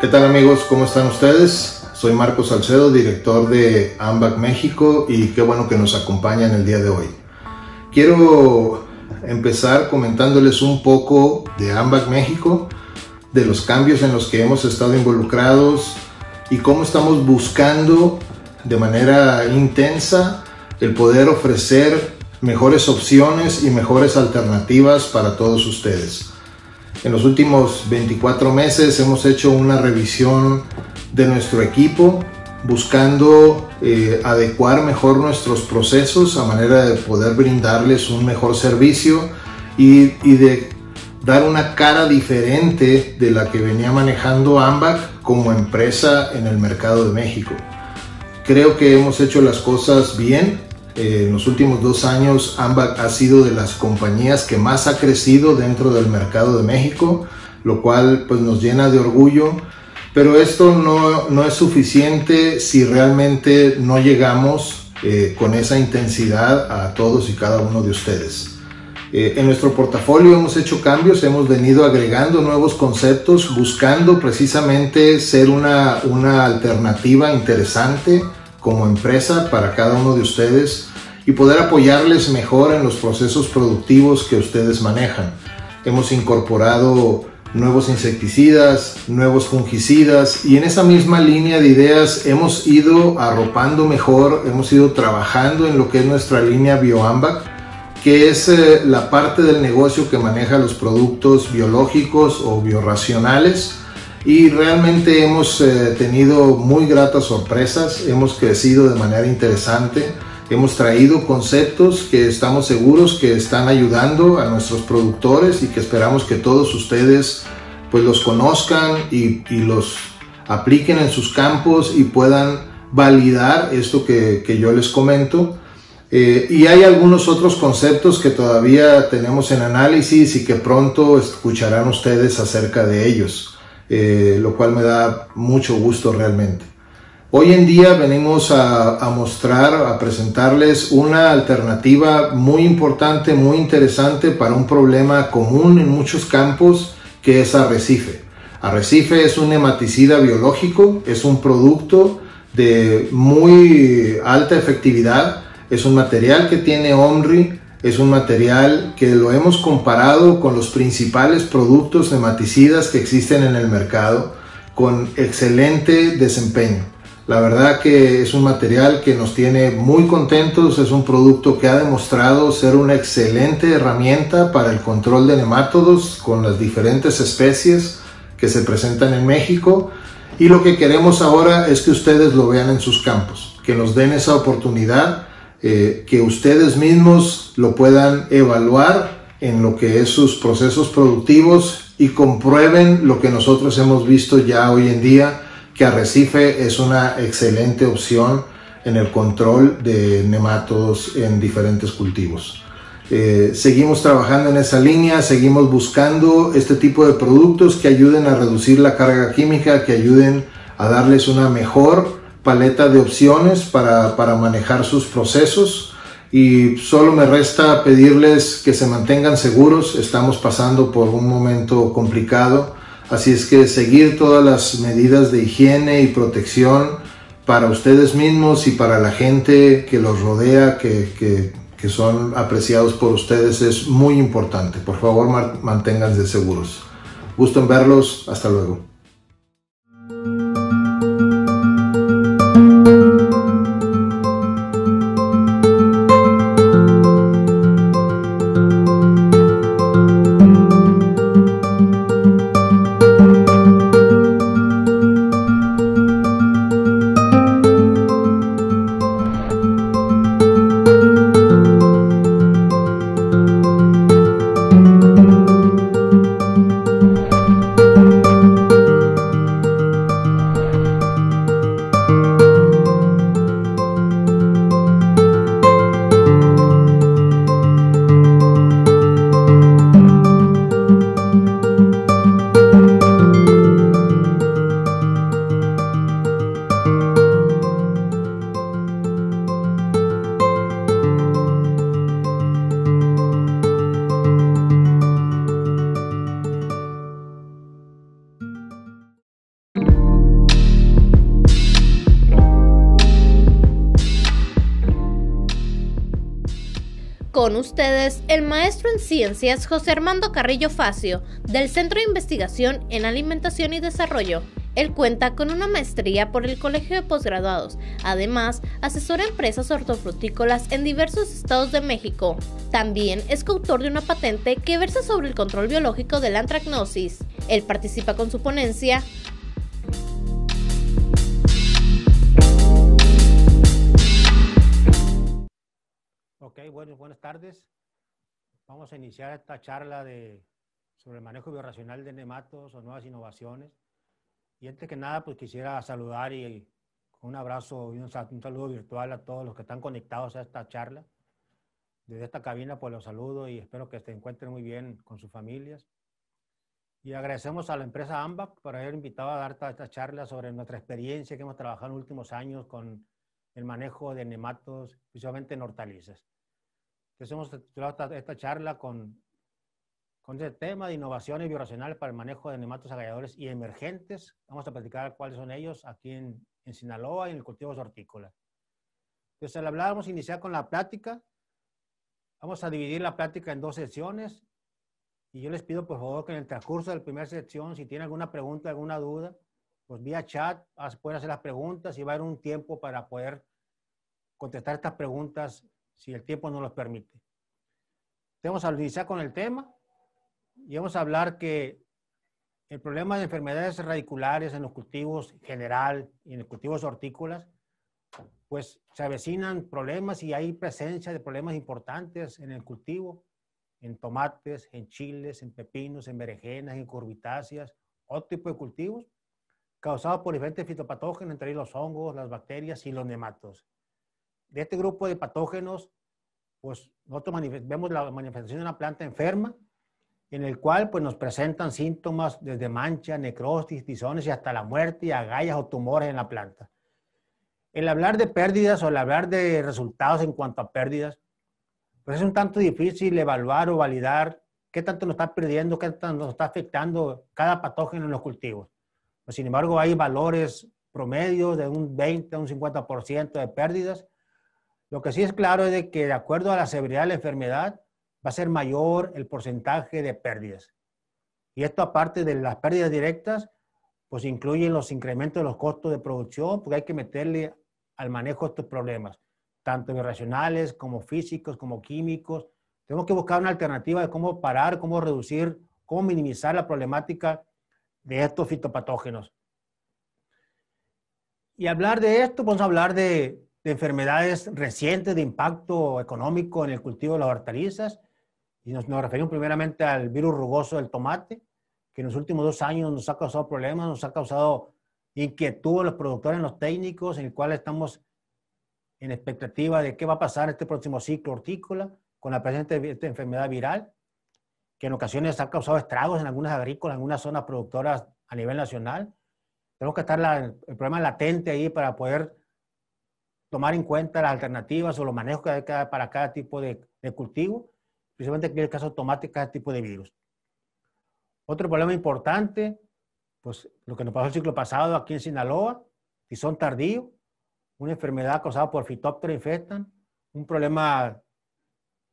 ¿Qué tal amigos? ¿Cómo están ustedes? Soy Marcos Salcedo, director de AMBAC México y qué bueno que nos acompañan el día de hoy. Quiero empezar comentándoles un poco de AMBAC México, de los cambios en los que hemos estado involucrados y cómo estamos buscando de manera intensa el poder ofrecer mejores opciones y mejores alternativas para todos ustedes. En los últimos 24 meses hemos hecho una revisión de nuestro equipo, buscando eh, adecuar mejor nuestros procesos a manera de poder brindarles un mejor servicio y, de dar una cara diferente de la que venía manejando AMBAC como empresa en el mercado de México. Creo que hemos hecho las cosas bien, eh, en los últimos dos años AMBAC ha sido de las compañías que más ha crecido dentro del mercado de México, lo cual pues nos llena de orgullo. Pero esto no, no es suficiente si realmente no llegamos eh, con esa intensidad a todos y cada uno de ustedes. Eh, en nuestro portafolio hemos hecho cambios, hemos venido agregando nuevos conceptos, buscando precisamente ser una, una alternativa interesante como empresa para cada uno de ustedes y poder apoyarles mejor en los procesos productivos que ustedes manejan. Hemos incorporado nuevos insecticidas, nuevos fungicidas y en esa misma línea de ideas hemos ido arropando mejor, hemos ido trabajando en lo que es nuestra línea BioAmbac, que es eh, la parte del negocio que maneja los productos biológicos o biorracionales y realmente hemos eh, tenido muy gratas sorpresas, hemos crecido de manera interesante, hemos traído conceptos que estamos seguros que están ayudando a nuestros productores y que esperamos que todos ustedes pues los conozcan y, los apliquen en sus campos y puedan validar esto que, yo les comento. Eh, y hay algunos otros conceptos que todavía tenemos en análisis y que pronto escucharán ustedes acerca de ellos. Eh, lo cual me da mucho gusto realmente. Hoy en día venimos a, a, mostrar, a presentarles una alternativa muy importante, muy interesante para un problema común en muchos campos que es arrecife. Arrecife es un nematicida biológico, es un producto de muy alta efectividad, es un material que tiene OMRI, es un material que lo hemos comparado con los principales productos nematicidas que existen en el mercado con excelente desempeño. La verdad que es un material que nos tiene muy contentos, es un producto que ha demostrado ser una excelente herramienta para el control de nematodos con las diferentes especies que se presentan en México y lo que queremos ahora es que ustedes lo vean en sus campos, que nos den esa oportunidad eh, que ustedes mismos lo puedan evaluar en lo que es sus procesos productivos y comprueben lo que nosotros hemos visto ya hoy en día, que Arrecife es una excelente opción en el control de nematodos en diferentes cultivos. Eh, seguimos trabajando en esa línea, seguimos buscando este tipo de productos que ayuden a reducir la carga química, que ayuden a darles una mejor paleta de opciones para, manejar sus procesos y solo me resta pedirles que se mantengan seguros. Estamos pasando por un momento complicado, así es que seguir todas las medidas de higiene y protección para ustedes mismos y para la gente que los rodea, que, que son apreciados por ustedes, es muy importante. Por favor, manténganse seguros. Gusto en verlos. Hasta luego. José Armando Carrillo Facio, del Centro de Investigación en Alimentación y Desarrollo. Él cuenta con una maestría por el Colegio de Posgraduados. Además, asesora empresas hortofrutícolas en diversos estados de México. También es coautor de una patente que versa sobre el control biológico de la antracnosis. Él participa con su ponencia a iniciar esta charla de, sobre el manejo biorracional de nematos o nuevas innovaciones. Y antes que nada, pues quisiera saludar y un abrazo y un, saludo virtual a todos los que están conectados a esta charla. Desde esta cabina, pues los saludo y espero que se encuentren muy bien con sus familias. Y agradecemos a la empresa AMBAC por haber invitado a dar esta charla sobre nuestra experiencia que hemos trabajado en últimos años con el manejo de nematos, principalmente en hortalizas. Entonces hemos titulado esta, charla con, con el tema de innovaciones vibracionales para el manejo de animatos agalladores y emergentes. Vamos a platicar cuáles son ellos aquí en, Sinaloa y en el cultivo de hortícola. Entonces, al hablar, vamos a iniciar con la plática. Vamos a dividir la plática en dos sesiones. Y yo les pido, por favor, que en el transcurso de la primera sección, si tienen alguna pregunta, alguna duda, pues vía chat pueden hacer las preguntas y va a haber un tiempo para poder contestar estas preguntas si el tiempo no los permite. Vamos a iniciar con el tema y vamos a hablar que el problema de enfermedades radiculares en los cultivos en general y en los cultivos hortícolas, pues se avecinan problemas y hay presencia de problemas importantes en el cultivo, en tomates, en chiles, en pepinos, en berenjenas, en curvitáceas, otro tipo de cultivos, causados por diferentes fitopatógenos, entre los hongos, las bacterias y los nematos de este grupo de patógenos, pues nosotros vemos la manifestación de una planta enferma, en el cual pues nos presentan síntomas desde mancha, necrosis, tizones y hasta la muerte y agallas o tumores en la planta. El hablar de pérdidas o el hablar de resultados en cuanto a pérdidas, pues es un tanto difícil evaluar o validar qué tanto nos está perdiendo, qué tanto nos está afectando cada patógeno en los cultivos. Pues, sin embargo, hay valores promedios de un 20 a un 50% de pérdidas lo que sí es claro es de que de acuerdo a la severidad de la enfermedad va a ser mayor el porcentaje de pérdidas. Y esto aparte de las pérdidas directas, pues incluyen los incrementos de los costos de producción, porque hay que meterle al manejo estos problemas, tanto irracionales como físicos, como químicos. Tenemos que buscar una alternativa de cómo parar, cómo reducir, cómo minimizar la problemática de estos fitopatógenos. Y hablar de esto, vamos a hablar de de enfermedades recientes de impacto económico en el cultivo de las hortalizas. Y nos, referimos primeramente al virus rugoso del tomate, que en los últimos dos años nos ha causado problemas, nos ha causado inquietud a los productores, a los técnicos, en el cual estamos en expectativa de qué va a pasar en este próximo ciclo hortícola con la presente esta enfermedad viral, que en ocasiones ha causado estragos en algunas agrícolas, en algunas zonas productoras a nivel nacional. Tenemos que estar el problema latente ahí para poder tomar en cuenta las alternativas o los manejos que hay para cada tipo de, cultivo, principalmente en el caso de tomate, cada tipo de virus. Otro problema importante, pues lo que nos pasó el ciclo pasado aquí en Sinaloa, tizón tardío, una enfermedad causada por Phytophthora infestan, un problema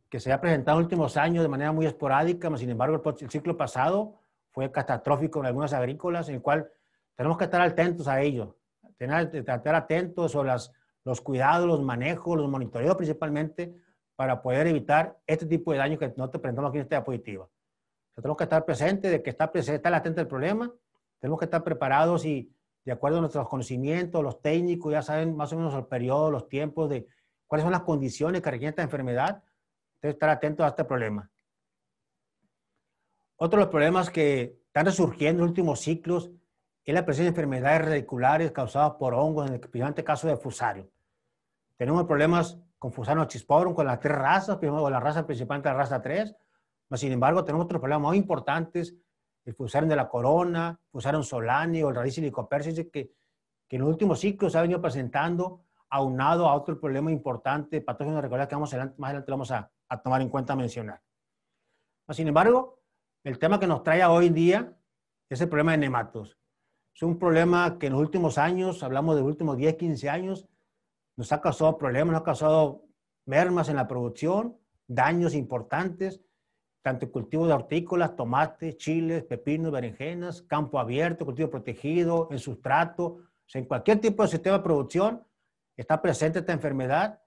que se ha presentado en los últimos años de manera muy esporádica, sin embargo el ciclo pasado fue catastrófico en algunas agrícolas, en el cual tenemos que estar atentos a ello, tener, estar atentos sobre las los cuidados, los manejos, los monitoreos principalmente, para poder evitar este tipo de daños que no te presentamos aquí en esta diapositiva. tenemos que estar presentes de que está, está latente al problema, tenemos que estar preparados y de acuerdo a nuestros conocimientos, los técnicos ya saben más o menos el periodo, los tiempos de cuáles son las condiciones que requieren esta enfermedad, que estar atentos a este problema. Otro de los problemas que están resurgiendo en los últimos ciclos es la presencia de enfermedades radiculares causadas por hongos, en el primer caso de fusario. Tenemos problemas con Fusano Chisporum, con las tres razas, primero con la raza principal, la raza 3. pero sin embargo, tenemos otros problemas muy importantes, el fusano de la Corona, Fusarium Solani o el Radice Licopersis, que, que en los últimos ciclos se ha venido presentando aunado a otro problema importante, patógeno recuerda que vamos adelante, más adelante vamos a, tomar en cuenta mencionar. sin embargo, el tema que nos trae hoy en día es el problema de nematos. Es un problema que en los últimos años, hablamos de los últimos 10, 15 años, nos ha causado problemas, nos ha causado mermas en la producción, daños importantes, tanto en cultivo de hortícolas, tomates, chiles, pepinos, berenjenas, campo abierto, cultivo protegido, en sustrato, en cualquier tipo de sistema de producción está presente esta enfermedad,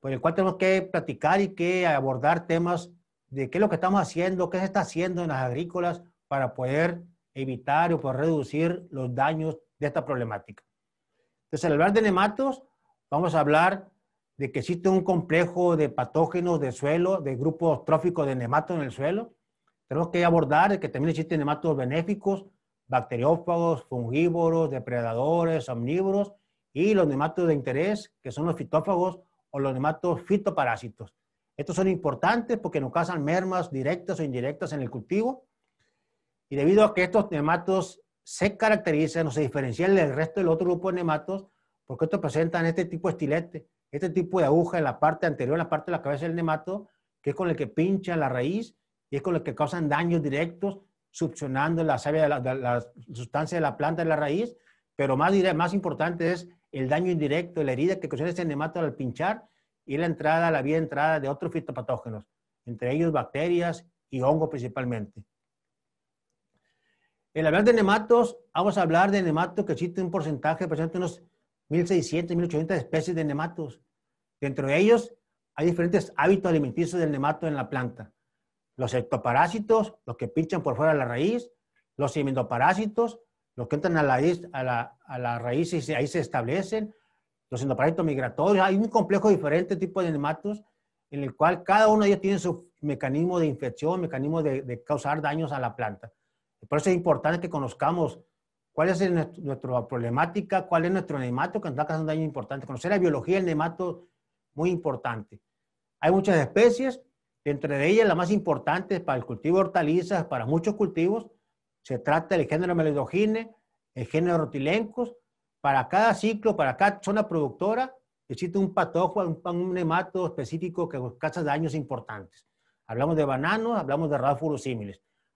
por el cual tenemos que platicar y que abordar temas de qué es lo que estamos haciendo, qué se está haciendo en las agrícolas para poder evitar o poder reducir los daños de esta problemática. Entonces, al hablar de nematos, Vamos a hablar de que existe un complejo de patógenos de suelo, de grupos tróficos de nematos en el suelo. Tenemos que abordar que también existen nematos benéficos, bacteriófagos, fungívoros, depredadores, omnívoros y los nematos de interés, que son los fitófagos o los nematos fitoparásitos. Estos son importantes porque nos causan mermas directas o indirectas en el cultivo. Y debido a que estos nematos se caracterizan o se diferencian del resto del otro grupo de nematos, porque estos presentan este tipo de estilete, este tipo de aguja en la parte anterior, en la parte de la cabeza del nemato, que es con el que pincha la raíz y es con el que causan daños directos, succionando la la, sustancia de la planta de la raíz? Pero más, más importante es el daño indirecto, la herida que ocasiona ese nemato al pinchar y la entrada, la vía de entrada de otros fitopatógenos, entre ellos bacterias y hongos principalmente. El hablar de nematos, vamos a hablar de nematos que existe un porcentaje, presente unos 1.600, 1.800 especies de nematos. Dentro de ellos hay diferentes hábitos alimenticios del nemato en la planta. Los ectoparásitos, los que pinchan por fuera de la raíz, los semiendoparásitos, los que entran a la, raíz y ahí se establecen, los endoparásitos migratorios. Hay un complejo de tipo tipos de nematos en el cual cada uno de ellos tiene su mecanismo de infección, mecanismo de causar daños a la planta. Por eso es importante que conozcamos cuál es nuestra problemática, cuál es nuestro nemato que nos está causando daño importante. Conocer la biología del nemato muy importante. Hay muchas especies, entre ellas la más importante para el cultivo de hortalizas, para muchos cultivos, se trata del género meledogine, el género rotilencos. Para cada ciclo, para cada zona productora, existe un patógeno, un, nemato específico que causa daños importantes. Hablamos de bananos, hablamos de ráfulos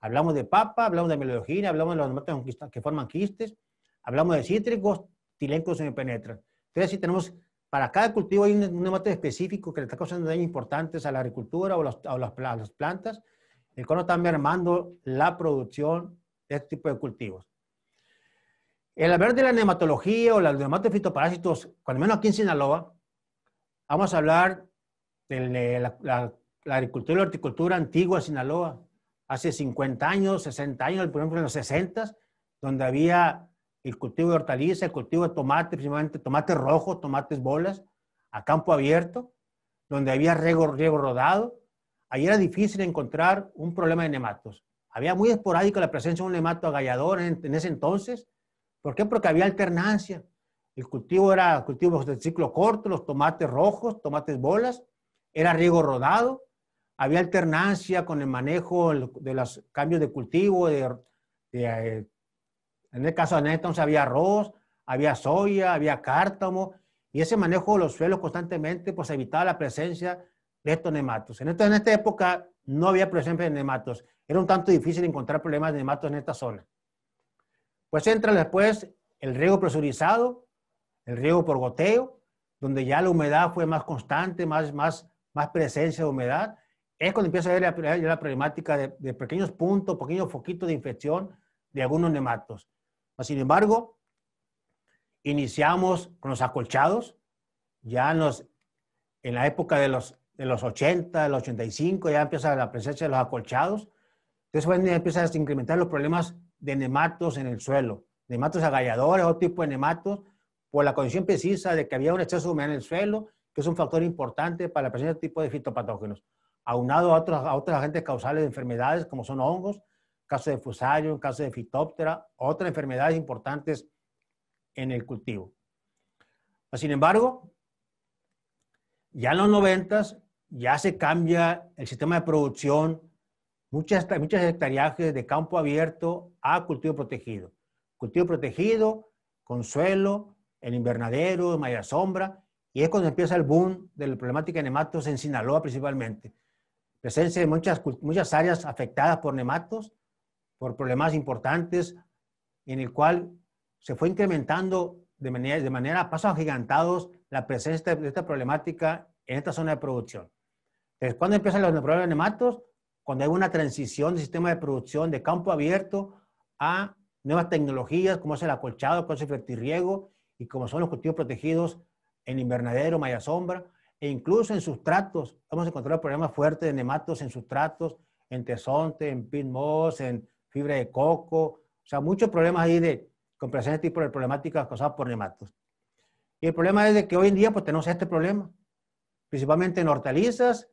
Hablamos de papa, hablamos de melodogina, hablamos de los neumáticos que forman quistes, hablamos de cítricos, tilencos se penetran. Entonces, si tenemos, para cada cultivo hay un nematodo específico que le está causando daños importantes a la agricultura o, a, las plantas, el cual está mermando la producción de este tipo de cultivos. El hablar de la nematología o los nematos fitoparásitos, cuando menos aquí en Sinaloa, vamos a hablar de eh, la, la agricultura y la horticultura antigua de Sinaloa, hace 50 años, 60 años, por ejemplo en los 60, donde había el cultivo de hortalizas, el cultivo de tomate, principalmente tomate rojo, tomates bolas, a campo abierto, donde había riego, riego rodado. Ahí era difícil encontrar un problema de nematos. Había muy esporádico la presencia de un nemato agallador en, en ese entonces. ¿Por qué? Porque había alternancia. El cultivo era cultivo de ciclo corto, los tomates rojos, tomates bolas, era riego rodado, había alternancia con el manejo de los cambios de cultivo, eh, en el caso de Netons había arroz, había soya, había cártamo, y ese manejo de los suelos constantemente pues evitaba la presencia de estos nematos. En, esta, en esta época no había presencia de nematos, era un tanto difícil encontrar problemas de nematos en esta zona. Pues entra después el riego presurizado, el riego por goteo, donde ya la humedad fue más constante, más, más, más presencia de humedad, es cuando empieza a ver la, la problemática de, pequeños puntos, pequeños foquitos de infección de algunos nematos. Sin embargo, iniciamos con los acolchados, ya en, en la época de los, de los 80, los 85, ya empieza la presencia de los acolchados. Entonces empiezan a incrementar los problemas de nematos en el suelo, nematos agalladores, otro tipo de nematos, por la condición precisa de que había un exceso de humedad en el suelo, que es un factor importante para la presencia de este tipo de fitopatógenos aunado a, otras a agentes causales de enfermedades como son hongos, caso de fusario, caso de fitóptera, otras enfermedades importantes en el cultivo. Pues, sin embargo, ya en los noventas ya se cambia el sistema de producción, muchas, muchas hectáreas de campo abierto a cultivo protegido. Cultivo protegido, consuelo, el invernadero, malla sombra, y es cuando empieza el boom de la problemática de nematos en Sinaloa principalmente presencia de muchas, muchas áreas afectadas por nematos, por problemas importantes, en el cual se fue incrementando de manera, de manera a pasos agigantados la presencia de esta problemática en esta zona de producción. Entonces, ¿cuándo empiezan los problemas de nematos? Cuando hay una transición del sistema de producción de campo abierto a nuevas tecnologías, como es el acolchado, como es el fertirriego y como son los cultivos protegidos en invernadero, malla sombra, e incluso en sustratos, vamos a encontrar problemas fuertes de nematos en sustratos, en tesonte, en pinmos, moss, en fibra de coco. O sea, muchos problemas ahí de comprensión de tipo de problemáticas causadas por nematos. Y el problema es de que hoy en día pues tenemos este problema, principalmente en hortalizas,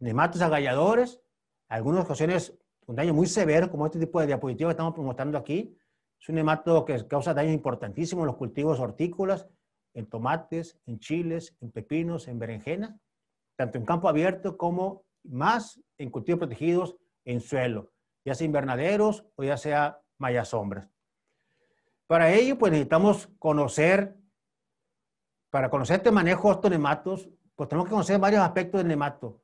nematos agalladores, algunas ocasiones un daño muy severo, como este tipo de diapositiva que estamos mostrando aquí. Es un nemato que causa daño importantísimo en los cultivos hortícolas, en tomates, en chiles, en pepinos, en berenjenas. tanto en campo abierto como más en cultivos protegidos en suelo, ya sea invernaderos o ya sea mallas sombras. Para ello, pues necesitamos conocer, para conocer este manejo de estos nematos, pues tenemos que conocer varios aspectos del nemato.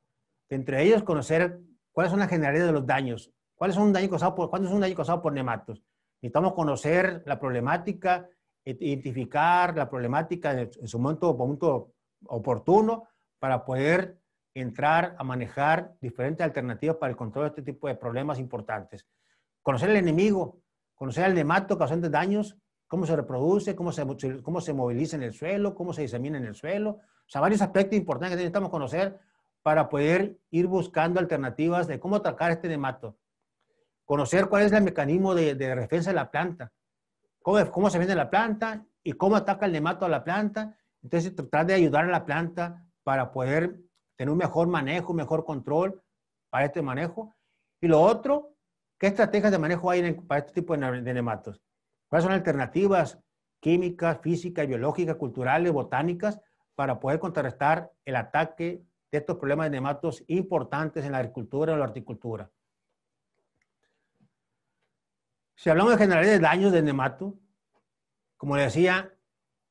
Entre ellos, conocer cuáles son las generalidades de los daños, cuáles son un daño causado por, cuándo es un daño causado por nematos. Necesitamos conocer la problemática, identificar la problemática en, su momento, oportuno para poder entrar a manejar diferentes alternativas para el control de este tipo de problemas importantes. Conocer el enemigo, conocer el nemato causante daños, cómo se reproduce, cómo se, cómo se moviliza en el suelo, cómo se disemina en el suelo. O sea, varios aspectos importantes que necesitamos conocer para poder ir buscando alternativas de cómo atacar este nemato. Conocer cuál es el mecanismo de defensa de la planta, cómo, se vende la planta y cómo ataca el nemato a la planta. Entonces, tratar de ayudar a la planta para poder tener un mejor manejo, mejor control para este manejo. Y lo otro, ¿qué estrategias de manejo hay para este tipo de, nematos? ¿Cuáles son alternativas químicas, físicas, biológicas, culturales, botánicas, para poder contrarrestar el ataque de estos problemas de nematos importantes en la agricultura o la horticultura? Si hablamos de general de daños de nemato, como le decía,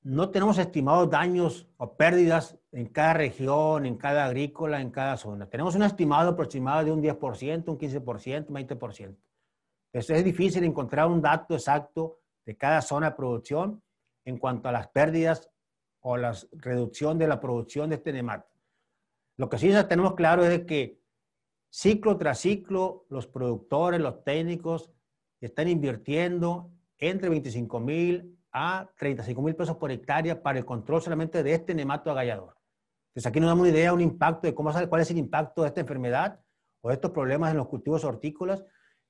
no tenemos estimados daños o pérdidas en cada región, en cada agrícola, en cada zona. Tenemos un estimado aproximado de un 10%, un 15%, un 20%. es difícil encontrar un dato exacto de cada zona de producción en cuanto a las pérdidas o la reducción de la producción de este nemato. Lo que sí tenemos claro es que ciclo tras ciclo, los productores, los técnicos están invirtiendo entre 25 mil a 35 mil pesos por hectárea para el control solamente de este nemato agallador. Entonces aquí nos damos una idea, un impacto de cómo cuál es el impacto de esta enfermedad o de estos problemas en los cultivos hortícolas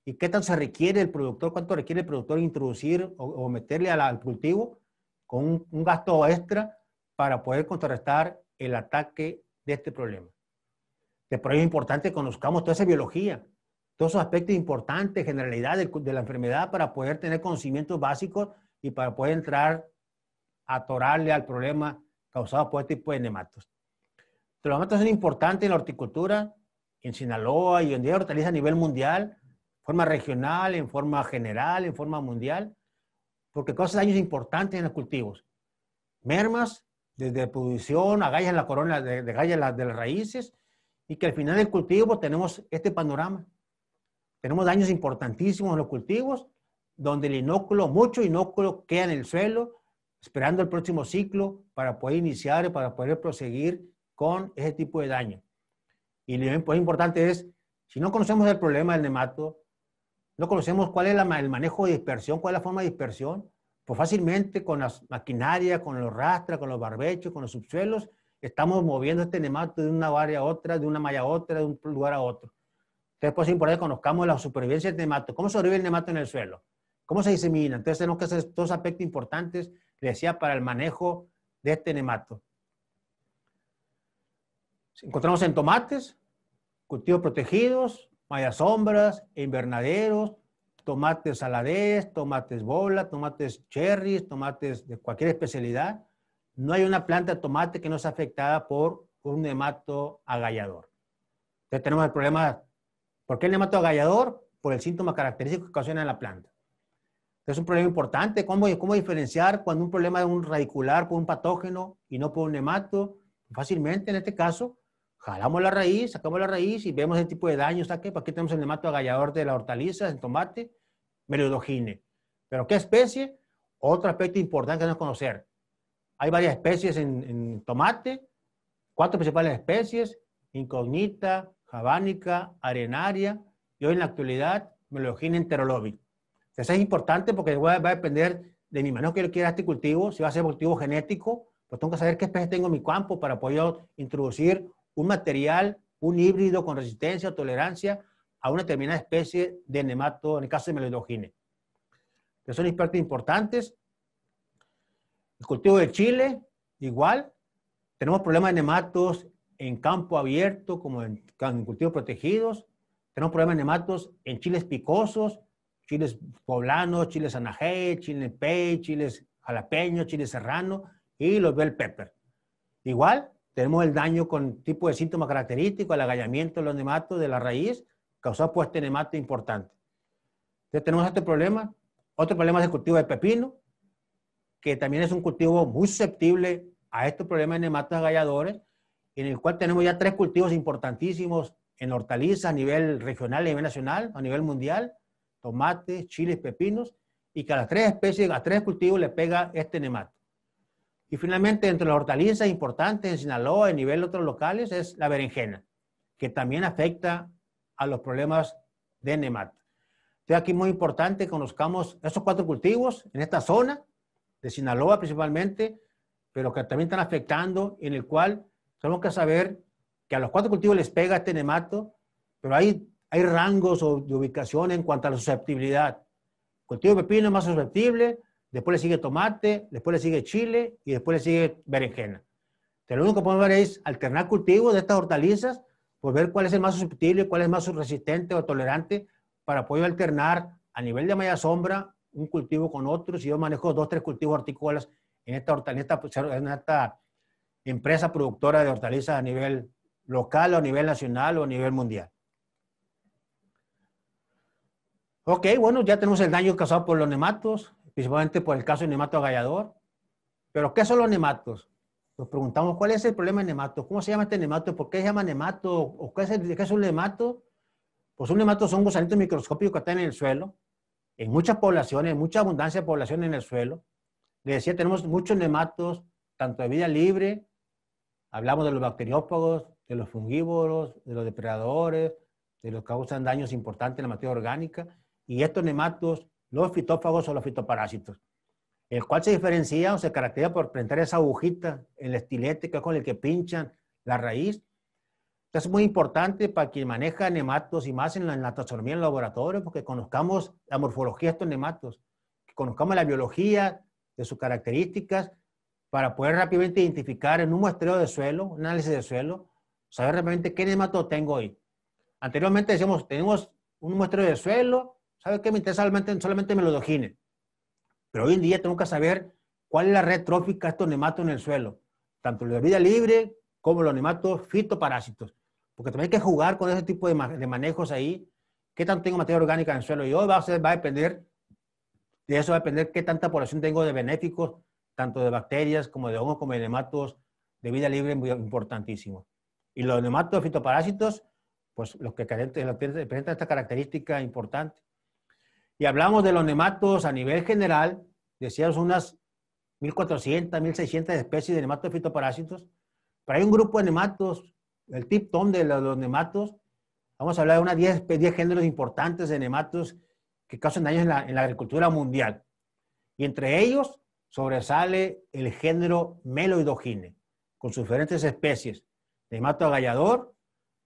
y qué tanto se requiere el productor, cuánto requiere el productor introducir o, meterle al, cultivo con un, gasto extra para poder contrarrestar el ataque de este problema. De por es importante que conozcamos toda esa biología, todos esos aspectos importantes, generalidad de, la enfermedad para poder tener conocimientos básicos y para poder entrar a atorarle al problema causado por este tipo de nematos. Los nematos son importantes en la horticultura, en Sinaloa y en día hortaliza a nivel mundial, forma regional, en forma general, en forma mundial, porque causan daños importantes en los cultivos. Mermas, desde producción, agallas en la corona, de, de, de las raíces, y que al final del cultivo tenemos este panorama. Tenemos daños importantísimos en los cultivos, donde el inóculo, mucho inóculo queda en el suelo, esperando el próximo ciclo para poder iniciar y para poder proseguir con ese tipo de daño. Y lo pues, importante es, si no conocemos el problema del nemato, no conocemos cuál es el manejo de dispersión, cuál es la forma de dispersión, pues fácilmente con las maquinarias, con los rastras, con los barbechos, con los subsuelos, estamos moviendo este nemato de una área a otra, de una malla a otra, de un lugar a otro. Entonces, es importante que conozcamos la supervivencia del nemato. ¿Cómo sobrevive el nemato en el suelo? ¿Cómo se disemina? Entonces, tenemos que hacer dos aspectos importantes, le decía, para el manejo de este nemato. Encontramos en tomates, cultivos protegidos, mayas sombras, invernaderos, tomates saladez, tomates bola, tomates cherries, tomates de cualquier especialidad. No hay una planta de tomate que no sea afectada por un nemato agallador. Entonces tenemos el problema ¿Por qué el gallador Por el síntoma característico que ocasiona en la planta. Es un problema importante. ¿Cómo, ¿Cómo diferenciar cuando un problema es un radicular por un patógeno y no por un nemato? Fácilmente, en este caso, jalamos la raíz, sacamos la raíz y vemos el tipo de daño. Aquí tenemos el nemato agallador de la hortaliza, en tomate, meriodogine. ¿Pero qué especie? Otro aspecto importante que tenemos conocer. Hay varias especies en, en tomate, cuatro principales especies, incognita, Habánica, Arenaria y hoy en la actualidad me lo es importante porque va, a depender de mi manejo que yo quiera este cultivo, si va a ser cultivo genético, pues tengo que saber qué especies tengo en mi campo para poder introducir un material, un híbrido con resistencia o tolerancia a una determinada especie de nemato, en el caso de melodogine. Que son partes importantes. El cultivo de Chile, igual. Tenemos problemas de nematos en campo abierto como en, cultivos protegidos. Tenemos problemas de nematos en chiles picosos, chiles poblanos, chiles anajé, chiles pey, chiles jalapeño, chiles serrano y los bell pepper. Igual, tenemos el daño con tipo de síntoma característico, el agallamiento de los nematos de la raíz, causado por este nemato importante. Entonces tenemos este problema. Otro problema es el cultivo de pepino, que también es un cultivo muy susceptible a estos problemas de nematos agalladores, en el cual tenemos ya tres cultivos importantísimos en hortalizas a nivel regional, a nivel nacional, a nivel mundial, tomates, chiles, pepinos, y que a las tres especies, a tres cultivos le pega este nemato. Y finalmente, entre las hortalizas importantes en Sinaloa, a nivel de otros locales, es la berenjena, que también afecta a los problemas de nemato. Entonces aquí muy importante que conozcamos esos cuatro cultivos en esta zona, de Sinaloa principalmente, pero que también están afectando en el cual tenemos que saber que a los cuatro cultivos les pega este nemato, pero hay, hay rangos de ubicación en cuanto a la susceptibilidad. El cultivo de pepino es más susceptible, después le sigue tomate, después le sigue chile y después le sigue berenjena. lo único que podemos ver es alternar cultivos de estas hortalizas, por pues ver cuál es el más susceptible, cuál es más resistente o tolerante, para poder alternar a nivel de media sombra un cultivo con otro. Si yo manejo dos, tres cultivos hortícolas en esta, en en esta empresa productora de hortalizas a nivel local o a nivel nacional o a nivel mundial. Ok, bueno, ya tenemos el daño causado por los nematos, principalmente por el caso de nemato agallador. Pero, ¿qué son los nematos? Nos preguntamos, ¿cuál es el problema de nemato? ¿Cómo se llama este nemato? ¿Por qué se llama nemato? ¿O qué es, un nemato? Pues un nemato son gusanitos microscópicos que están en el suelo, en muchas poblaciones, en mucha abundancia de población en el suelo. Le decía, tenemos muchos nematos, tanto de vida libre Hablamos de los bacteriófagos, de los fungívoros, de los depredadores, de los que causan daños importantes en la materia orgánica, y estos nematos, los fitófagos o los fitoparásitos, el cual se diferencia o se caracteriza por presentar esa agujita, el estilete que con el que pinchan la raíz. Entonces es muy importante para quien maneja nematos y más en la, en la taxonomía en laboratorio, porque conozcamos la morfología de estos nematos, que conozcamos la biología de sus características para poder rápidamente identificar en un muestreo de suelo, un análisis de suelo, saber realmente qué nemato tengo hoy. Anteriormente decíamos, tenemos un muestreo de suelo, ¿sabe qué me interesa solamente, solamente melodogine? Pero hoy en día tengo que saber cuál es la red trófica de estos nematos en el suelo, tanto la de vida libre como los nematos fitoparásitos, porque también hay que jugar con ese tipo de, manejos ahí, qué tanto tengo materia orgánica en el suelo, y hoy va a depender, de eso va a depender qué tanta población tengo de benéficos tanto de bacterias como de hongos, como de nematos de vida libre, muy importantísimo. Y los nematos fitoparásitos, pues los que presentan esta característica importante. Y hablamos de los nematos a nivel general, decíamos unas 1.400, 1.600 especies de nematos fitoparásitos, pero hay un grupo de nematos, el tip-tom de los nematos, vamos a hablar de unas 10, 10 géneros importantes de nematos que causan daños en la agricultura mundial. Y entre ellos sobresale el género Meloidogine, con sus diferentes especies, nemato agallador,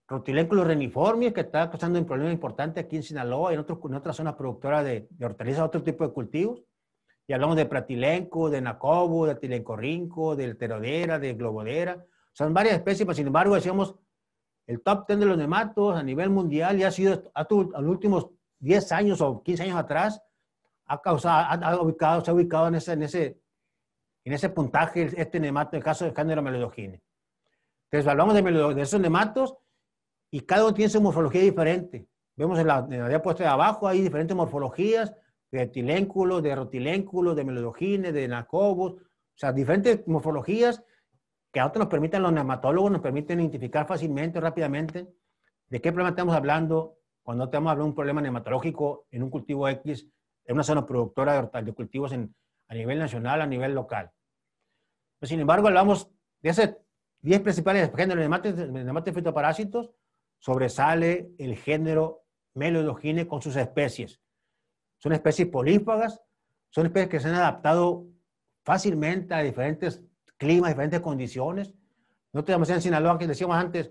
reniformis reniforme, que está causando un problema importante aquí en Sinaloa y en, otras zonas productoras de, de hortalizas, otro tipo de cultivos. Y hablamos de pratilenco, de nacobo, de tilencorrinco, de Terodera, de globodera. Son varias especies, pero sin embargo decíamos, el top 10 de los nematos a nivel mundial ya ha sido, los últimos 10 años o 15 años atrás, ha, ubicado, se ha ubicado en ese, en ese, puntaje este nemato en el caso de género melodogine. Entonces, hablamos de, esos nematos y cada uno tiene su morfología diferente. Vemos en la, de abajo, hay diferentes morfologías de tilénculos, de rotilénculos, de melodogines, de nacobos, o sea, diferentes morfologías que a nosotros nos permiten, los nematólogos nos permiten identificar fácilmente, rápidamente, de qué problema estamos hablando cuando estamos hablando un problema nematológico en un cultivo X es una zona productora de cultivos a nivel nacional, a nivel local. Pues, sin embargo, hablamos de hace 10 principales géneros de nematos de fitoparásitos, sobresale el género Melodogine con sus especies. Son especies polífagas, son especies que se han adaptado fácilmente a diferentes climas, diferentes condiciones. No tenemos en Sinaloa, que decíamos antes,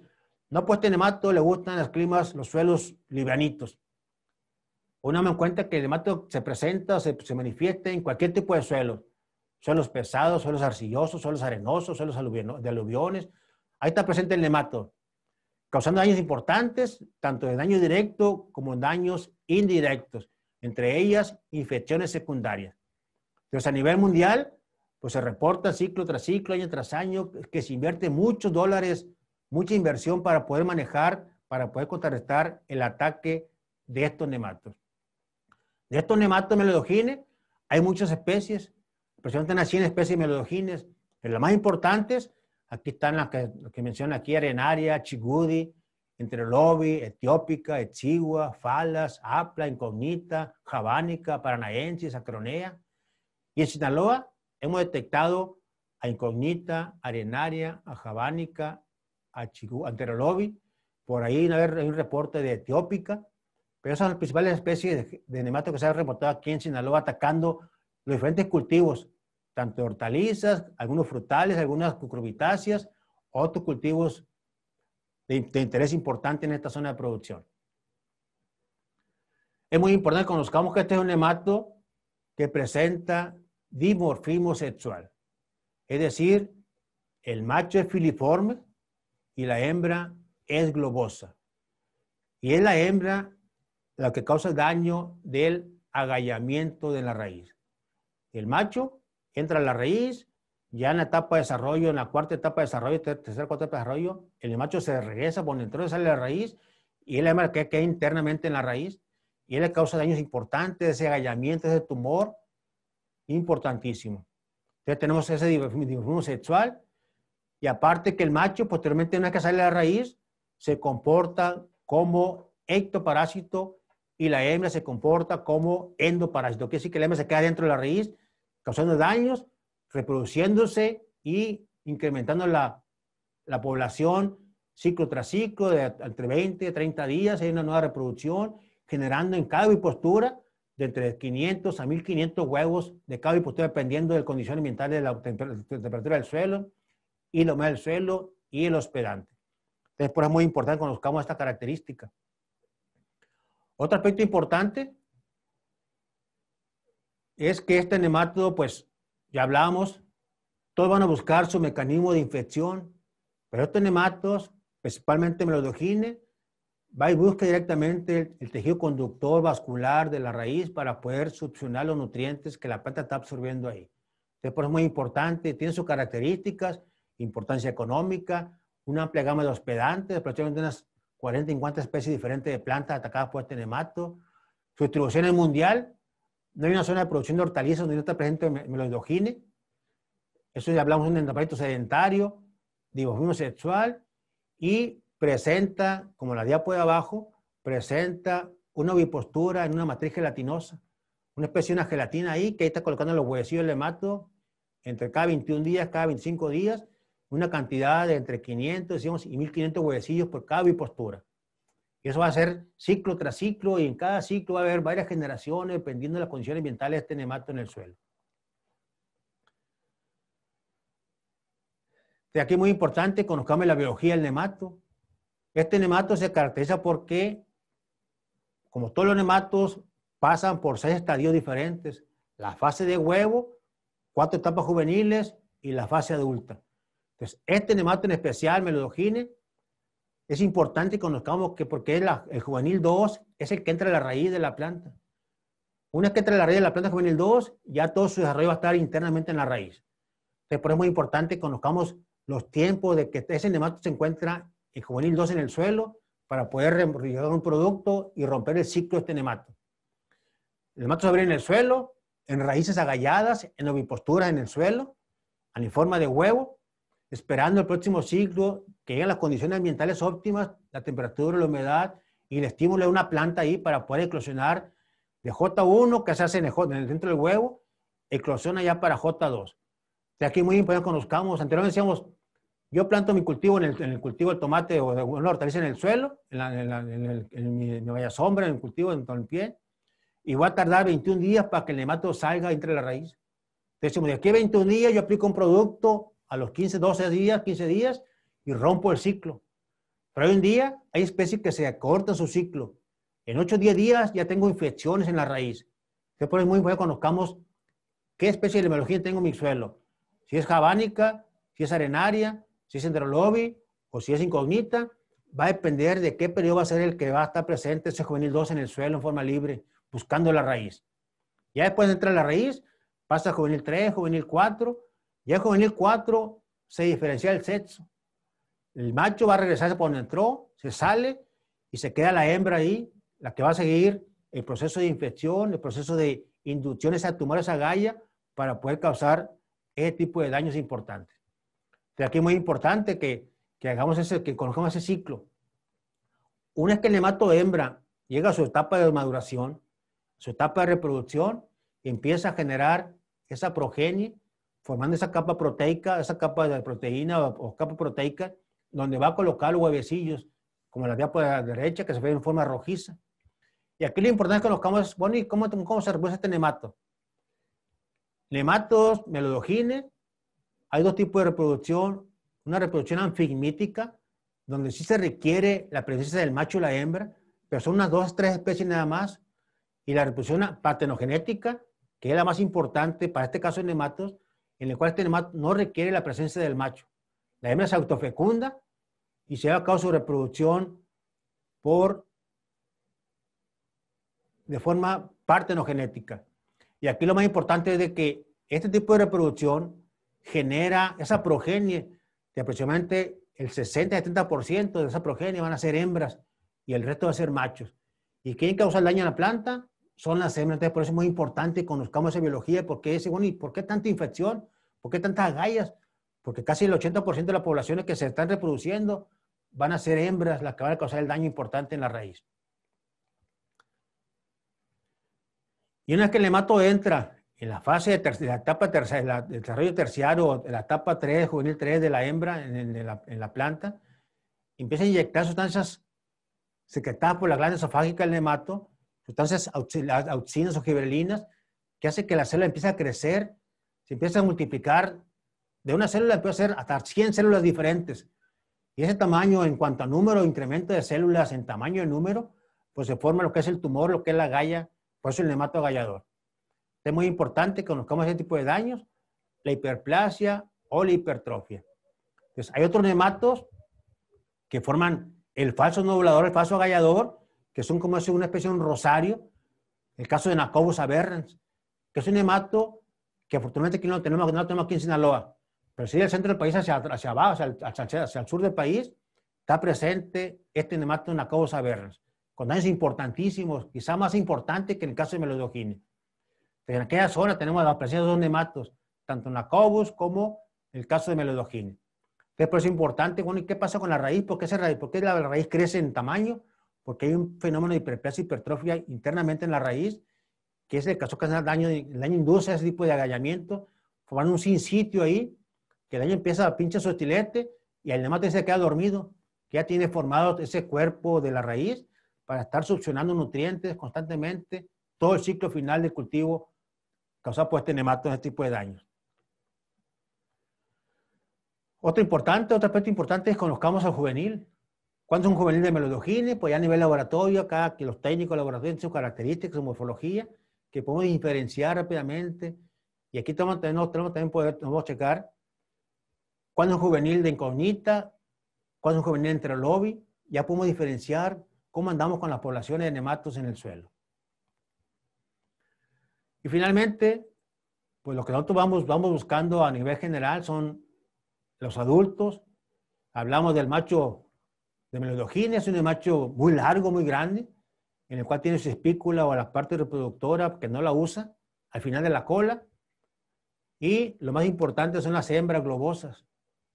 no pues nemato le gustan los climas, los suelos libranitos uno me cuenta que el nemato se presenta, se, se manifiesta en cualquier tipo de suelo. Suelos pesados, suelos arcillosos, suelos arenosos, suelos de aluviones. Ahí está presente el nemato, causando daños importantes, tanto de daño directo como daños indirectos, entre ellas infecciones secundarias. Entonces, a nivel mundial, pues se reporta ciclo tras ciclo, año tras año, que se invierte muchos dólares, mucha inversión para poder manejar, para poder contrarrestar el ataque de estos nematos. De estos melodogines, hay muchas especies, presentan 100 100 especies melodogines. Pero las más importantes, aquí están las que, mencionan aquí, arenaria, chigudi, enterolobi, etiópica, etzigua, falas, apla, incognita, jabánica, paranaensis, acronea. Y en Sinaloa hemos detectado a incognita, arenaria, a jabánica, a anterolobi. Por ahí hay un reporte de etiópica, pero esas son las principales especies de, de que se han reportado aquí en Sinaloa atacando los diferentes cultivos, tanto hortalizas, algunos frutales, algunas cucurbitáceas, otros cultivos de, de interés importante en esta zona de producción. Es muy importante que conozcamos que este es un nemato que presenta dimorfismo sexual. Es decir, el macho es filiforme y la hembra es globosa. Y es la hembra la que causa daño del agallamiento de la raíz. El macho entra a la raíz, ya en la etapa de desarrollo, en la cuarta etapa de desarrollo, tercera, cuarta etapa de desarrollo, el macho se regresa por dentro, de sale la raíz y él además que queda internamente en la raíz y él le causa daños importantes, ese agallamiento, ese tumor, importantísimo. Entonces tenemos ese dimorfismo sexual y aparte que el macho posteriormente una que sale la raíz se comporta como ectoparásito y la hembra se comporta como endoparásito. Quiere decir que la hembra se queda dentro de la raíz, causando daños, reproduciéndose y incrementando la, población ciclo tras ciclo, de entre 20 a 30 días, hay una nueva reproducción, generando en cada postura de entre 500 a 1500 huevos de cada postura dependiendo de condiciones ambientales, de la temperatura del suelo y la humedad del suelo y el hospedante. Entonces, por eso es muy importante que conozcamos esta característica. Otro aspecto importante es que este nematodo, pues ya hablábamos, todos van a buscar su mecanismo de infección, pero este nematodo, principalmente melodogine, va y busca directamente el, tejido conductor vascular de la raíz para poder succionar los nutrientes que la planta está absorbiendo ahí. Entonces, por eso es muy importante, tiene sus características, importancia económica, una amplia gama de hospedantes, aproximadamente unas 40 50 especies diferentes de plantas atacadas por este nemato. Su distribución es mundial. No hay una zona de producción de hortalizas donde no está presente meloidogine. Eso ya hablamos de un endoparito sedentario, dimorfismo sexual y presenta, como la diapo de abajo, presenta una bipostura en una matriz gelatinosa. Una especie de una gelatina ahí que ahí está colocando los huesillos del nemato entre cada 21 días, cada 25 días una cantidad de entre 500 y 1500 huevecillos por cada postura. Y eso va a ser ciclo tras ciclo y en cada ciclo va a haber varias generaciones dependiendo de las condiciones ambientales de este nemato en el suelo. De aquí muy importante, conozcamos la biología del nemato. Este nemato se caracteriza porque, como todos los nematos, pasan por seis estadios diferentes. La fase de huevo, cuatro etapas juveniles y la fase adulta. Entonces, este nemato en especial, melodogine, es importante que conozcamos que porque el juvenil 2 es el que entra a la raíz de la planta. Una vez que entra en la raíz de la planta juvenil 2, ya todo su desarrollo va a estar internamente en la raíz. Entonces, por eso es muy importante que conozcamos los tiempos de que ese nemato se encuentra en juvenil 2 en el suelo para poder realizar un producto y romper el ciclo de este nemato. El nemato se abre en el suelo, en raíces agalladas, en oviposturas en el suelo, en forma de huevo, esperando el próximo ciclo que lleguen las condiciones ambientales óptimas, la temperatura, la humedad y el estímulo de una planta ahí para poder eclosionar de J1 que se hace en el, centro del huevo, eclosiona ya para J2. De aquí muy importante pues, conozcamos, anteriormente decíamos, yo planto mi cultivo en el, en el cultivo del tomate o de hortaliza en el suelo, en, la, en, el, en mi, sombra, en el cultivo, en el pie, y va a tardar 21 días para que el nemato salga entre la raíz. Entonces, de aquí 21 días yo aplico un producto a los 15, 12 días, 15 días, y rompo el ciclo. Pero hoy en día hay especies que se acortan su ciclo. En 8 10 días ya tengo infecciones en la raíz. Entonces, por muy importante que conozcamos qué especie de hemología tengo en mi suelo. Si es jabánica, si es arenaria, si es endrolobi o si es incógnita, va a depender de qué periodo va a ser el que va a estar presente ese juvenil 2 en el suelo en forma libre, buscando la raíz. Ya después de entrar la raíz, pasa juvenil 3, juvenil 4 ya juvenil 4 se diferencia el sexo. El macho va a regresar por donde entró, se sale y se queda la hembra ahí, la que va a seguir el proceso de infección, el proceso de inducción a tumor, a galla para poder causar ese tipo de daños importantes. De aquí es muy importante que, que hagamos ese, que conozcamos ese ciclo. el nemato hembra llega a su etapa de maduración, su etapa de reproducción, empieza a generar esa progenie formando esa capa proteica, esa capa de proteína o, capa proteica, donde va a colocar los huevecillos, como la vía por la derecha, que se ve en forma rojiza. Y aquí lo importante es que conozcamos, bueno, ¿y cómo, cómo se reproduce este nemato? Nematos, melodogines, hay dos tipos de reproducción, una reproducción anfigmítica, donde sí se requiere la presencia del macho y la hembra, pero son unas dos, tres especies nada más, y la reproducción patenogenética, que es la más importante para este caso de nematos, en el cual este no requiere la presencia del macho. La hembra es autofecunda y se lleva a cabo su reproducción por de forma partenogenética. Y aquí lo más importante es de que este tipo de reproducción genera esa progenie de aproximadamente el 60-70% de esa progenie van a ser hembras y el resto va a ser machos. ¿Y quién causa el daño a la planta? son las hembras. Entonces, por eso es muy importante que conozcamos esa biología, porque es, bueno, ¿y por qué tanta infección? ¿Por qué tantas gallas Porque casi el 80% de las poblaciones que se están reproduciendo van a ser hembras las que van a causar el daño importante en la raíz. Y una vez que el nemato entra en la fase de, la etapa terciaria, el desarrollo terciario, la etapa 3, juvenil 3 de la hembra en, la, planta, empieza a inyectar sustancias secretadas por la glándula esofágica del nemato sustancias auxinas o giberelinas, que hace que la célula empiece a crecer, se empiece a multiplicar. De una célula puede ser hasta 100 células diferentes. Y ese tamaño, en cuanto a número, incremento de células en tamaño y número, pues se forma lo que es el tumor, lo que es la galla, por eso el nemato agallador. Es muy importante que conozcamos ese tipo de daños, la hiperplasia o la hipertrofia. Entonces, hay otros nematos que forman el falso nodulador, el falso agallador, que son como una especie de un rosario. El caso de Nacobus Aberrans, que es un nemato que afortunadamente aquí no lo tenemos, no tenemos aquí en Sinaloa, pero si el centro del país hacia, abajo, hacia, el sur del país, está presente este nemato de Nacobus Aberrans, con daños importantísimos, quizá más importante que en el caso de Melodogine. En aquella zona tenemos la presencia de dos nematos, tanto Nacobus como el caso de Melodogine. Entonces, por eso es importante, bueno, qué pasa con la raíz? ¿Por esa raíz? ¿Por qué la raíz crece en tamaño? porque hay un fenómeno de hiperplasia, hipertrofia internamente en la raíz, que es el caso que el daño, el daño induce ese tipo de agallamiento, formando un sin sitio ahí, que el daño empieza a pinchar su estilete y el nematode se queda dormido, que ya tiene formado ese cuerpo de la raíz para estar succionando nutrientes constantemente todo el ciclo final del cultivo causado por este nemato, este tipo de daño. Otro importante, otro aspecto importante es que conozcamos al juvenil es un juvenil de melodogine? Pues ya a nivel laboratorio, acá que los técnicos de laboratorio sus características, su morfología, que podemos diferenciar rápidamente. Y aquí tenemos, nosotros también poder, podemos checar cuándo es un juvenil de incógnita, cuándo es un juvenil entre lobby. Ya podemos diferenciar cómo andamos con las poblaciones de nematos en el suelo. Y finalmente, pues lo que nosotros vamos buscando a nivel general son los adultos. Hablamos del macho de melodogine, es un macho muy largo, muy grande, en el cual tiene su espícula o la parte reproductora que no la usa, al final de la cola. Y lo más importante son las hembras globosas,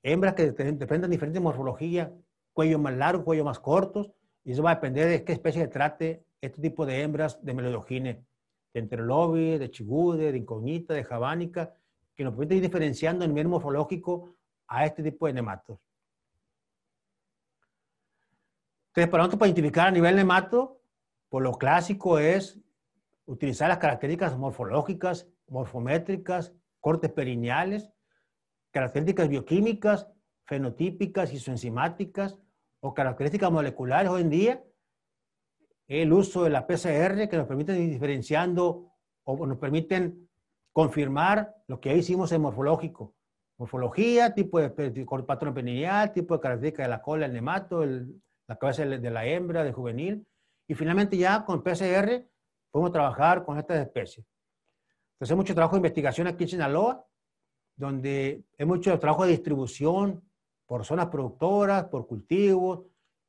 hembras que presentan diferentes morfologías, cuello más largo, cuello más cortos, y eso va a depender de qué especie se trate este tipo de hembras de melodogine, de entrelobis, de chigude, de incognita, de javánica, que nos permite ir diferenciando el nivel morfológico a este tipo de nematos. Entonces, para nosotros, para identificar a nivel nemato, por pues lo clásico es utilizar las características morfológicas, morfométricas, cortes perineales, características bioquímicas, fenotípicas, isoenzimáticas o características moleculares hoy en día, el uso de la PCR que nos permite ir diferenciando o nos permiten confirmar lo que ya hicimos en morfológico. Morfología, tipo de patrón perineal, tipo de característica de la cola, el nemato, el, la cabeza de la hembra, de juvenil, y finalmente ya con PCR podemos trabajar con estas especies. Entonces, mucho trabajo de investigación aquí en Sinaloa, donde hay mucho trabajo de distribución por zonas productoras, por cultivos,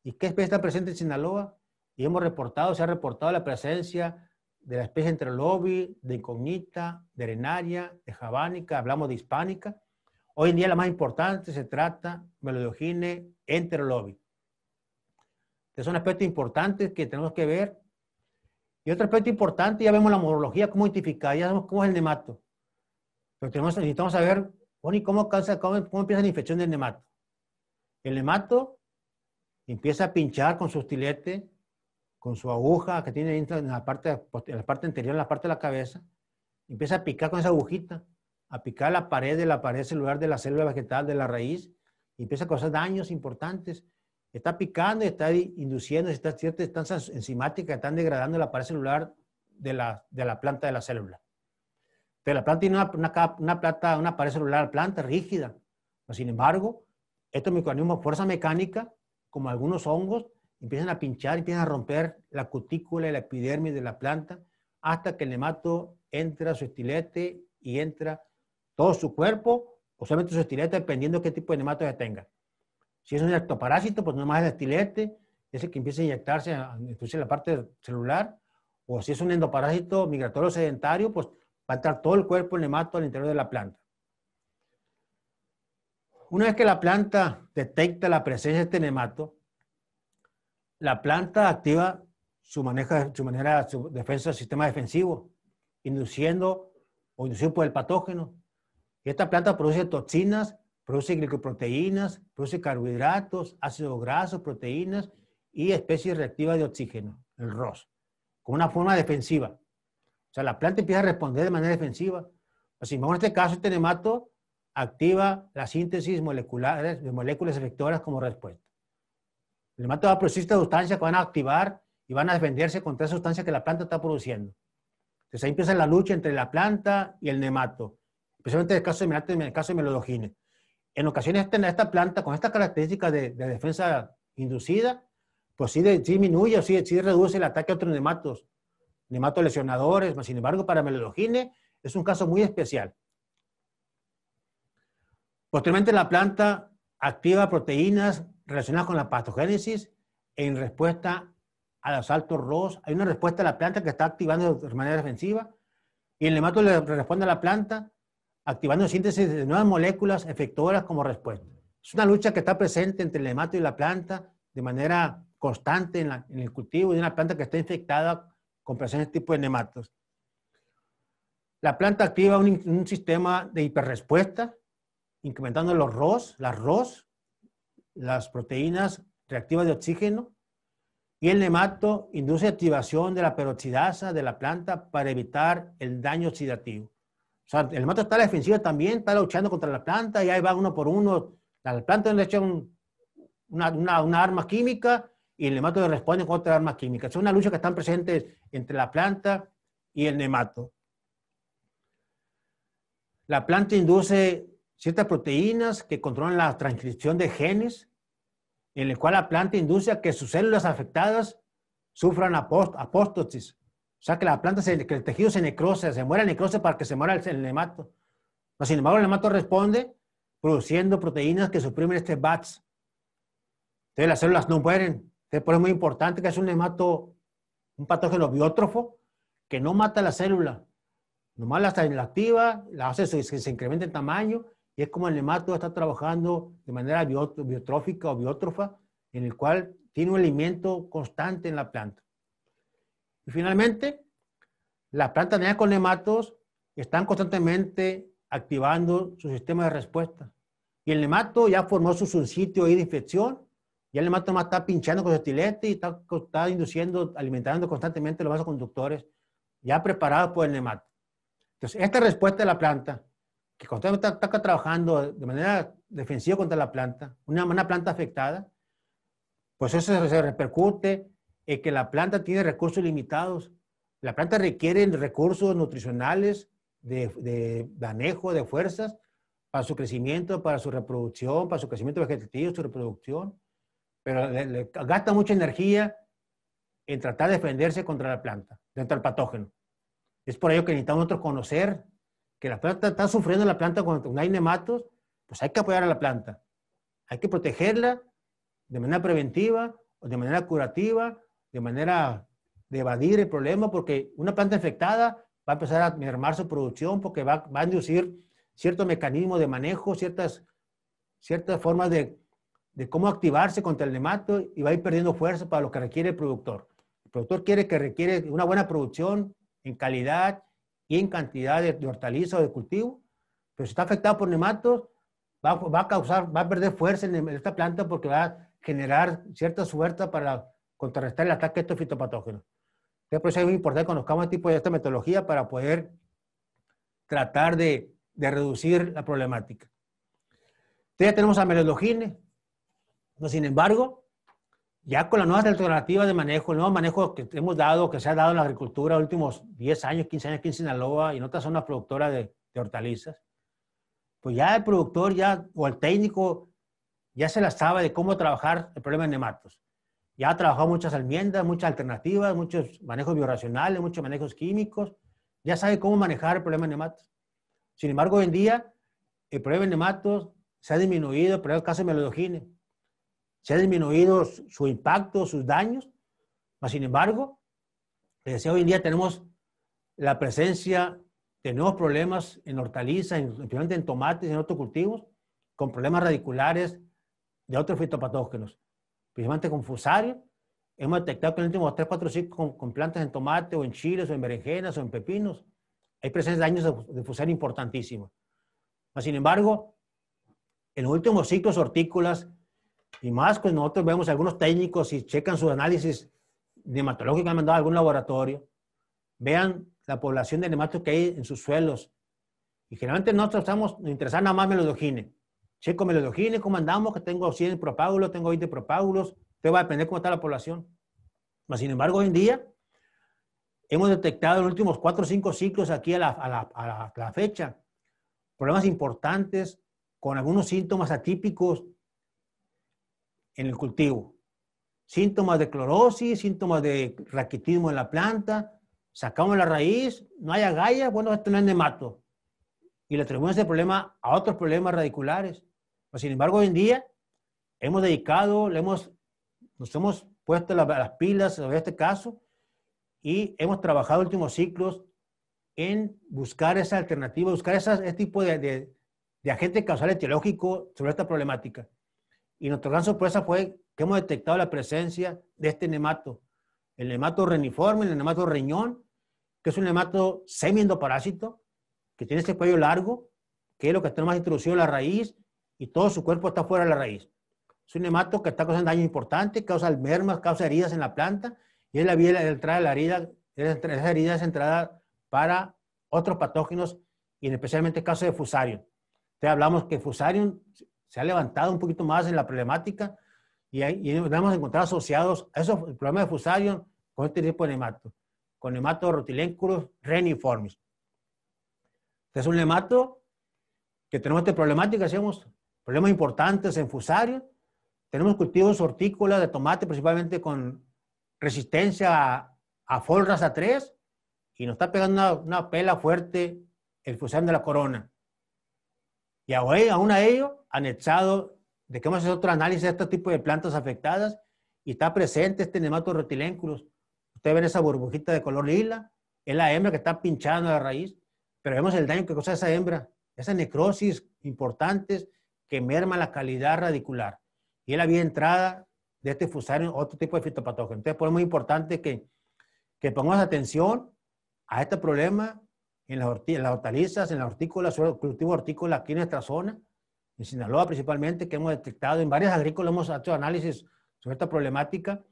y qué especie está presente en Sinaloa. Y hemos reportado, se ha reportado la presencia de la especie entre lobby, de incognita, de arenaria, de jabánica, hablamos de hispánica. Hoy en día la más importante se trata, melodogine, enterolobi. Es son aspectos importantes que tenemos que ver. Y otro aspecto importante, ya vemos la morfología, cómo identificar, ya sabemos cómo es el nemato. Pero tenemos, necesitamos saber, bueno, ¿y cómo, cómo, cómo empieza la infección del nemato? El nemato empieza a pinchar con su estilete, con su aguja que tiene en la parte, en la parte anterior, en la parte de la cabeza, empieza a picar con esa agujita, a picar la pared de la pared celular de la célula vegetal, de la raíz, empieza a causar daños importantes está picando, está induciendo, está, ciertas estanza enzimáticas están degradando la pared celular de la, planta de la célula. de la planta tiene una, una, una, plata, una pared celular planta rígida. sin embargo, estos microorganismos, fuerza mecánica, como algunos hongos, empiezan a pinchar, empiezan a romper la cutícula y la epidermis de la planta hasta que el nemato entra a su estilete y entra todo su cuerpo, o solamente su estilete, dependiendo de qué tipo de ya tenga. Si es un ectoparásito, pues más el estilete es el que empieza a inyectarse en la parte celular. O si es un endoparásito migratorio sedentario, pues va a entrar todo el cuerpo el nemato al interior de la planta. Una vez que la planta detecta la presencia de este nemato, la planta activa su, maneja, su manera, su defensa, sistema defensivo, induciendo o inducido por el patógeno. Y esta planta produce toxinas Produce glicoproteínas, produce carbohidratos, ácidos grasos, proteínas y especies reactivas de oxígeno, el ROS, como una forma defensiva. O sea, la planta empieza a responder de manera defensiva. Pues Así en este caso, este nemato activa la síntesis molecular de moléculas efectoras como respuesta. El nemato va a producir esta sustancias que van a activar y van a defenderse contra esas sustancias que la planta está produciendo. Entonces ahí empieza la lucha entre la planta y el nemato, especialmente en el caso de, en en ocasiones este, esta, planta con esta característica de, defensa inducida, pues sí, disminuye o sí, reduce el ataque a otros nematos, nematos lesionadores, sin embargo para melodogine es un caso muy especial. Posteriormente la planta activa proteínas relacionadas con la patogénesis en respuesta al asalto ROS. Hay una respuesta a la planta que está activando de manera defensiva y el nemato le responde a la planta activando síntesis de nuevas moléculas efectoras como respuesta. Es una lucha que está presente entre el nemato y la planta de manera constante en, el cultivo de una planta que está infectada con presencia de este tipo de nematos. La planta activa un, un sistema de hiperrespuesta, incrementando los ROS, las ROS, las proteínas reactivas de oxígeno, y el nemato induce activación de la peroxidasa de la planta para evitar el daño oxidativo. O sea, el nemato está defensivo también, está luchando contra la planta y ahí va uno por uno. La planta le echa una, arma química y el nemato le responde con otra arma química. Es una lucha que están presentes entre la planta y el nemato. La planta induce ciertas proteínas que controlan la transcripción de genes, en el cual la planta induce a que sus células afectadas sufran apóstosis, o sea, que la planta, se, que el tejido se necrose, se muera el necrose para que se muera el, nemato. sin embargo, el nemato responde produciendo proteínas que suprimen este BATS. Entonces, las células no mueren. Entonces, por eso es muy importante que es un nemato, un patógeno biótrofo, que no mata a la célula. Nomás la, la activa, la hace se, incrementa el tamaño y es como el nemato está trabajando de manera biotrófica o biótrofa, en el cual tiene un alimento constante en la planta. Y finalmente, las plantas dañadas con nematos están constantemente activando su sistema de respuesta. Y el nemato ya formó su, sitio de infección. Ya el más está pinchando con su estilete y está, induciendo, alimentando constantemente los vasos conductores ya preparados por el nemato. Entonces, esta respuesta de la planta, que constantemente está, trabajando de manera defensiva contra la planta, una, planta afectada, pues eso se, se repercute es eh, que la planta tiene recursos limitados. La planta requiere recursos nutricionales, de, de, de de fuerzas, para su crecimiento, para su reproducción, para su crecimiento vegetativo, su reproducción. Pero gasta mucha energía en tratar de defenderse contra la planta, contra el patógeno. Es por ello que necesitamos conocer que la planta está sufriendo la planta cuando hay nematos, pues hay que apoyar a la planta. Hay que protegerla de manera preventiva o de manera curativa de manera de evadir el problema, porque una planta infectada va a empezar a mermar su producción porque va, a inducir ciertos mecanismos de manejo, ciertas, ciertas formas de, cómo activarse contra el nemato y va a ir perdiendo fuerza para lo que requiere el productor. El productor quiere que requiere una buena producción en calidad y en cantidad de, hortalizas o de cultivo, pero si está afectado por nematos, va, va a causar, va a perder fuerza en, esta planta porque va a generar cierta suerte para la contrarrestar el ataque de estos fitopatógenos. por eso es muy importante que conozcamos este tipo de esta metodología para poder tratar de, reducir la problemática. Entonces, ya tenemos a no, sin embargo, ya con las nuevas alternativas de manejo, el nuevo manejo que hemos dado, que se ha dado en la agricultura los últimos 10 años, 15 años aquí en Sinaloa y en otras zonas productoras de, hortalizas, pues ya el productor ya, o el técnico ya se la sabe de cómo trabajar el problema de nematos. Ya ha trabajado muchas enmiendas, muchas alternativas, muchos manejos biorracionales, muchos manejos químicos. Ya sabe cómo manejar el problema de nematos. Sin embargo, hoy en día, el problema de nematos se ha disminuido, pero el caso de melodogine, se ha disminuido su impacto, sus daños. Mas, sin embargo, hoy en día tenemos la presencia de nuevos problemas en hortalizas, en, en tomates, y en otros cultivos, con problemas radiculares de otros fitopatógenos principalmente pues, con fusario, hemos detectado que en los últimos 3, 4 ciclos con, plantas en tomate o en chiles o en berenjenas o en pepinos, hay presencia de daños de, fusario importantísimos. Sin embargo, en los últimos ciclos hortícolas y más, pues nosotros vemos algunos técnicos y checan sus análisis nematológicos que han mandado a algún laboratorio, vean la población de nematos que hay en sus suelos. Y generalmente nosotros estamos interesados nada más melodogine checo los cómo andamos, que tengo 100 propágulos, tengo 20 propágulos, te va a depender cómo está la población. Mas, sin embargo, hoy en día hemos detectado en los últimos 4 o 5 ciclos aquí a la, fecha problemas importantes con algunos síntomas atípicos en el cultivo. Síntomas de clorosis, síntomas de raquitismo en la planta, sacamos la raíz, no hay agallas, bueno, esto no es nemato. Y le atribuimos ese problema a otros problemas radiculares. Pues, sin embargo, hoy en día hemos dedicado, le hemos, nos hemos puesto las pilas en este caso y hemos trabajado últimos ciclos en buscar esa alternativa, buscar ese este tipo de, de, agente causal etiológico sobre esta problemática. Y nuestra gran sorpresa fue que hemos detectado la presencia de este nemato, el nemato reniforme, el nemato riñón, que es un nemato semi-endoparásito, que tiene este cuello largo, que es lo que está más introducido en la raíz, y todo su cuerpo está fuera de la raíz. Es un hemato que está causando daño importante, causa mermas, causa heridas en la planta y es la vía de entrada de la herida, esa herida es entrada para otros patógenos y en especialmente el caso de Fusarium. Te hablamos que Fusarium se ha levantado un poquito más en la problemática y, y nos hemos encontrado asociados a esos, problemas de Fusarium con este tipo de hemato, con hemato rotilénculos reniformis. Este es un hemato que tenemos esta problemática, hacemos problemas importantes en Fusario. Tenemos cultivos hortícolas de tomate, principalmente con resistencia a, a a 3 y nos está pegando una, pela fuerte el fusión de la corona. Y aún a ello, han echado de que hemos hecho otro análisis de este tipo de plantas afectadas y está presente este nemato rotilénculos. Ustedes ven esa burbujita de color lila, es la hembra que está pinchando la raíz, pero vemos el daño que causa esa hembra, esas necrosis importantes que merma la calidad radicular. Y es la vía entrada de este fusario en otro tipo de fitopatógeno Entonces, por es muy importante que, que pongamos atención a este problema en las, hortalizas, en las hortícolas, sobre el cultivo hortícola aquí en nuestra zona, en Sinaloa principalmente, que hemos detectado en varias agrícolas, hemos hecho análisis sobre esta problemática,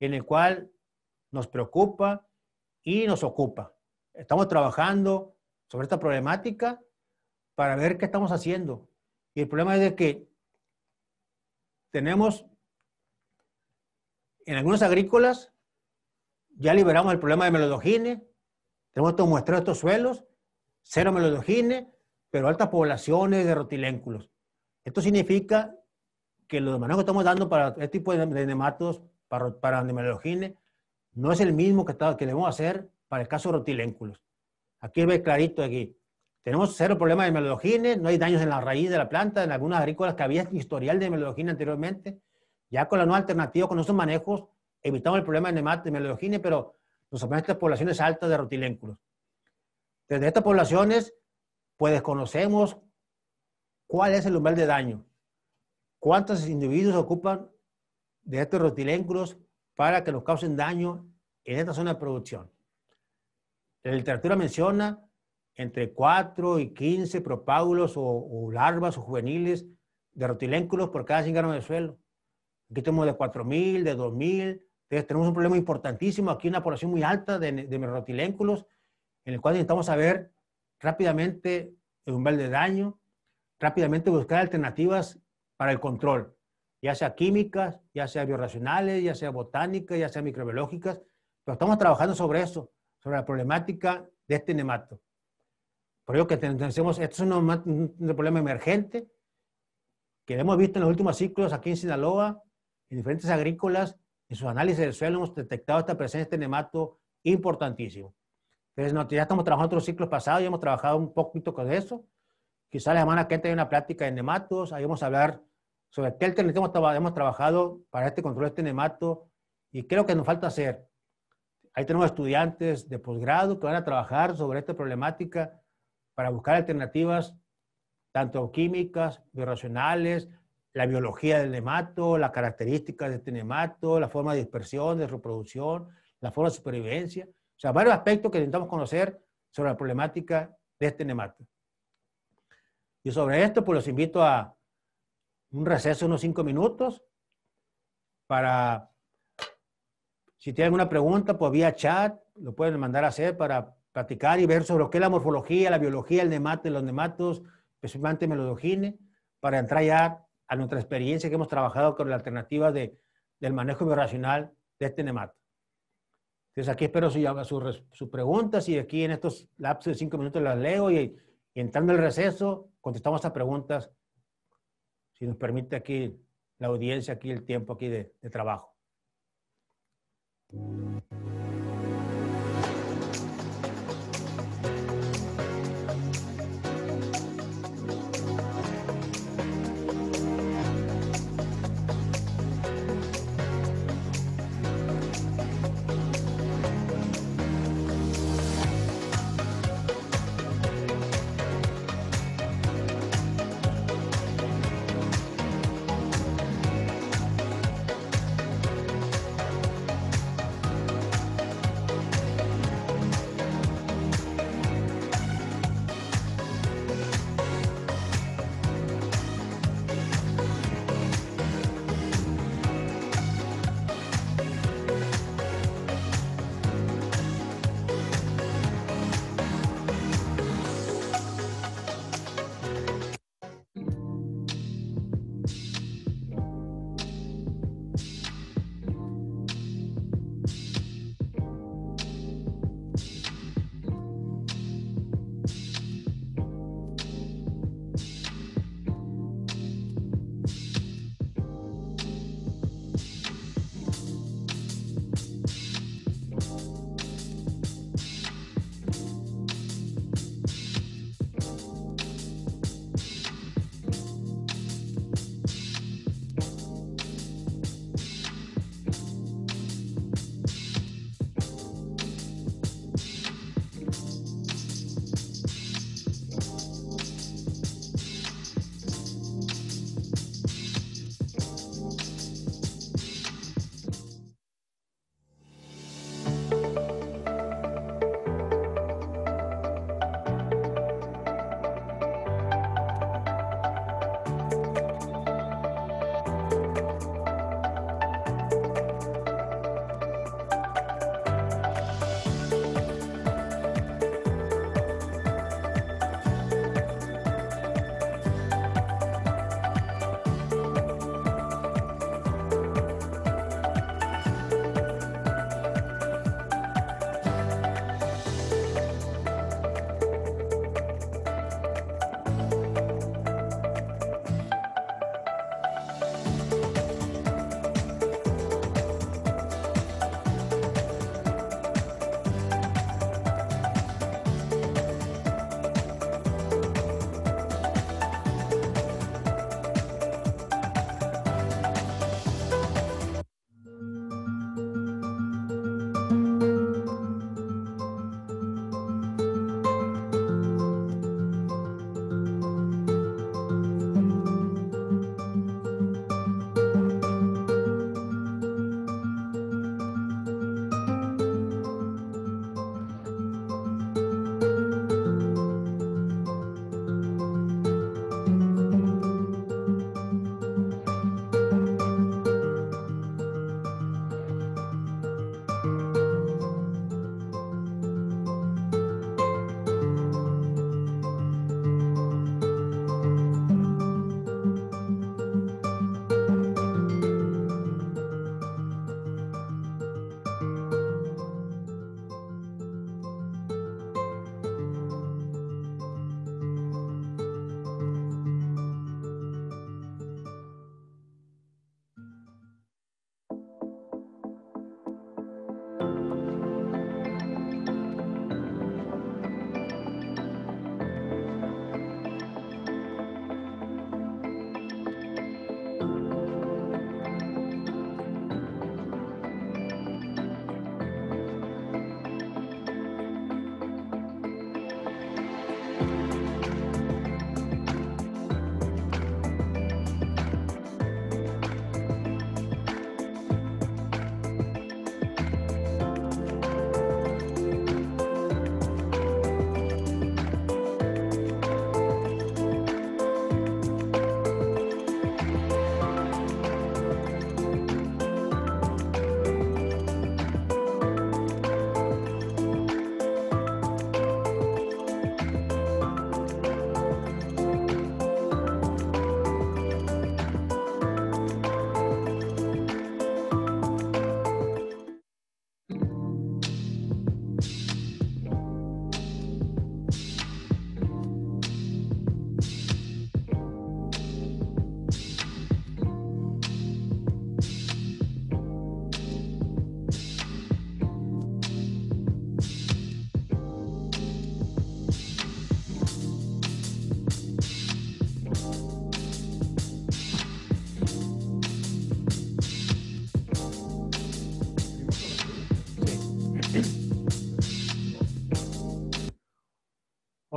en el cual nos preocupa y nos ocupa. Estamos trabajando sobre esta problemática para ver qué estamos haciendo, y el problema es de que tenemos, en algunos agrícolas, ya liberamos el problema de melodogine. tenemos todo muestreo estos suelos, cero melodogine, pero altas poblaciones de rotilénculos. Esto significa que los manejos que estamos dando para este tipo de nematos, para, para no es el mismo que, que debemos hacer para el caso de rotilénculos. Aquí ve clarito aquí. Tenemos cero problemas de melodogines, no hay daños en la raíz de la planta, en algunas agrícolas que había historial de melodogines anteriormente. Ya con la nueva alternativa, con nuestros manejos, evitamos el problema de nemate, de melodogines, pero nos aparecen estas poblaciones altas de rotilénculos. Desde estas poblaciones, pues desconocemos cuál es el umbral de daño, cuántos individuos ocupan de estos rotilénculos para que nos causen daño en esta zona de producción. La literatura menciona entre 4 y 15 propágulos o, larvas o juveniles de rotilénculos por cada 100 de suelo. Aquí tenemos de 4.000, de 2.000. Entonces tenemos un problema importantísimo aquí, una población muy alta de, de en el cual necesitamos ver rápidamente el umbral de daño, rápidamente buscar alternativas para el control, ya sea químicas, ya sea biorracionales, ya sea botánicas, ya sea microbiológicas, pero estamos trabajando sobre eso, sobre la problemática de este nemato. Por ello que tenemos, esto es un, problema emergente que hemos visto en los últimos ciclos aquí en Sinaloa, en diferentes agrícolas, en sus análisis del suelo hemos detectado esta presencia de este nemato importantísimo. Entonces, ya estamos trabajando otros ciclos pasados, y hemos trabajado un poquito con eso. Quizá la semana que entra hay una plática de nematos, ahí vamos a hablar sobre qué alternativas hemos, hemos trabajado para este control de este nemato y qué es lo que nos falta hacer. Ahí tenemos estudiantes de posgrado que van a trabajar sobre esta problemática para buscar alternativas tanto químicas, biorracionales, la biología del nemato, las características de este nemato, la forma de dispersión, de reproducción, la forma de supervivencia. O sea, varios aspectos que intentamos conocer sobre la problemática de este nemato. Y sobre esto, pues los invito a un receso de unos cinco minutos para, si tienen alguna pregunta, pues vía chat, lo pueden mandar a hacer para platicar y ver sobre lo que es la morfología, la biología, el nemate, los nematos, especialmente melodogine, para entrar ya a nuestra experiencia que hemos trabajado con la alternativa de, del manejo bioracional de este nemato. Entonces aquí espero sus preguntas y aquí en estos lapsos de cinco minutos las leo y, entrando el receso contestamos a preguntas, si nos permite aquí la audiencia, aquí el tiempo aquí de trabajo.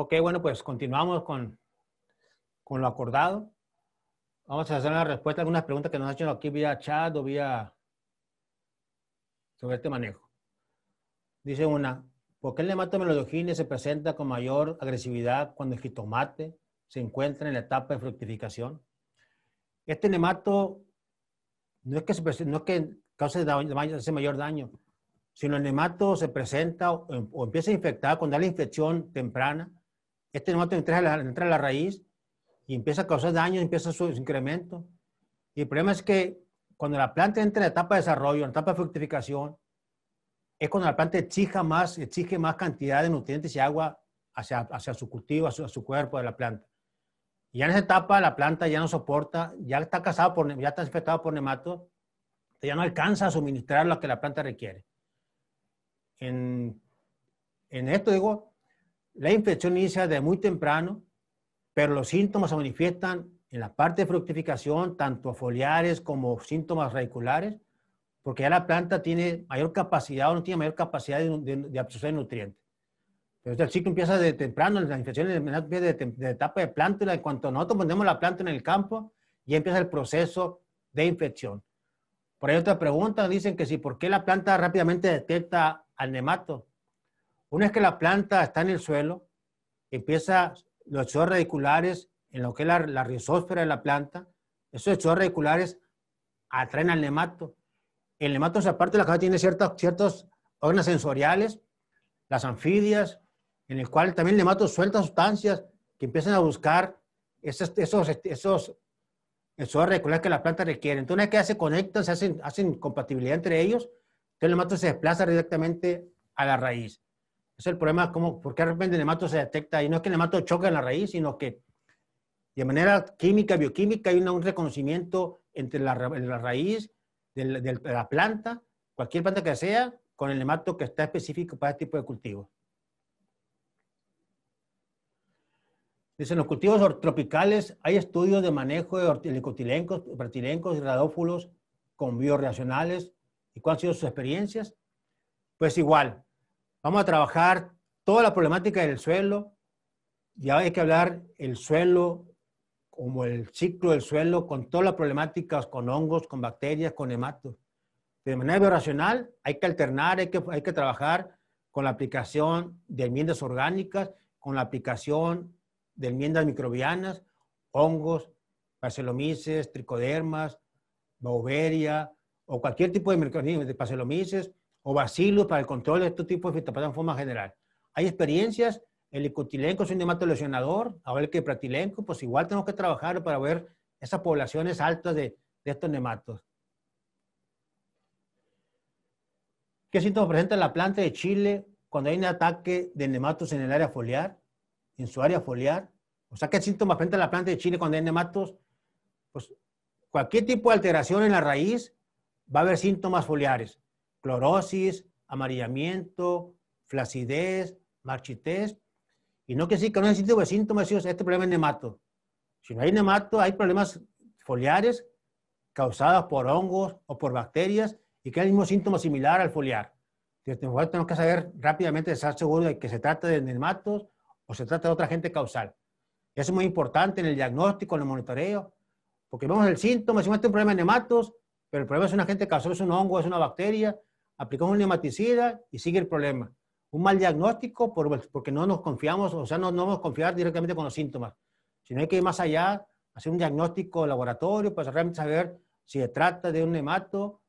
Ok, bueno, pues continuamos con, con lo acordado. Vamos a hacer una respuesta a algunas preguntas que nos han hecho aquí vía chat o vía sobre este manejo. Dice una, ¿por qué el nematomelodogine se presenta con mayor agresividad cuando el jitomate se encuentra en la etapa de fructificación? Este nemato no es que, no que cause daño, ese mayor daño, sino el nemato se presenta o, empieza a infectar con la infección temprana este nemato entra a, la, entra a la raíz y empieza a causar daño, empieza su, incremento. Y el problema es que cuando la planta entra en etapa de desarrollo, en etapa de fructificación, es cuando la planta exige más, exige más cantidad de nutrientes y agua hacia, hacia su cultivo, hacia su, a su, cuerpo de la planta. Y ya en esa etapa la planta ya no soporta, ya está casada por, ya está infectada por nematos, ya no alcanza a suministrar lo que la planta requiere. En, en esto digo, la infección inicia de muy temprano, pero los síntomas se manifiestan en la parte de fructificación, tanto foliares como síntomas radiculares, porque ya la planta tiene mayor capacidad o no tiene mayor capacidad de, de, absorber nutrientes. Pero el este ciclo empieza de temprano, la infección empieza de, de, de, etapa de plántula. En cuanto nosotros ponemos la planta en el campo, ya empieza el proceso de infección. Por ahí otra pregunta, dicen que si, ¿por qué la planta rápidamente detecta al nemato? Una es que la planta está en el suelo, empieza los hechos radiculares en lo que es la, la rizósfera de la planta. Esos hechos radiculares atraen al nemato. El nemato, aparte de la caja, tiene ciertos, ciertos órganos sensoriales, las anfibias, en el cual también el nemato suelta sustancias que empiezan a buscar esos, esos, esos, que la planta requiere. Entonces, una vez que se conectan, se hacen, hacen compatibilidad entre ellos, el nemato se desplaza directamente a la raíz. Es el problema, cómo ¿por qué de repente el nemato se detecta? Y no es que el nemato choque en la raíz, sino que de manera química, bioquímica, hay un reconocimiento entre la, raíz de la planta, cualquier planta que sea, con el nemato que está específico para este tipo de cultivo. en los cultivos tropicales hay estudios de manejo de helicotilencos, pertilencos y radófulos con bioreaccionales. ¿Y cuáles han sido sus experiencias? Pues igual, Vamos a trabajar toda la problemática del suelo. Ya hay que hablar el suelo como el ciclo del suelo con todas las problemáticas, con hongos, con bacterias, con hematos. De manera racional, hay que alternar, hay que, hay que trabajar con la aplicación de enmiendas orgánicas, con la aplicación de enmiendas microbianas, hongos, parcelomices, tricodermas, bauberia o cualquier tipo de microorganismos, de parcelomices o bacilos para el control de este tipo de fitoplasma en forma general. Hay experiencias, el licotilenco es un nematolesionador, ahora el quepratilenco, pues igual tenemos que trabajar para ver esas poblaciones altas de, de estos nematos. ¿Qué síntomas presenta la planta de Chile cuando hay un ataque de nematos en el área foliar, en su área foliar? O sea, ¿qué síntomas presenta la planta de Chile cuando hay nematos? Pues cualquier tipo de alteración en la raíz va a haber síntomas foliares clorosis, amarillamiento, flacidez, marchitez. Y no que sí, que no hay síntomas, de síntomas, este problema es nemato. Si no hay nemato, hay problemas foliares causados por hongos o por bacterias y que hay el mismo síntoma similar al foliar. Entonces, tenemos que saber rápidamente, estar seguro de que se trata de nematos o se trata de otra gente causal. Eso es muy importante en el diagnóstico, en el monitoreo, porque vemos el síntoma, si no este es un problema de nematos, pero el problema es un agente causal, es un hongo, es una bacteria, aplicamos un nematicida y sigue el problema. Un mal diagnóstico porque no nos confiamos, o sea, no, vamos a confiar directamente con los síntomas, sino hay que ir más allá, hacer un diagnóstico laboratorio para pues, realmente saber si se trata de un nemato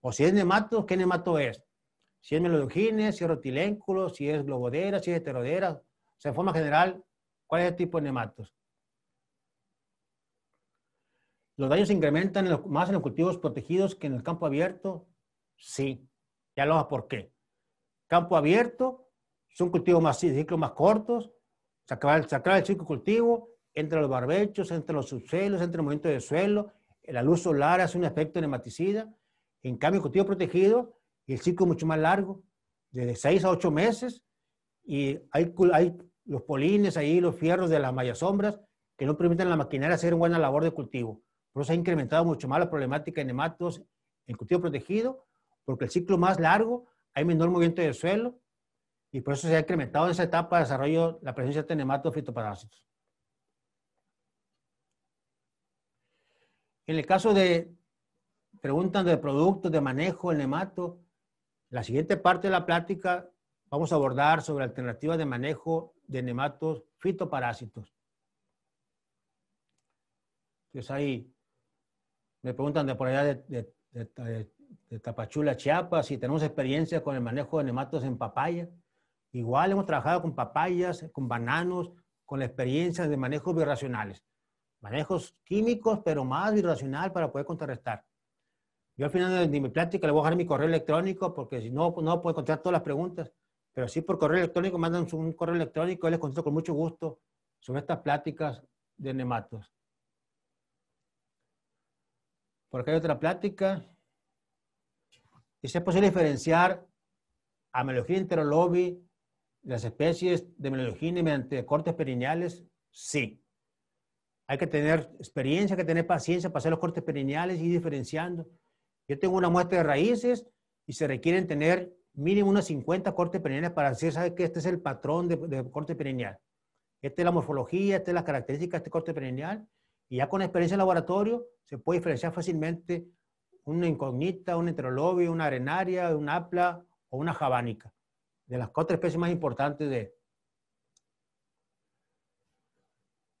o si es nemato, qué nemato es. Si es melodogine, si es rotilénculo, si es globodera, si es heterodera, o sea, en forma general, ¿cuál es el tipo de nematos? Los daños se incrementan más en los cultivos protegidos que en el campo abierto, sí. Ya aloja por qué. Campo abierto, son cultivos más, ciclos más cortos, se acaba el ciclo cultivo entre los barbechos, entre los subsuelos, entre el movimiento de suelo, la luz solar hace un efecto nematicida. En cambio, cultivo protegido, el ciclo es mucho más largo, de 6 a 8 meses, y hay, los polines ahí, los fierros de las mallas sombras, que no permiten a la maquinaria hacer una buena labor de cultivo. Por eso se ha incrementado mucho más la problemática de nematos en cultivo protegido porque el ciclo más largo hay menor movimiento del suelo y por eso se ha incrementado en esa etapa de desarrollo la presencia de nematos fitoparásitos. En el caso de, preguntas de productos, de manejo del nemato, la siguiente parte de la plática vamos a abordar sobre alternativas de manejo de nematos fitoparásitos. Entonces ahí me preguntan de por allá de de Tapachula, Chiapas, y tenemos experiencia con el manejo de nematos en papaya. Igual hemos trabajado con papayas, con bananos, con la experiencia de manejos birracionales. Manejos químicos, pero más birracional para poder contrarrestar. Yo al final de mi plática le voy a dejar mi correo electrónico porque si no, no puedo contestar todas las preguntas. Pero sí por correo electrónico, mandan un correo electrónico, y les contesto con mucho gusto sobre estas pláticas de nematos. Porque hay otra plática es posible diferenciar a melogina interlobi las especies de melogina mediante cortes perineales, sí. Hay que tener experiencia, hay que tener paciencia para hacer los cortes perineales y diferenciando. Yo tengo una muestra de raíces y se requieren tener mínimo unas 50 cortes perineales para decir, ¿sabe que Este es el patrón de, corte perineal. Esta es la morfología, esta es la característica de este corte perineal. Y ya con experiencia en laboratorio se puede diferenciar fácilmente una incógnita, un enterolobio, una arenaria, una apla o una jabánica. De las cuatro especies más importantes de...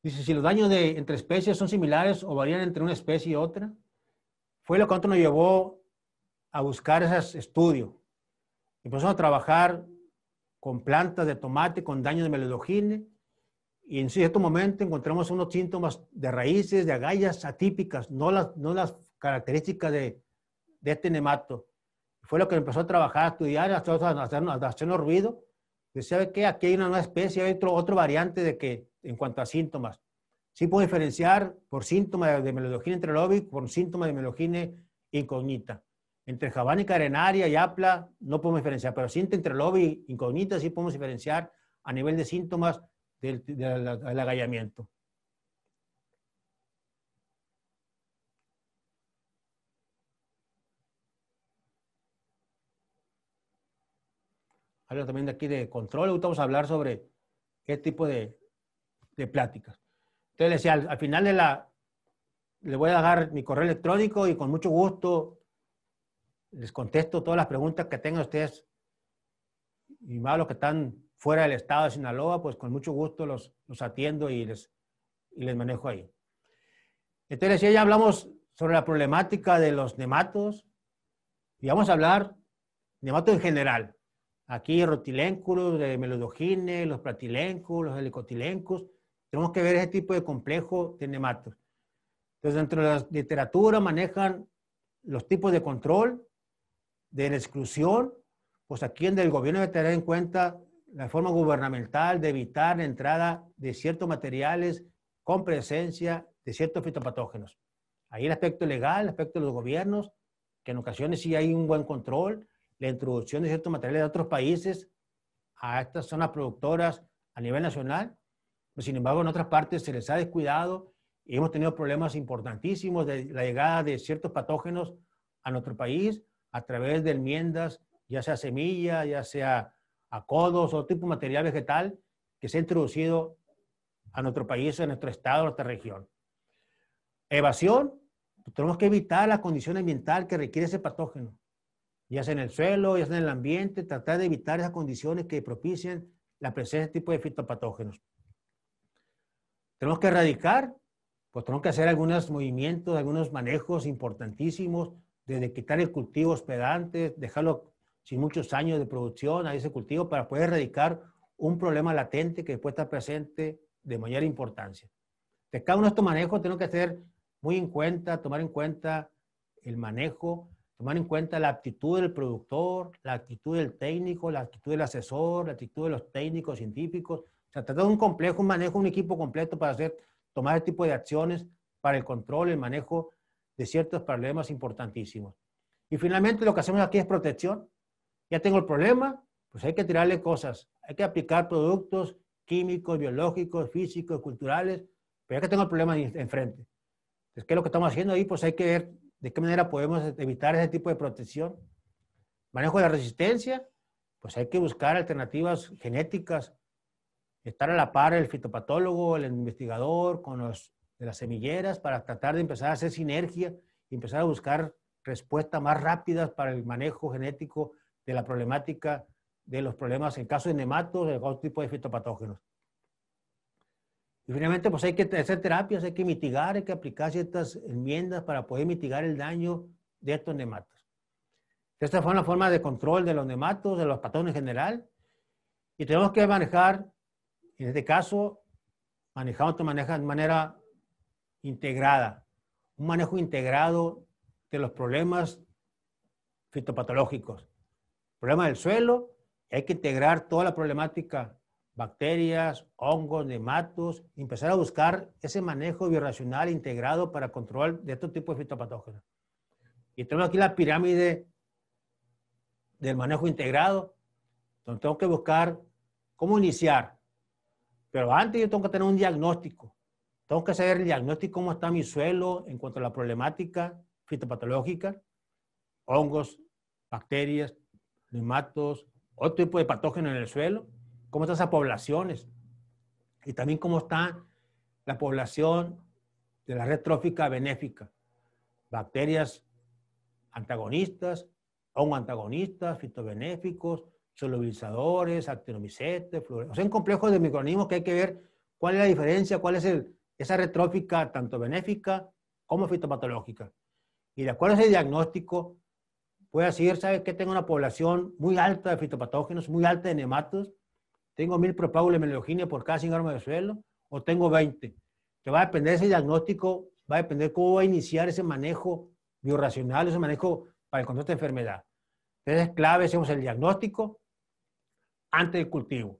Dice, si los daños de, entre especies son similares o varían entre una especie y otra, fue lo que nos llevó a buscar esos estudio. Empezamos a trabajar con plantas de tomate con daños de melodogine y en cierto momento encontramos unos síntomas de raíces, de agallas atípicas, no las, no las características de, este nemato. Fue lo que empezó a trabajar, a estudiar, a hacer, a hacer, ruido. que sabe que aquí hay una nueva especie, hay otro, otro variante de que, en cuanto a síntomas. Sí puedo diferenciar por síntomas de entre enterolóbica, por síntomas de melogine incógnita. Entre jabánica arenaria y apla no podemos diferenciar, pero entre e incógnita sí podemos diferenciar a nivel de síntomas del, del, del agallamiento. también de aquí de control, vamos a hablar sobre qué tipo de, pláticas. Entonces decía, al, final de la, le voy a dar mi correo electrónico y con mucho gusto les contesto todas las preguntas que tengan ustedes y más los que están fuera del estado de Sinaloa, pues con mucho gusto los, atiendo y les, les manejo ahí. Entonces ya hablamos sobre la problemática de los nematos y vamos a hablar nematos en general. Aquí rotilénculos de eh, melodogines, los platilenculos, los helicotilencos. Tenemos que ver ese tipo de complejo de nematos. Entonces, dentro de la literatura manejan los tipos de control, de exclusión. Pues aquí en el gobierno debe tener en cuenta la forma gubernamental de evitar la entrada de ciertos materiales con presencia de ciertos fitopatógenos. Ahí el aspecto legal, el aspecto de los gobiernos, que en ocasiones sí hay un buen control, la introducción de ciertos materiales de otros países a estas zonas productoras a nivel nacional. Pues, sin embargo, en otras partes se les ha descuidado y hemos tenido problemas importantísimos de la llegada de ciertos patógenos a nuestro país a través de enmiendas, ya sea semilla, ya sea acodos codos o tipo de material vegetal que se ha introducido a nuestro país, a nuestro estado, a nuestra región. Evasión, pues, tenemos que evitar la condición ambiental que requiere ese patógeno ya sea en el suelo, ya sea en el ambiente, tratar de evitar esas condiciones que propician la presencia de este tipo de fitopatógenos. Tenemos que erradicar, pues tenemos que hacer algunos movimientos, algunos manejos importantísimos, desde quitar el cultivo hospedante, dejarlo sin muchos años de producción a ese cultivo para poder erradicar un problema latente que después está presente de mayor importancia. De cada uno de estos manejos tenemos que hacer muy en cuenta, tomar en cuenta el manejo tomar en cuenta la actitud del productor, la actitud del técnico, la actitud del asesor, la actitud de los técnicos científicos. O sea, tratar de un complejo, un manejo, un equipo completo para hacer, tomar este tipo de acciones para el control, el manejo de ciertos problemas importantísimos. Y finalmente lo que hacemos aquí es protección. Ya tengo el problema, pues hay que tirarle cosas. Hay que aplicar productos químicos, biológicos, físicos, culturales, pero ya que tengo el problema enfrente. Entonces, ¿qué es lo que estamos haciendo ahí? Pues hay que ver ¿De qué manera podemos evitar ese tipo de protección? Manejo de la resistencia, pues hay que buscar alternativas genéticas, estar a la par el fitopatólogo, el investigador, con los de las semilleras para tratar de empezar a hacer sinergia y empezar a buscar respuestas más rápidas para el manejo genético de la problemática de los problemas en caso de nematos, de otro tipo de fitopatógenos. Y finalmente, pues hay que hacer terapias, hay que mitigar, hay que aplicar ciertas enmiendas para poder mitigar el daño de estos nematos. Esta fue una forma de control de los nematos, de los patógenos en general. Y tenemos que manejar, en este caso, manejamos de manera integrada, un manejo integrado de los problemas fitopatológicos. Problema del suelo, hay que integrar toda la problemática bacterias, hongos, nematos, empezar a buscar ese manejo biorracional integrado para control de este tipo de fitopatógenos. Y tengo aquí la pirámide del manejo integrado, donde tengo que buscar cómo iniciar. Pero antes yo tengo que tener un diagnóstico. Tengo que saber el diagnóstico, cómo está mi suelo en cuanto a la problemática fitopatológica, hongos, bacterias, nematos, otro tipo de patógenos en el suelo cómo están esas poblaciones y también cómo está la población de la red trófica benéfica. Bacterias antagonistas, hongo antagonistas, fitobenéficos, solubilizadores, actinomicetes, flores. O sea, un complejo de microorganismos que hay que ver cuál es la diferencia, cuál es esa red trófica tanto benéfica como fitopatológica. Y de acuerdo a ese diagnóstico, puede decir, ¿sabe que Tengo una población muy alta de fitopatógenos, muy alta de nematos, tengo mil de meloginia por cada 100 de suelo o tengo 20. Que va a depender de ese diagnóstico, va a depender cómo va a iniciar ese manejo biorracional, ese manejo para el control de enfermedad. Entonces clave, hacemos el diagnóstico antes del cultivo.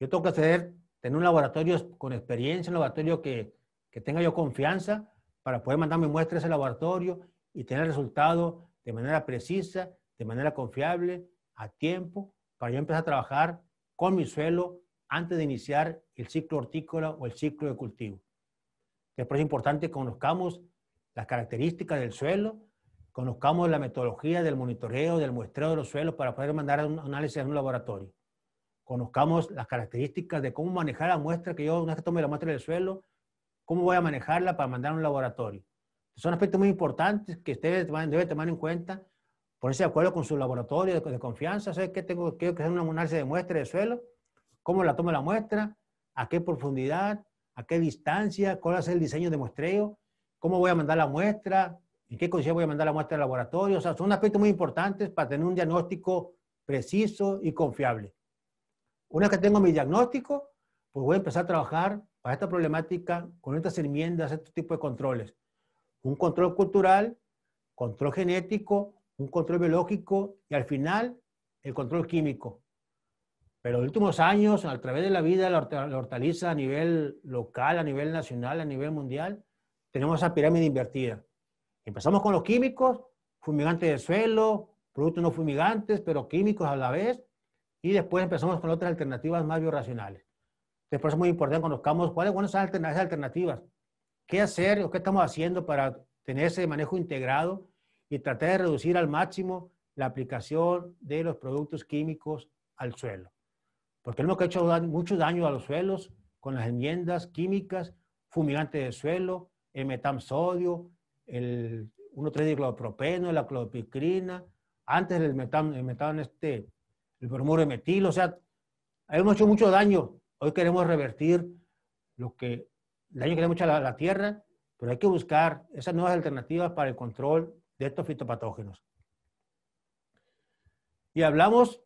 Yo tengo que hacer, tener un laboratorio con experiencia, un laboratorio que, que tenga yo confianza para poder mandar mi muestra a ese laboratorio y tener el resultado de manera precisa, de manera confiable, a tiempo, para yo empezar a trabajar con mi suelo antes de iniciar el ciclo hortícola o el ciclo de cultivo. Después es importante que conozcamos las características del suelo, conozcamos la metodología del monitoreo, del muestreo de los suelos para poder mandar un análisis a un laboratorio. Conozcamos las características de cómo manejar la muestra, que yo una vez que tome la muestra del suelo, cómo voy a manejarla para mandar a un laboratorio. Son aspectos muy importantes que ustedes deben tomar en cuenta ponerse de acuerdo con su laboratorio de, confianza, ¿sabes qué? Tengo, que hacer una análisis de muestra de suelo, cómo la toma la muestra, a qué profundidad, a qué distancia, cuál va el diseño de muestreo, cómo voy a mandar la muestra, en qué condiciones voy a mandar la muestra al laboratorio. O sea, son aspectos muy importantes para tener un diagnóstico preciso y confiable. Una vez que tengo mi diagnóstico, pues voy a empezar a trabajar para esta problemática con estas enmiendas, este tipo de controles. Un control cultural, control genético, un control biológico y al final el control químico. Pero en los últimos años, a través de la vida, la hortaliza a nivel local, a nivel nacional, a nivel mundial, tenemos esa pirámide invertida. Empezamos con los químicos, fumigantes de suelo, productos no fumigantes, pero químicos a la vez, y después empezamos con otras alternativas más biorracionales. Entonces, por eso es muy importante conozcamos cuáles son esas alternativas, qué hacer o qué estamos haciendo para tener ese manejo integrado y traté de reducir al máximo la aplicación de los productos químicos al suelo. Porque hemos hecho mucho daño a los suelos con las enmiendas químicas, fumigantes de suelo, el sodio, el 1,3-diclopropeno, la clopicrina, antes el metam, el este, el bromuro de metil, o sea, hemos hecho mucho daño. Hoy queremos revertir lo que, el daño que le a la tierra, pero hay que buscar esas nuevas alternativas para el control de estos fitopatógenos. Y hablamos,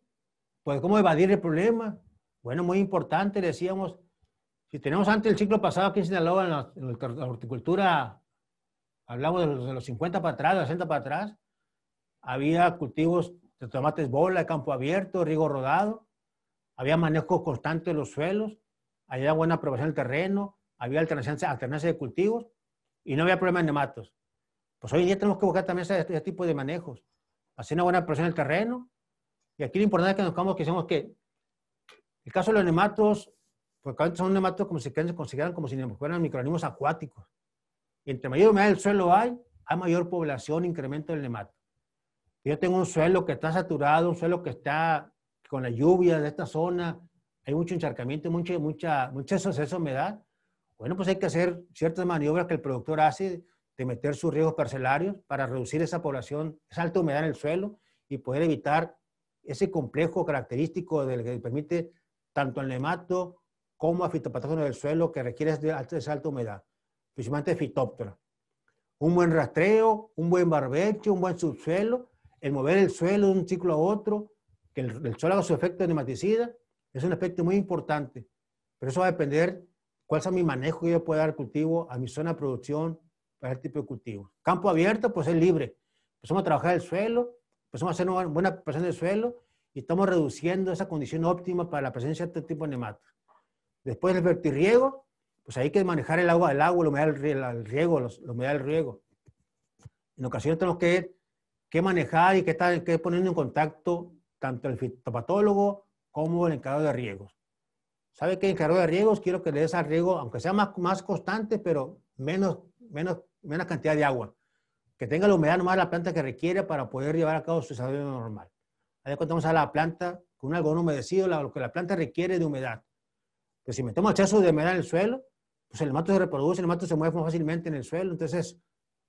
pues, cómo evadir el problema. Bueno, muy importante, decíamos, si tenemos antes el ciclo pasado aquí en Sinaloa, en la, horticultura, hablamos de los, 50 para atrás, de los 60 para atrás, había cultivos de tomates bola, de campo abierto, riego rodado, había manejo constante de los suelos, había buena aprobación del terreno, había alternancia, alternancia de cultivos y no había problemas de nematos. Pues hoy en día tenemos que buscar también ese, tipo de manejos, hacer una buena presión del terreno. Y aquí lo importante es que nos buscamos que hicimos que el caso de los nematos, porque son nematos como si se consideran como si fueran microorganismos acuáticos. Y entre mayor humedad del suelo hay, hay mayor población, incremento del nemato. Yo tengo un suelo que está saturado, un suelo que está con la lluvia de esta zona, hay mucho encharcamiento, mucha, mucha, mucha mucha humedad. Bueno, pues hay que hacer ciertas maniobras que el productor hace de meter sus riesgos parcelarios para reducir esa población, esa alta humedad en el suelo y poder evitar ese complejo característico del que permite tanto el nemato como a fitopatógeno del suelo que requiere de esa alta humedad, principalmente fitóptora. Un buen rastreo, un buen barbecho, un buen subsuelo, el mover el suelo de un ciclo a otro, que el, suelo haga su efecto de nematicida, es un aspecto muy importante. Pero eso va a depender cuál sea mi manejo que yo pueda dar cultivo a mi zona de producción, el tipo de cultivo. Campo abierto, pues es libre. Empezamos a trabajar el suelo, empezamos a hacer una buena presión del suelo y estamos reduciendo esa condición óptima para la presencia de este tipo de nematos. Después del vertirriego, pues hay que manejar el agua del agua, la humedad del riego, la humedad el riego. En ocasiones tenemos que, que manejar y que estar poniendo en contacto tanto el fitopatólogo como el encargado de riegos. ¿Sabe qué encargado de riegos? Quiero que le des al riego, aunque sea más, más constante, pero menos, menos una cantidad de agua, que tenga la humedad normal la planta que requiere para poder llevar a cabo su desarrollo normal. Ahí contamos a la planta con un algodón humedecido, lo que la planta requiere de humedad. si metemos exceso de humedad en el suelo, pues el nemato se reproduce, el nemato se mueve fácilmente en el suelo, entonces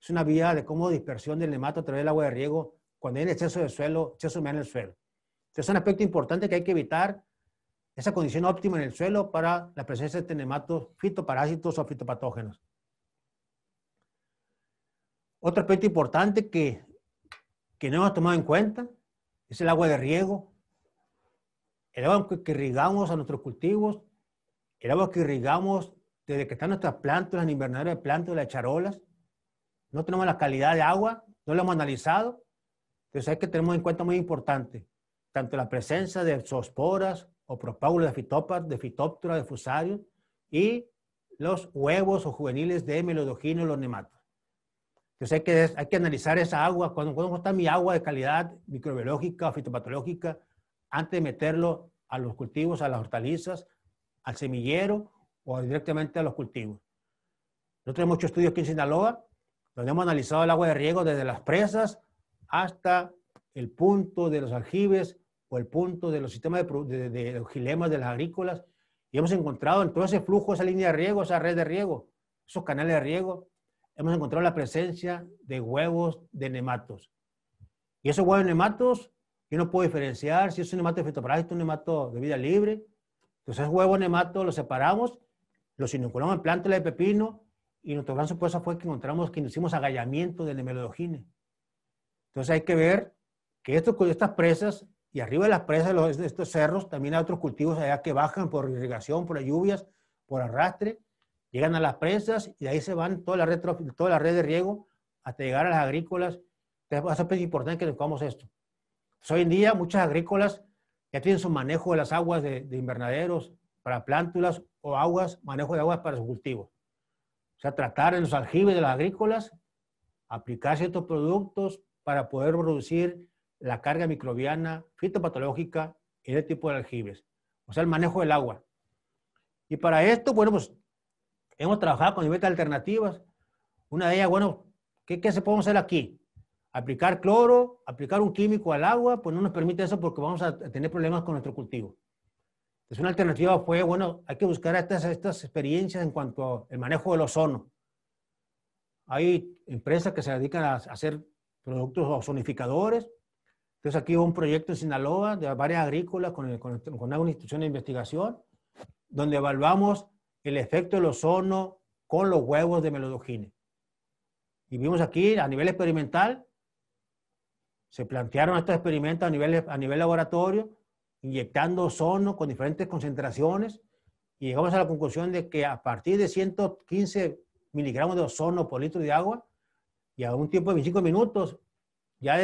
es una vía de cómo dispersión del nemato a través del agua de riego cuando hay exceso de suelo, exceso de humedad en el suelo. Entonces es un aspecto importante que hay que evitar esa condición óptima en el suelo para la presencia de este nematos fitoparásitos o fitopatógenos. Otro aspecto importante que, no hemos tomado en cuenta es el agua de riego. El agua que, irrigamos a nuestros cultivos, el agua que irrigamos desde que están nuestras plantas, en invernadero de plantas, las charolas. No tenemos la calidad de agua, no lo hemos analizado. Entonces hay que tener en cuenta muy importante, tanto la presencia de zoosporas o propágulos de fitópatas, de fitóptera, de fusarios y los huevos o juveniles de melodogino y los nematos. Entonces hay que, hay que analizar esa agua, cuando, cuando está mi agua de calidad microbiológica o fitopatológica, antes de meterlo a los cultivos, a las hortalizas, al semillero o directamente a los cultivos. Nosotros hemos hecho estudios aquí en Sinaloa, donde hemos analizado el agua de riego desde las presas hasta el punto de los aljibes o el punto de los sistemas de, de, gilemas de las agrícolas, y hemos encontrado en todo ese flujo, esa línea de riego, esa red de riego, esos canales de riego, hemos encontrado la presencia de huevos de nematos. Y esos huevos de nematos, yo no puedo diferenciar si es un nemato de o un nemato de vida libre. Entonces, huevos de nematos los separamos, los inoculamos en plantas de pepino y nuestra gran sorpresa fue que encontramos que hicimos agallamiento del nemelodogine. Entonces, hay que ver que esto, estas presas y arriba de las presas de estos cerros también hay otros cultivos allá que bajan por irrigación, por lluvias, por arrastre llegan a las presas y de ahí se van toda la red, toda la red de riego hasta llegar a las agrícolas. a es pues, importante que tengamos esto. hoy en día muchas agrícolas ya tienen su manejo de las aguas de, invernaderos para plántulas o aguas, manejo de aguas para sus cultivos. O sea, tratar en los aljibes de las agrícolas, aplicar ciertos productos para poder reducir la carga microbiana, fitopatológica y este tipo de aljibes. O sea, el manejo del agua. Y para esto, bueno, pues Hemos trabajado con diversas alternativas. Una de ellas, bueno, ¿qué, se podemos hacer aquí? Aplicar cloro, aplicar un químico al agua, pues no nos permite eso porque vamos a tener problemas con nuestro cultivo. Entonces, una alternativa fue, bueno, hay que buscar estas, estas experiencias en cuanto al manejo del ozono. Hay empresas que se dedican a hacer productos ozonificadores. Entonces, aquí hubo un proyecto en Sinaloa de varias agrícolas con, el, con, con una institución de investigación donde evaluamos el efecto del ozono con los huevos de melodogine. Y vimos aquí a nivel experimental, se plantearon estos experimentos a nivel, a nivel laboratorio, inyectando ozono con diferentes concentraciones y llegamos a la conclusión de que a partir de 115 miligramos de ozono por litro de agua y a un tiempo de 25 minutos ya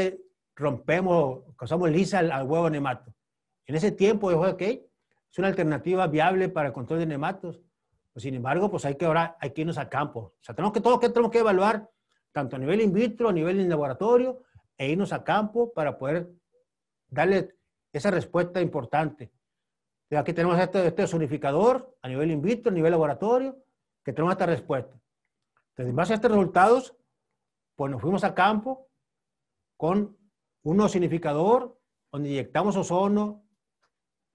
rompemos, causamos lisa al, huevo nemato. En ese tiempo dijo, es una alternativa viable para el control de nematos pues, sin embargo, pues hay que ahora hay que irnos a campo. O sea, tenemos que todo que tenemos que evaluar tanto a nivel in vitro, a nivel en laboratorio e irnos a campo para poder darle esa respuesta importante. aquí tenemos este, este a nivel in vitro, a nivel laboratorio, que tenemos esta respuesta. Entonces, en base a estos resultados, pues nos fuimos a campo con un significador donde inyectamos ozono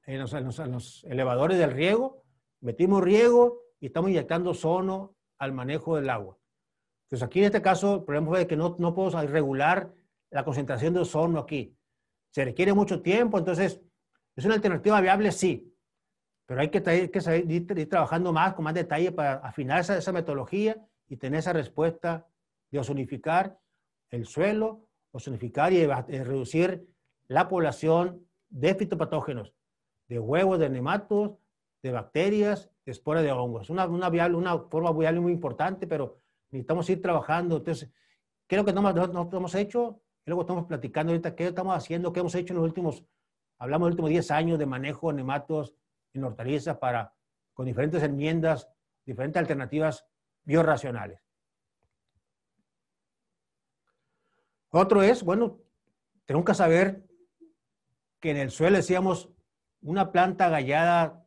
en los elevadores del riego, metimos riego, y estamos inyectando sono al manejo del agua. Entonces pues aquí en este caso, el problema fue que no, no podemos regular la concentración de ozono aquí. Se requiere mucho tiempo, entonces, ¿es una alternativa viable? Sí, pero hay que, hay que ir, trabajando más, con más detalle para afinar esa, metodología y tener esa respuesta de ozonificar el suelo, ozonificar y eh, reducir la población de fitopatógenos, de huevos, de nematos, de bacterias esporas de hongos. Es una, una, una forma viable muy importante, pero necesitamos ir trabajando. Entonces, ¿qué es lo que nosotros, hemos hecho? Y estamos platicando ahorita? ¿Qué estamos haciendo? ¿Qué hemos hecho en los últimos, hablamos de los últimos 10 años de manejo de nematos en hortalizas para, con diferentes enmiendas, diferentes alternativas biorracionales? Otro es, bueno, tenemos que saber que en el suelo decíamos una planta gallada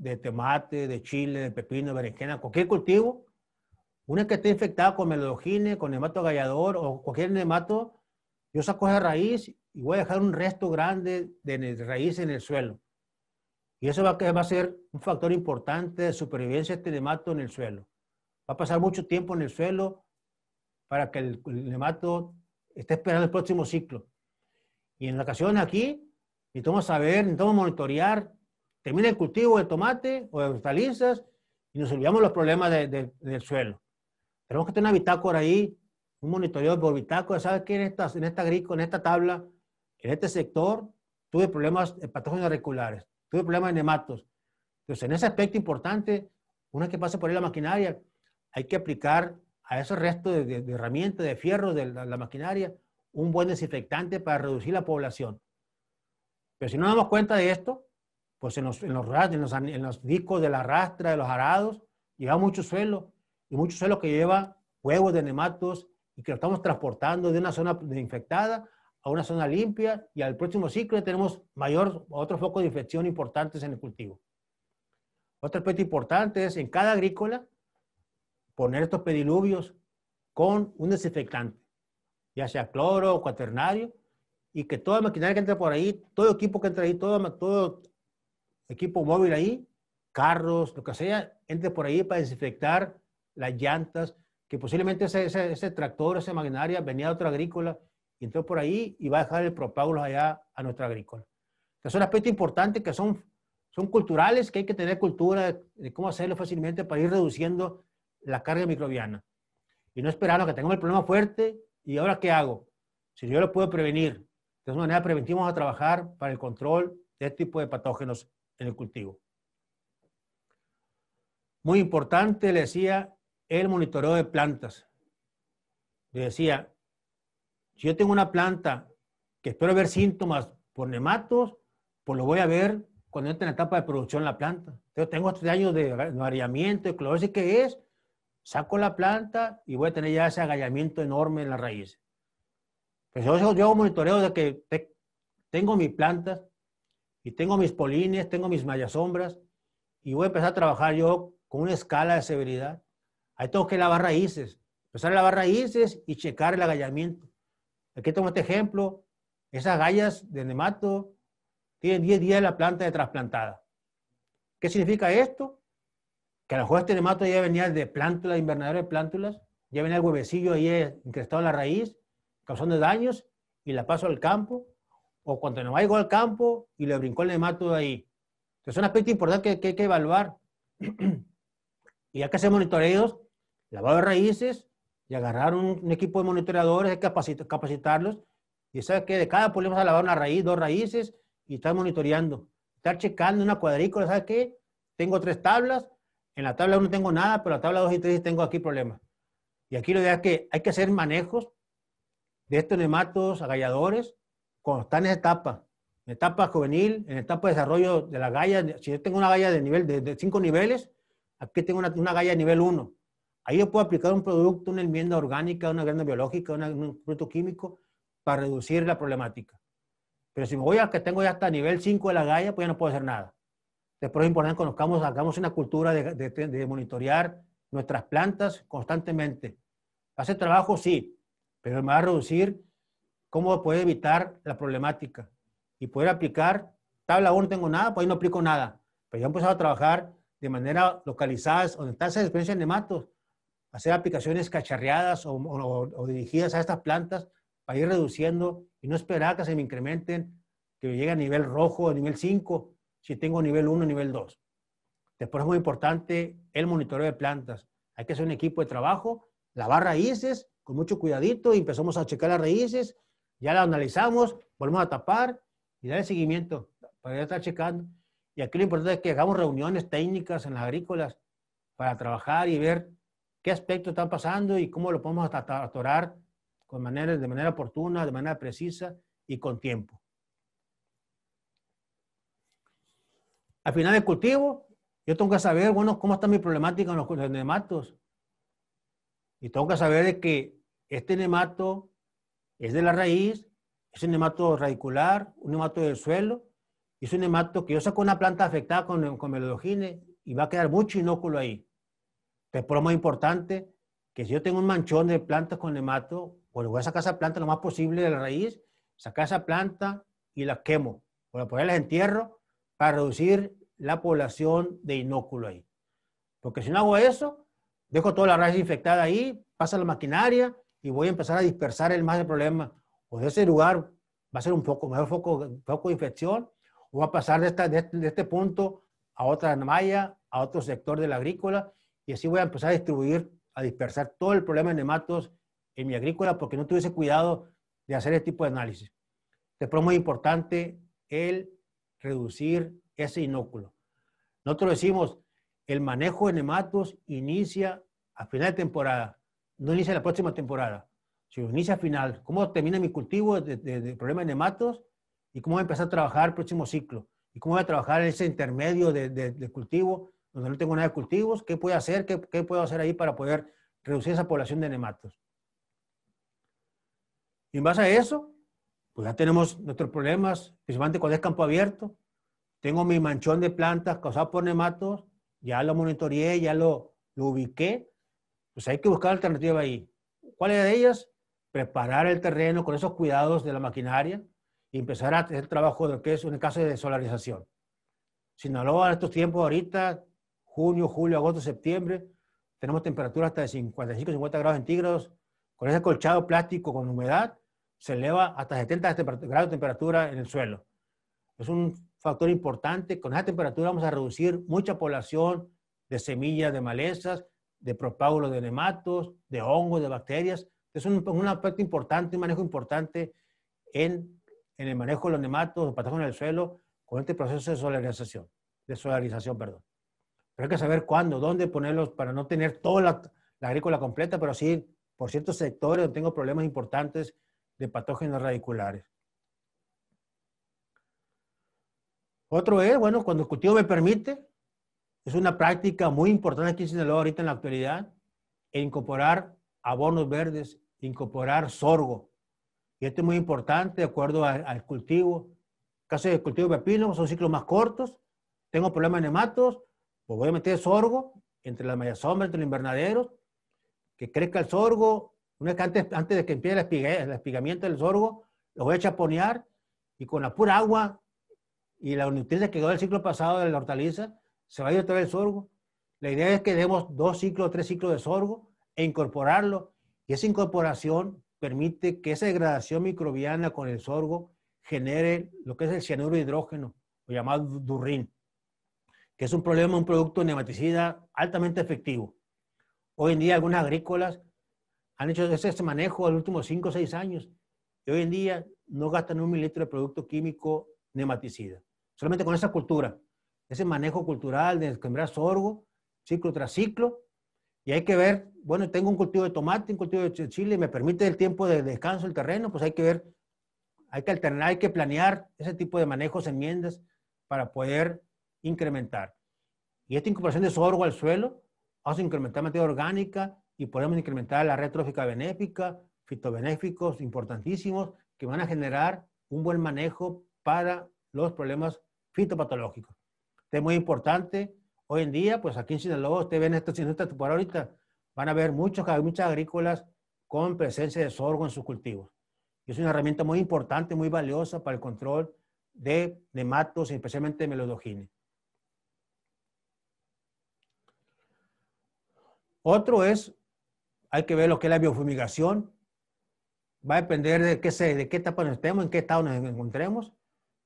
de tomate, de chile, de pepino, de berenjena, cualquier cultivo, una que esté infectada con melodogine, con nemato gallador o cualquier nemato, yo saco esa raíz y voy a dejar un resto grande de raíz en el suelo. Y eso va, a ser un factor importante de supervivencia de este nemato en el suelo. Va a pasar mucho tiempo en el suelo para que el, el nemato esté esperando el próximo ciclo. Y en la ocasión aquí, necesitamos saber, necesitamos monitorear termina el cultivo de tomate o de hortalizas y nos olvidamos los problemas del suelo. Tenemos que tener una bitácora ahí, un monitoreo por bitácora, sabes qué? en esta, en esta agrícola, en esta tabla, en este sector, tuve problemas de patógenos regulares, tuve problemas de nematos. Entonces, en ese aspecto importante, una vez que pasa por ahí la maquinaria, hay que aplicar a esos restos de, herramientas, de fierro de la, la, maquinaria, un buen desinfectante para reducir la población. Pero si no nos damos cuenta de esto, pues en los, en los, en discos de la rastra, de los arados, lleva mucho suelo, y mucho suelo que lleva huevos de nematos y que lo estamos transportando de una zona infectada a una zona limpia y al próximo ciclo tenemos mayor, otro foco de infección importantes en el cultivo. Otro aspecto importante es en cada agrícola poner estos pediluvios con un desinfectante, ya sea cloro o cuaternario, y que toda maquinaria que entre por ahí, todo equipo que entre ahí, todo, todo equipo móvil ahí, carros, lo que sea, entre por ahí para desinfectar las llantas, que posiblemente ese, ese, tractor, esa maquinaria venía de otra agrícola y entró por ahí y va a dejar el propágulos allá a nuestra agrícola. Que son aspectos importantes que son, son culturales, que hay que tener cultura de, cómo hacerlo fácilmente para ir reduciendo la carga microbiana. Y no esperar a que tengamos el problema fuerte y ahora qué hago. Si yo lo puedo prevenir, de esa manera preventimos a trabajar para el control de este tipo de patógenos en el cultivo. Muy importante, le decía, el monitoreo de plantas. Le decía, si yo tengo una planta que espero ver síntomas por nematos, pues lo voy a ver cuando entre en la etapa de producción la planta. Yo tengo tres años de variamiento, de clorosis, ¿qué es? Saco la planta y voy a tener ya ese agallamiento enorme en la raíz. Pues yo, yo hago monitoreo de que tengo mis plantas tengo mis polines, tengo mis mallas sombras, y voy a empezar a trabajar yo con una escala de severidad. Ahí tengo que lavar raíces, empezar a lavar raíces y checar el agallamiento. Aquí tengo este ejemplo, esas gallas de nemato tienen 10 días de la planta de trasplantada. ¿Qué significa esto? Que a lo mejor este nemato ya venía de plántulas, de invernadero de plántulas, ya venía el huevecillo ahí incrustado en la raíz, causando daños, y la paso al campo, o cuando no llegó al campo y le brincó el nemato ahí. Entonces, es un aspecto importante que, que hay que evaluar. y hay que hacer monitoreos, lavado de raíces y agarrar un, equipo de monitoreadores, hay que capacitarlos. Y sabes que de cada problema se a lavar una raíz, dos raíces y estar monitoreando. Estar checando una cuadrícula, ¿sabes qué? Tengo tres tablas, en la tabla 1 tengo nada, pero la tabla 2 y 3 tengo aquí problemas. Y aquí lo idea que hay que hacer manejos de estos nematos agalladores cuando está en esa etapa, en etapa juvenil, en etapa de desarrollo de la galla, si yo tengo una galla de nivel de, cinco niveles, aquí tengo una, galla de nivel 1. Ahí yo puedo aplicar un producto, una enmienda orgánica, una enmienda biológica, un producto químico para reducir la problemática. Pero si me voy a que tengo ya hasta nivel 5 de la galla, pues ya no puedo hacer nada. Después es importante que conozcamos, hagamos una cultura de, de monitorear nuestras plantas constantemente. ¿Hace trabajo? Sí, pero me va a reducir cómo puede evitar la problemática y poder aplicar. Tabla 1 no tengo nada, pues ahí no aplico nada. Pero ya he empezado a trabajar de manera localizada, donde está esa experiencia en nematos, hacer aplicaciones cacharreadas o, dirigidas a estas plantas para ir reduciendo y no esperar que se me incrementen, que me llegue a nivel rojo, a nivel 5, si tengo nivel 1, nivel 2. Después es muy importante el monitoreo de plantas. Hay que hacer un equipo de trabajo, lavar raíces con mucho cuidadito y empezamos a checar las raíces ya la analizamos, volvemos a tapar y darle seguimiento para ya estar checando. Y aquí lo importante es que hagamos reuniones técnicas en las agrícolas para trabajar y ver qué aspectos están pasando y cómo lo podemos atorar con manera, de manera oportuna, de manera precisa y con tiempo. Al final del cultivo, yo tengo que saber, bueno, cómo está mi problemática en los, nematos. Y tengo que saber que este nemato es de la raíz, es un nemato radicular, un nemato del suelo, es un nemato que yo saco una planta afectada con, con melodogine y va a quedar mucho inóculo ahí. Entonces, por lo más importante, que si yo tengo un manchón de plantas con nemato, pues voy a sacar esa planta lo más posible de la raíz, sacar esa planta y la quemo, o la ponerlas en entierro para reducir la población de inóculo ahí. Porque si no hago eso, dejo toda la raíz infectada ahí, pasa la maquinaria y voy a empezar a dispersar el más problemas problema, de ese lugar va a ser un poco mejor foco, foco de infección o va a pasar de, este, de, este, punto a otra malla, a otro sector de la agrícola y así voy a empezar a distribuir, a dispersar todo el problema de nematos en mi agrícola porque no tuve cuidado de hacer este tipo de análisis. Después muy importante el reducir ese inóculo. Nosotros decimos, el manejo de nematos inicia a final de temporada no inicia la próxima temporada, sino inicia final. ¿Cómo termina mi cultivo de, problemas de nematos? ¿Y cómo voy a empezar a trabajar el próximo ciclo? ¿Y cómo voy a trabajar ese intermedio de, cultivo donde no tengo nada de cultivos? ¿Qué puedo hacer? ¿Qué, puedo hacer ahí para poder reducir esa población de nematos? Y en base a eso, pues ya tenemos nuestros problemas, principalmente cuando es campo abierto. Tengo mi manchón de plantas causado por nematos, ya lo monitoreé, ya lo, lo ubiqué, pues hay que buscar alternativa ahí. ¿Cuál es de ellas? Preparar el terreno con esos cuidados de la maquinaria y empezar a hacer trabajo de lo que es un caso de solarización. Sinaloa en estos tiempos ahorita, junio, julio, agosto, septiembre, tenemos temperaturas hasta de 55, 50 grados centígrados. Con ese colchado plástico con humedad, se eleva hasta 70 grados de temperatura en el suelo. Es un factor importante. Con esa temperatura vamos a reducir mucha población de semillas, de malezas de propágulos de nematos, de hongos, de bacterias. Es un, un aspecto importante, un manejo importante en, en el manejo de los nematos, los patógenos del suelo, con este proceso de solarización. De solarización perdón. Pero hay que saber cuándo, dónde ponerlos para no tener toda la, la agrícola completa, pero sí por ciertos sectores donde tengo problemas importantes de patógenos radiculares. Otro es, bueno, cuando el cultivo me permite, es una práctica muy importante aquí en Sinaloa ahorita en la actualidad, incorporar abonos verdes, incorporar sorgo. Y esto es muy importante de acuerdo al, cultivo. En el caso del cultivo de pepino, son ciclos más cortos, tengo problemas de nematos, pues voy a meter sorgo entre las mayas sombras, entre los invernaderos, que crezca el sorgo, una vez que antes, antes de que empiece el, espigamiento del sorgo, lo voy a chaponear y con la pura agua y la nutrientes que quedó del ciclo pasado de la hortaliza, se va a ir otra vez el sorgo. La idea es que demos dos ciclos, tres ciclos de sorgo e incorporarlo. Y esa incorporación permite que esa degradación microbiana con el sorgo genere lo que es el cianuro hidrógeno, o llamado durrin, que es un problema, un producto nematicida altamente efectivo. Hoy en día algunas agrícolas han hecho ese manejo en los últimos cinco o seis años y hoy en día no gastan un mililitro de producto químico nematicida, solamente con esa cultura ese manejo cultural de sembrar sorgo, ciclo tras ciclo. Y hay que ver, bueno, tengo un cultivo de tomate, un cultivo de chile, me permite el tiempo de descanso el terreno, pues hay que ver, hay que alternar, hay que planear ese tipo de manejos, enmiendas, para poder incrementar. Y esta incorporación de sorgo al suelo, vamos a incrementar materia orgánica y podemos incrementar la red benéfica, fitobenéficos importantísimos que van a generar un buen manejo para los problemas fitopatológicos es muy importante. Hoy en día, pues aquí en Sinaloa, ustedes ven esto, si por ahorita, van a ver muchos, muchas agrícolas con presencia de sorgo en sus cultivos. y Es una herramienta muy importante, muy valiosa para el control de nematos, especialmente de melodogines. Otro es, hay que ver lo que es la biofumigación. Va a depender de qué, se, de qué etapa nos estemos, en qué estado nos encontremos.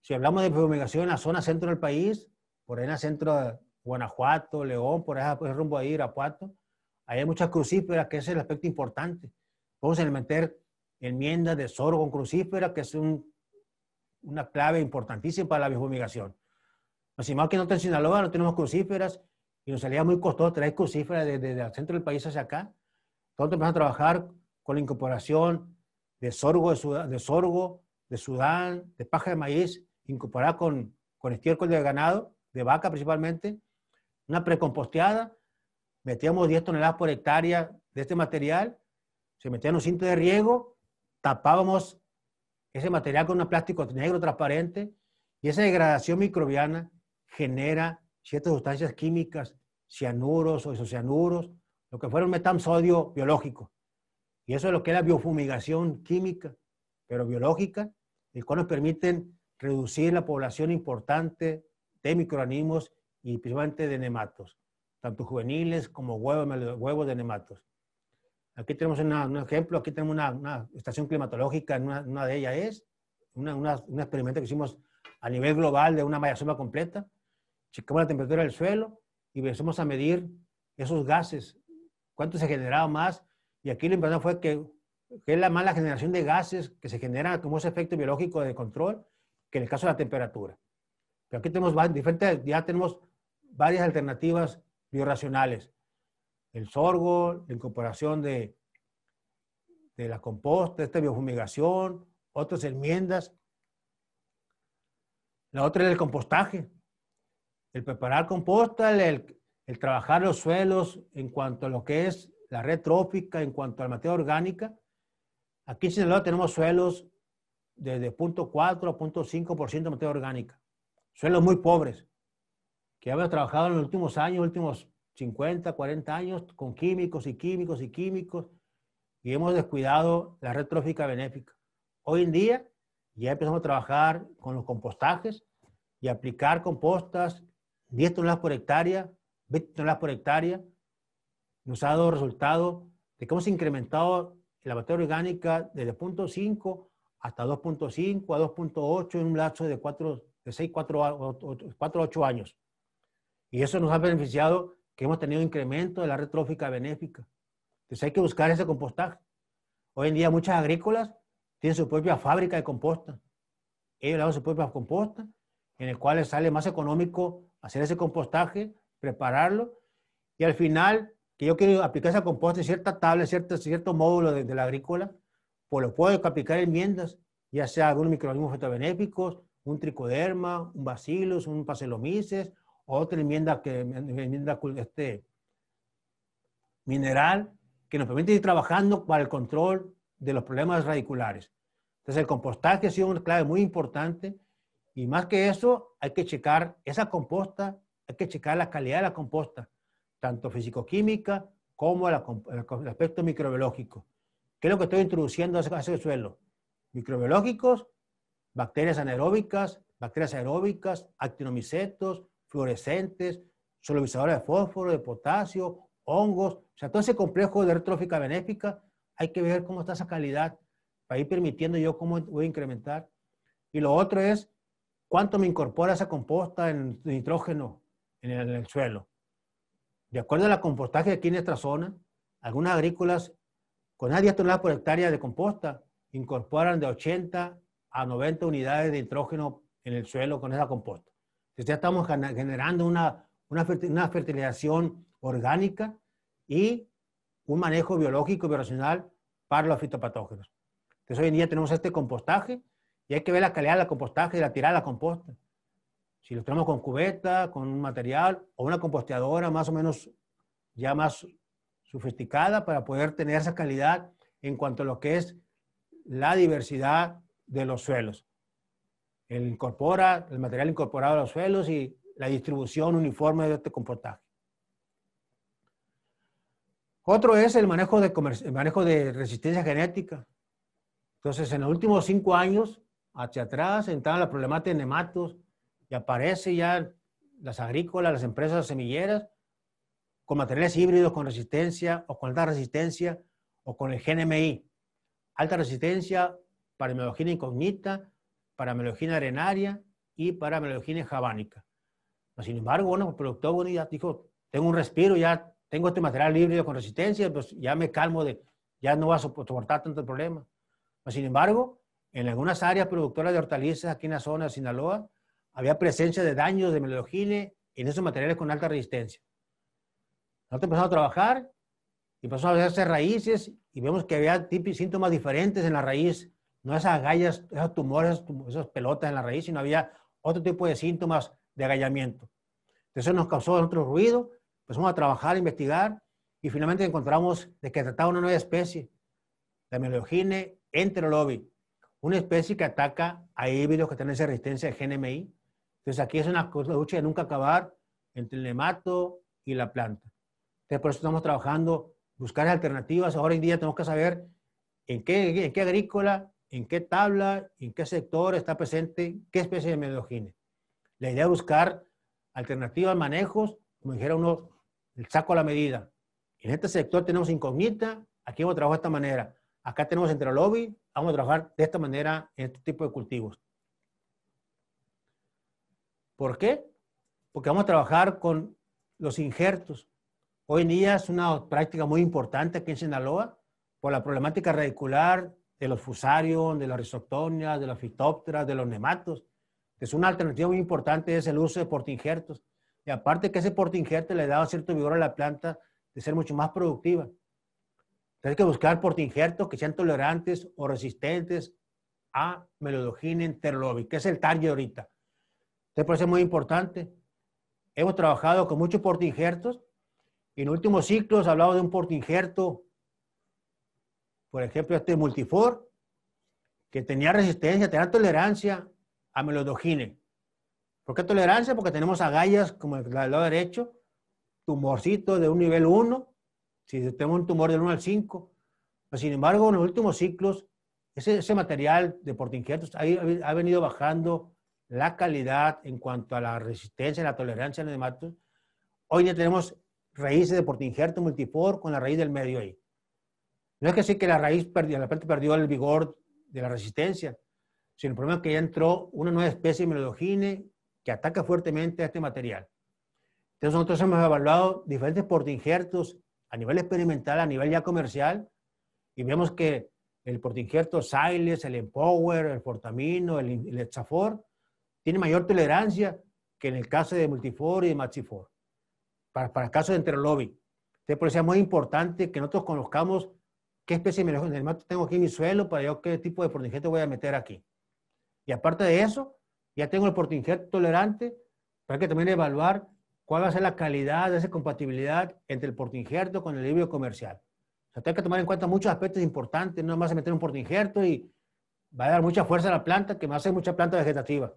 Si hablamos de biofumigación en la zona centro del país, por ahí en el centro de Guanajuato, León, por ahí pues, rumbo a Irapuato, ahí hay muchas crucíferas, que es el aspecto importante. Podemos meter enmiendas de sorgo con crucíferas, que es una clave importantísima para la biofumigación. Así más que no en Sinaloa no tenemos crucíferas y nos salía muy costoso traer crucíferas desde, el centro del país hacia acá. Entonces empezamos a trabajar con la incorporación de sorgo de, Sudán, de, sorgo, de Sudán, de paja de maíz, incorporada con, con estiércol de ganado de vaca principalmente, una precomposteada, metíamos 10 toneladas por hectárea de este material, se metía en un cinto de riego, tapábamos ese material con un plástico negro transparente y esa degradación microbiana genera ciertas sustancias químicas, cianuros o isocianuros, lo que fueron un biológico. Y eso es lo que es la biofumigación química, pero biológica, y cual nos permiten reducir la población importante de microorganismos y principalmente de nematos, tanto juveniles como huevos, huevos de nematos. Aquí tenemos un ejemplo, aquí tenemos una, estación climatológica, una, una, de ellas es, una, un experimento que hicimos a nivel global de una mayasoma completa, checamos la temperatura del suelo y empezamos a medir esos gases, cuánto se generaba más, y aquí lo importante fue que, que es la mala generación de gases que se genera como ese efecto biológico de control, que en el caso de la temperatura aquí tenemos diferentes, ya tenemos varias alternativas bioracionales. El sorgo, la incorporación de, la composta, esta biofumigación, otras enmiendas. La otra es el compostaje. El preparar composta, el, trabajar los suelos en cuanto a lo que es la red trófica, en cuanto a la materia orgánica. Aquí en Sinaloa tenemos suelos desde 0.4 a 0.5% de materia orgánica. Suelos muy pobres, que habíamos trabajado en los últimos años, últimos 50, 40 años, con químicos y químicos y químicos, y hemos descuidado la red trófica benéfica. Hoy en día ya empezamos a trabajar con los compostajes y aplicar compostas 10 toneladas por hectárea, 20 toneladas por hectárea. Nos ha dado resultado de que hemos incrementado la materia orgánica desde 0.5 hasta 2.5 a 2.8 en un lazo de 4 de 6, 4, 8 años. Y eso nos ha beneficiado que hemos tenido incremento de la red trófica benéfica. Entonces hay que buscar ese compostaje. Hoy en día muchas agrícolas tienen su propia fábrica de composta. Ellos hacen su propia composta, en el cual les sale más económico hacer ese compostaje, prepararlo, y al final, que yo quiero aplicar esa composta en cierta tabla, cierto, cierto módulo de, la agrícola, pues lo puedo aplicar enmiendas, ya sea algunos microorganismos fitobenéficos, un tricoderma, un bacillus, un pacelomices, otra enmienda, que, enmienda este, mineral que nos permite ir trabajando para el control de los problemas radiculares. Entonces el compostaje ha sido una clave muy importante y más que eso hay que checar esa composta, hay que checar la calidad de la composta, tanto fisicoquímica como el aspecto microbiológico. ¿Qué es lo que estoy introduciendo a ese suelo? Microbiológicos bacterias anaeróbicas, bacterias aeróbicas, actinomicetos, fluorescentes, solubilizadores de fósforo, de potasio, hongos. O sea, todo ese complejo de retrófica benéfica, hay que ver cómo está esa calidad para ir permitiendo yo cómo voy a incrementar. Y lo otro es cuánto me incorpora esa composta en nitrógeno en el, suelo. De acuerdo a la compostaje aquí en nuestra zona, algunas agrícolas con a 10 toneladas por hectárea de composta incorporan de 80 a 90 unidades de nitrógeno en el suelo con esa composta. Entonces ya estamos generando una, una fertilización orgánica y un manejo biológico y para los fitopatógenos. Entonces hoy en día tenemos este compostaje y hay que ver la calidad del compostaje y la tirada de la composta. Si lo tenemos con cubeta, con un material o una composteadora más o menos ya más sofisticada para poder tener esa calidad en cuanto a lo que es la diversidad de los suelos. El, incorpora, el material incorporado a los suelos y la distribución uniforme de este comportaje Otro es el manejo de, manejo de resistencia genética. Entonces, en los últimos cinco años, hacia atrás, entraba la problemática de nematos y aparece ya las agrícolas, las empresas semilleras, con materiales híbridos con resistencia o con alta resistencia o con el GNMI. Alta resistencia para incógnita, incognita, paramilogina arenaria y para melogine javánica. Sin embargo, bueno, el productor dijo, tengo un respiro, ya tengo este material libre con resistencia, pues ya me calmo de, ya no va a soportar tanto problema. Sin embargo, en algunas áreas productoras de hortalizas aquí en la zona de Sinaloa, había presencia de daños de melogine en esos materiales con alta resistencia. Nosotros empezamos a trabajar y empezamos a hacer raíces y vemos que había síntomas diferentes en la raíz no esas gallas, esos tumores, esas pelotas en la raíz, sino había otro tipo de síntomas de agallamiento. Entonces nos causó otro ruido, pues vamos a trabajar, a investigar y finalmente encontramos de que trataba una nueva especie, la Melogine enterolobi, una especie que ataca a híbridos que tienen esa resistencia de GNMI. Entonces aquí es una lucha de nunca acabar entre el nemato y la planta. Entonces por eso estamos trabajando, buscar alternativas. Ahora en día tenemos que saber en qué, en qué agrícola en qué tabla, en qué sector está presente, qué especie de mediogine. La idea es buscar alternativas, manejos, como dijera uno, el saco a la medida. En este sector tenemos incógnita, aquí vamos a trabajar de esta manera. Acá tenemos entre vamos a trabajar de esta manera en este tipo de cultivos. ¿Por qué? Porque vamos a trabajar con los injertos. Hoy en día es una práctica muy importante aquí en Sinaloa por la problemática radicular de los fusarios, de las risoctonias, de las fitópteras, de los nematos. Es una alternativa muy importante es el uso de portingertos. Y aparte que ese portingerto le da cierto vigor a la planta de ser mucho más productiva. Tienes que buscar portingertos que sean tolerantes o resistentes a melodogina interlobi, que es el target ahorita. Entonces, por eso es muy importante. Hemos trabajado con muchos portingertos. en últimos ciclos hablado de un portinjerto por ejemplo, este multifor, que tenía resistencia, tenía tolerancia a melodogine. ¿Por qué tolerancia? Porque tenemos agallas como el lado derecho, tumorcito de un nivel 1, si tenemos un tumor del 1 al 5. Sin embargo, en los últimos ciclos, ese, ese material de portinjertos ha venido bajando la calidad en cuanto a la resistencia, la tolerancia a los Hoy ya tenemos raíces de portingerto multifor con la raíz del medio ahí. No es que sí que la raíz perdió, la planta perdió el vigor de la resistencia, sino el problema es que ya entró una nueva especie de melodogine que ataca fuertemente a este material. Entonces nosotros hemos evaluado diferentes portinjertos a nivel experimental, a nivel ya comercial, y vemos que el portinjerto Siles, el Empower, el Fortamino, el, el tiene mayor tolerancia que en el caso de Multifor y de Maxifor, para, para el caso de Interlobby. Entonces, por es muy importante que nosotros conozcamos qué especie de mate tengo aquí en mi suelo para yo qué tipo de portingente voy a meter aquí. Y aparte de eso, ya tengo el portingente tolerante para que también evaluar cuál va a ser la calidad de esa compatibilidad entre el portingerto con el híbrido comercial. O sea, tengo que tomar en cuenta muchos aspectos importantes, no más meter un portingerto y va a dar mucha fuerza a la planta, que va a mucha planta vegetativa.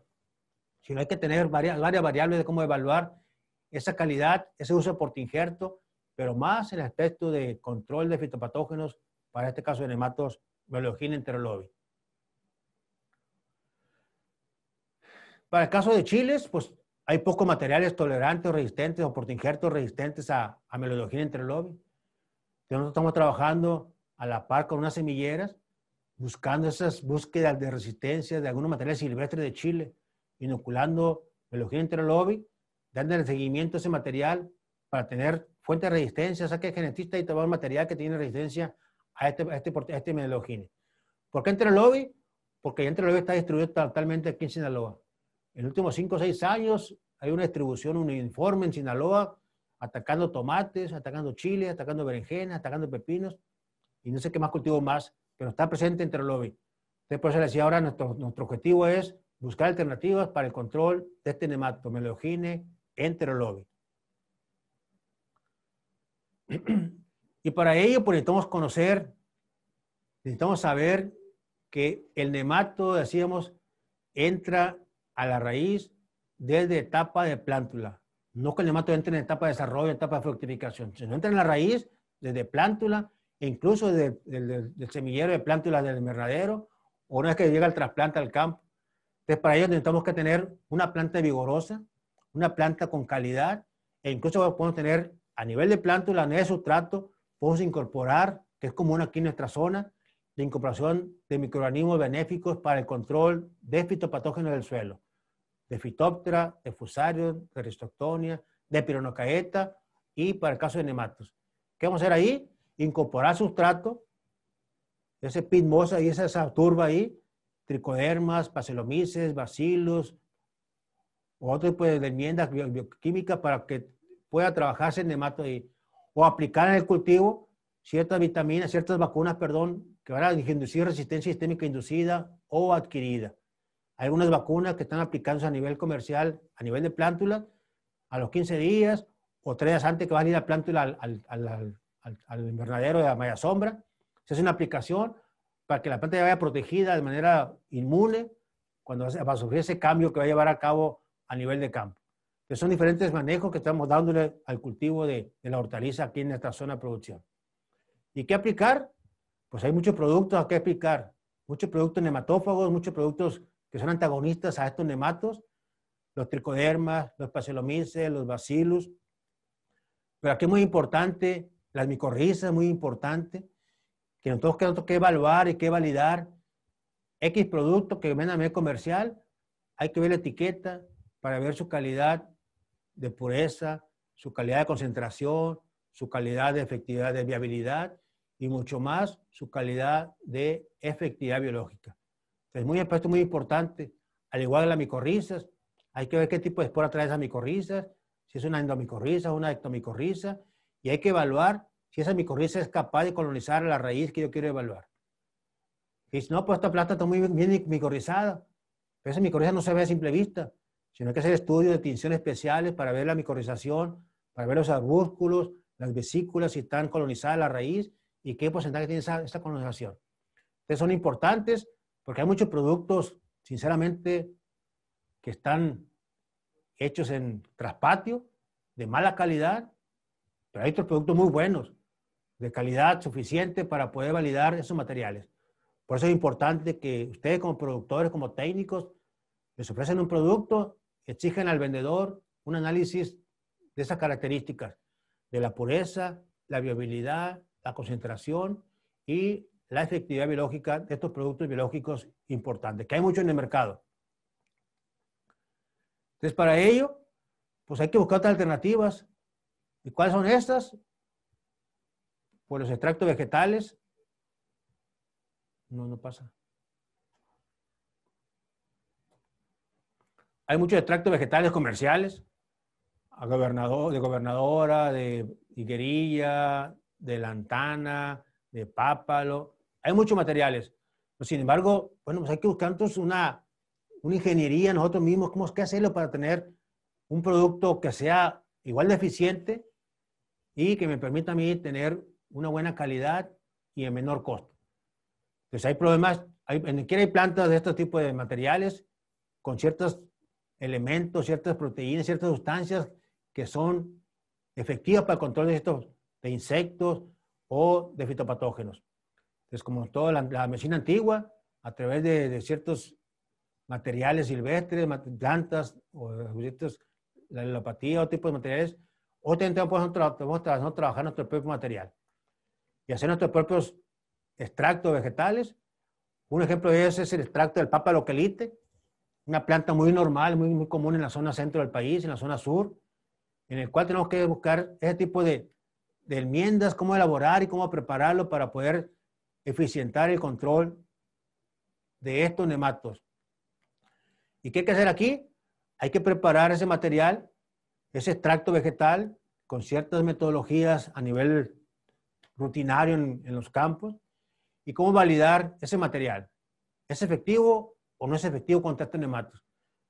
Sino hay que tener varias, varias variables de cómo evaluar esa calidad, ese uso de portingerto, pero más el aspecto de control de fitopatógenos para este caso de nematos Meologina enterolobi. Para el caso de chiles, pues hay pocos materiales tolerantes o resistentes o por injertos resistentes a, a melodogina Entonces Nosotros estamos trabajando a la par con unas semilleras, buscando esas búsquedas de resistencia de algunos materiales silvestres de Chile, inoculando melodogina dando dándole seguimiento a ese material para tener fuente de resistencia, o que genetista y todo material que tiene resistencia a este, a este, a este ¿Por qué Entre Lobby? Porque entre Entre Lobby está distribuido totalmente aquí en Sinaloa. En los últimos 5 o 6 años hay una distribución uniforme en Sinaloa, atacando tomates, atacando chiles, atacando berenjenas, atacando pepinos, y no sé qué más cultivo más, pero está presente Entre Lobby. Entonces, por eso les decía ahora, nuestro, nuestro objetivo es buscar alternativas para el control de este nemato, melogine lobby Y para ello, pues, necesitamos conocer, necesitamos saber que el nemato, decíamos, entra a la raíz desde etapa de plántula. No que el nemato entre en etapa de desarrollo, etapa de fructificación, sino entra en la raíz desde plántula e incluso desde, el semillero de plántula del invernadero o una vez que llega el trasplante al campo. Entonces, para ello necesitamos que tener una planta vigorosa, una planta con calidad e incluso podemos tener a nivel de plántula, a nivel de sustrato, podemos incorporar, que es común aquí en nuestra zona, la incorporación de microorganismos benéficos para el control de fitopatógenos del suelo, de fitóptera, de fusarios, de ristoctonia, de pironocaeta y para el caso de nematos. ¿Qué vamos a hacer ahí? Incorporar sustrato, ese pitmosa y esa, turba ahí, tricodermas, pacelomices, bacilos, o otro tipo de enmiendas bioquímicas para que pueda trabajarse el nemato ahí o aplicar en el cultivo ciertas vitaminas, ciertas vacunas, perdón, que van a inducir resistencia sistémica inducida o adquirida. Hay algunas vacunas que están aplicándose a nivel comercial, a nivel de plántulas, a los 15 días o tres días antes que van a ir a plántula al, al, invernadero de la malla sombra. Se hace una aplicación para que la planta ya vaya protegida de manera inmune cuando va a sufrir ese cambio que va a llevar a cabo a nivel de campo que son diferentes manejos que estamos dándole al cultivo de, de, la hortaliza aquí en nuestra zona de producción. ¿Y qué aplicar? Pues hay muchos productos a qué aplicar, muchos productos nematófagos, muchos productos que son antagonistas a estos nematos, los tricodermas, los pacelomices, los bacillus. Pero aquí es muy importante, las micorrizas muy importante, que nosotros tenemos que evaluar y que validar X producto que venga a comercial, hay que ver la etiqueta para ver su calidad, de pureza, su calidad de concentración, su calidad de efectividad de viabilidad y mucho más su calidad de efectividad biológica. Es muy aspecto muy importante. Al igual que las micorrizas, hay que ver qué tipo de espora trae esas micorrizas, si es una endomicorriza o una ectomicorriza, y hay que evaluar si esa micorriza es capaz de colonizar la raíz que yo quiero evaluar. si no, pues esta planta está muy bien micorrizada, pero esa micorriza no se ve a simple vista, sino que hacer estudios de tinción especiales para ver la micorrización, para ver los arbúsculos, las vesículas, si están colonizadas la raíz y qué porcentaje tiene esa, esta colonización. Entonces son importantes porque hay muchos productos, sinceramente, que están hechos en traspatio, de mala calidad, pero hay otros productos muy buenos, de calidad suficiente para poder validar esos materiales. Por eso es importante que ustedes como productores, como técnicos, les ofrecen un producto exigen al vendedor un análisis de esas características, de la pureza, la viabilidad, la concentración y la efectividad biológica de estos productos biológicos importantes, que hay mucho en el mercado. Entonces, para ello, pues hay que buscar otras alternativas. ¿Y cuáles son estas? Pues los extractos vegetales. No, no pasa. Hay muchos extractos vegetales comerciales, de gobernadora, de higuerilla, de lantana, de pápalo. Hay muchos materiales. sin embargo, bueno, pues hay que buscar entonces una, ingeniería nosotros mismos, cómo es que hacerlo para tener un producto que sea igual de eficiente y que me permita a mí tener una buena calidad y en menor costo. Entonces hay problemas, hay, en hay plantas de este tipo de materiales con ciertas elementos, ciertas proteínas, ciertas sustancias que son efectivas para el control de estos insectos o de fitopatógenos. Entonces, como toda la, medicina antigua, a través de, ciertos materiales silvestres, plantas o la helopatía o tipos de materiales, o también podemos, podemos trabajar nuestro propio material y hacer nuestros propios extractos vegetales. Un ejemplo de eso es el extracto del papa una planta muy normal, muy, muy común en la zona centro del país, en la zona sur, en el cual tenemos que buscar ese tipo de, enmiendas, cómo elaborar y cómo prepararlo para poder eficientar el control de estos nematos. ¿Y qué hay que hacer aquí? Hay que preparar ese material, ese extracto vegetal, con ciertas metodologías a nivel rutinario en los campos, y cómo validar ese material. ¿Es efectivo o no es efectivo contra este nematos?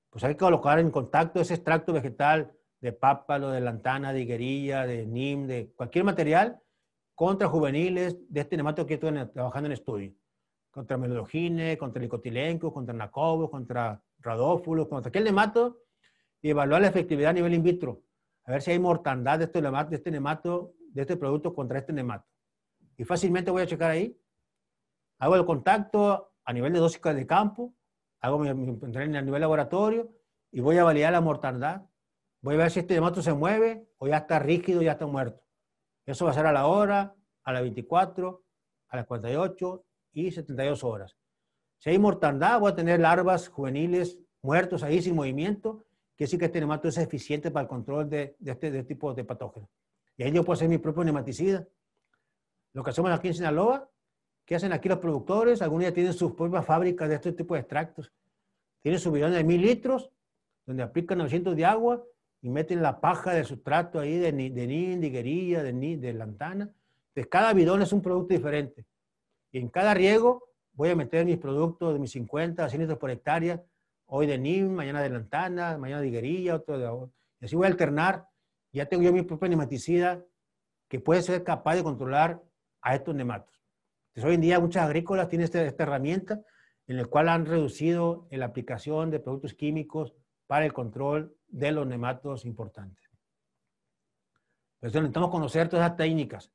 Pues hay que colocar en contacto ese extracto vegetal de pápalo, de lantana, de higuerilla, de nim, de cualquier material contra juveniles de este nemato que estoy trabajando en estudio. Contra melodogines, contra nicotilenco, contra nacobo, contra radófulo, contra aquel nemato y evaluar la efectividad a nivel in vitro. A ver si hay mortandad de este de este, nemato, de este producto contra este nemato. Y fácilmente voy a checar ahí. Hago el contacto a nivel de dosis de campo hago mi, mi en a nivel laboratorio y voy a validar la mortandad. Voy a ver si este nemato se mueve o ya está rígido, ya está muerto. Eso va a ser a la hora, a las 24, a las 48 y 72 horas. Si hay mortandad, voy a tener larvas juveniles muertos ahí sin movimiento, que sí que este nemato es eficiente para el control este, de, este tipo de patógenos. Y ahí yo puedo hacer mi propio nematicida. Lo que hacemos aquí en Sinaloa ¿Qué hacen aquí los productores? Algunos ya tienen sus propias fábricas de este tipo de extractos. Tienen su bidón de mil litros, donde aplican 900 de agua y meten la paja de sustrato ahí de, de nin, de higuerilla, de, de lantana. Entonces, cada bidón es un producto diferente. Y en cada riego voy a meter mis productos de mis 50, 100 litros por hectárea, hoy de nim, mañana de lantana, mañana de higuerilla, otro de agua. así voy a alternar. Ya tengo yo mi propio nematicida que puede ser capaz de controlar a estos nematos hoy en día muchas agrícolas tienen este, esta, herramienta en la cual han reducido la aplicación de productos químicos para el control de los nematos importantes. Entonces, necesitamos conocer todas las técnicas.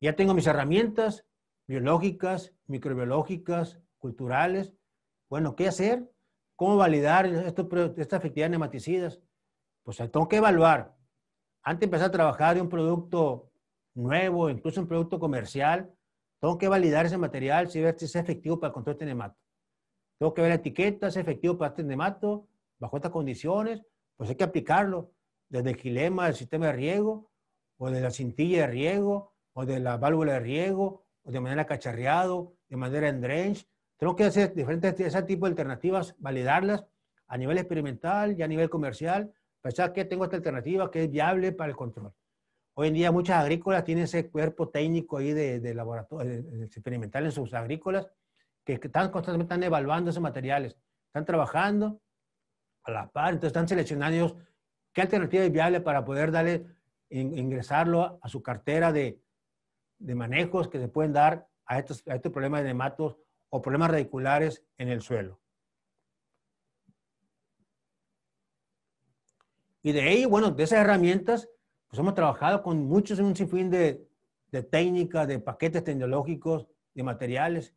Ya tengo mis herramientas biológicas, microbiológicas, culturales. Bueno, ¿qué hacer? ¿Cómo validar esto, esta efectividad de nematicidas? Pues tengo que evaluar. Antes de empezar a trabajar en un producto nuevo, incluso un producto comercial, tengo que validar ese material, si es efectivo para el control de nemato. Tengo que ver la etiqueta, es efectivo para el nemato, bajo estas condiciones, pues hay que aplicarlo desde el gilema del sistema de riego, o de la cintilla de riego, o de la válvula de riego, o de manera cacharreado, de manera en drench. Tengo que hacer diferentes ese tipo de alternativas, validarlas a nivel experimental y a nivel comercial, pensar que tengo esta alternativa que es viable para el control. Hoy en día muchas agrícolas tienen ese cuerpo técnico ahí de, de laboratorio, experimental en sus agrícolas, que están constantemente evaluando esos materiales, están trabajando a la par, entonces están seleccionando qué alternativa es viable para poder darle, ingresarlo a, su cartera de, de, manejos que se pueden dar a estos, a estos problemas de nematos o problemas radiculares en el suelo. Y de ahí, bueno, de esas herramientas pues hemos trabajado con muchos en un sinfín de, de técnicas, de paquetes tecnológicos, de materiales.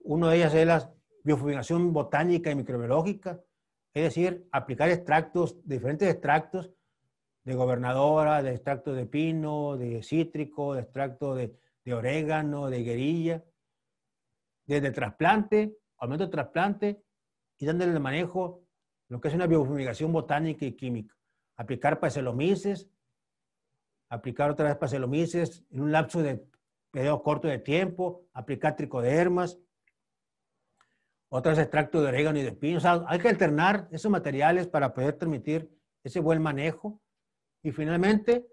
Uno de ellas es la biofumigación botánica y microbiológica, es decir, aplicar extractos, diferentes extractos de gobernadora, de extracto de pino, de cítrico, de extracto de, orégano, de guerilla, desde trasplante, aumento de trasplante y dándole el manejo lo que es una biofumigación botánica y química. Aplicar pacelomices, aplicar otra vez paselomices en un lapso de periodo corto de tiempo, aplicar tricodermas, otros extractos de orégano y de pino. hay que alternar esos materiales para poder permitir ese buen manejo. Y finalmente,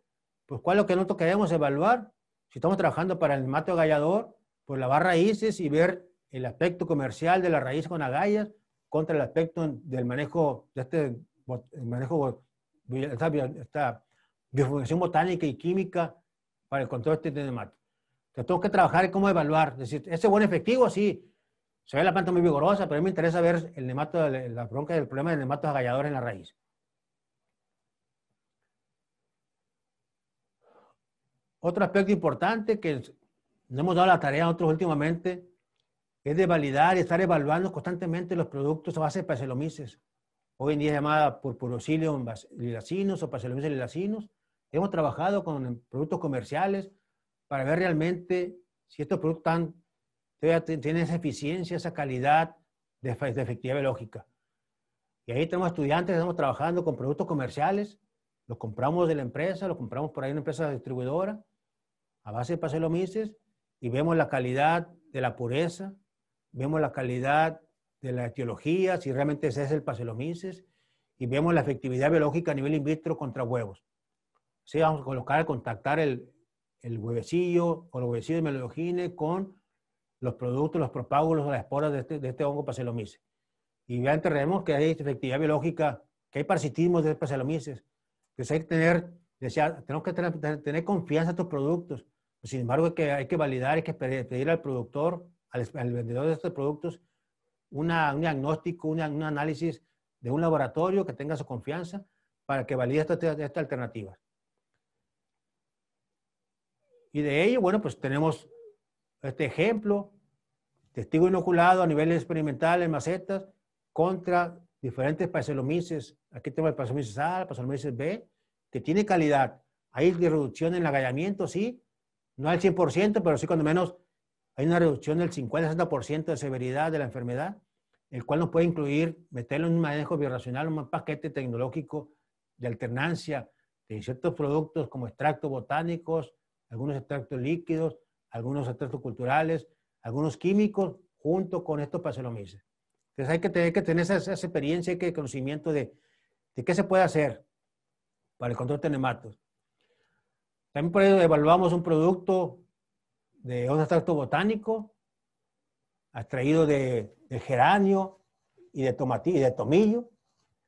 pues, ¿cuál es lo que nosotros queremos evaluar? Si estamos trabajando para el mato agallador, pues lavar raíces y ver el aspecto comercial de la raíz con agallas contra el aspecto del manejo de este manejo está bioformación botánica y química para el control de nematos. Entonces, tengo que trabajar en cómo evaluar. Es decir, ¿ese buen efectivo? Sí. Se ve la planta muy vigorosa, pero a mí me interesa ver el nemato, la bronca del problema del nematos agallador en la raíz. Otro aspecto importante que nos hemos dado la tarea a nosotros últimamente es de validar y estar evaluando constantemente los productos a base de pacelomices. Hoy en día es llamada purpurocilium lilacinos o pacelomices lilacinos Hemos trabajado con em, productos comerciales para ver realmente si estos productos tienen esa eficiencia, esa calidad de, efectividad biológica. Y ahí tenemos estudiantes, estamos trabajando con productos comerciales, los compramos de la empresa, los compramos por ahí en una empresa distribuidora, a base de paselomices, y vemos la calidad de la pureza, vemos la calidad de la etiología, si realmente ese es el paselomices, y vemos la efectividad biológica a nivel in vitro contra huevos. Sí, vamos a colocar, contactar el, el huevecillo o el huevecillo de melodogine con los productos, los propágulos o las esporas de este, de este hongo pacelomice. Y ya entendemos que hay efectividad biológica, que hay parasitismo de pacelomice. Entonces hay que tener, decía, tenemos que tener, tener confianza en estos productos. sin embargo, hay que, hay que validar, hay que pedir al productor, al, al vendedor de estos productos, una, un diagnóstico, un análisis de un laboratorio que tenga su confianza para que valide estas esta alternativas. Y de ello, bueno, pues tenemos este ejemplo, testigo inoculado a nivel experimental en macetas contra diferentes pacelomices. Aquí tenemos el pacelomices A, el B, que tiene calidad. Hay reducción en el agallamiento, sí, no al 100%, pero sí cuando menos hay una reducción del 50-60% de severidad de la enfermedad, el cual nos puede incluir meterlo en un manejo biorracional, un paquete tecnológico de alternancia de ciertos productos como extractos botánicos, algunos extractos líquidos, algunos extractos culturales, algunos químicos, junto con estos parcelomices. Entonces hay que tener, que tener esa, experiencia, hay conocimiento de, de, qué se puede hacer para el control de nematos. También evaluamos un producto de un extracto botánico, extraído de, geranio y de, y de tomillo,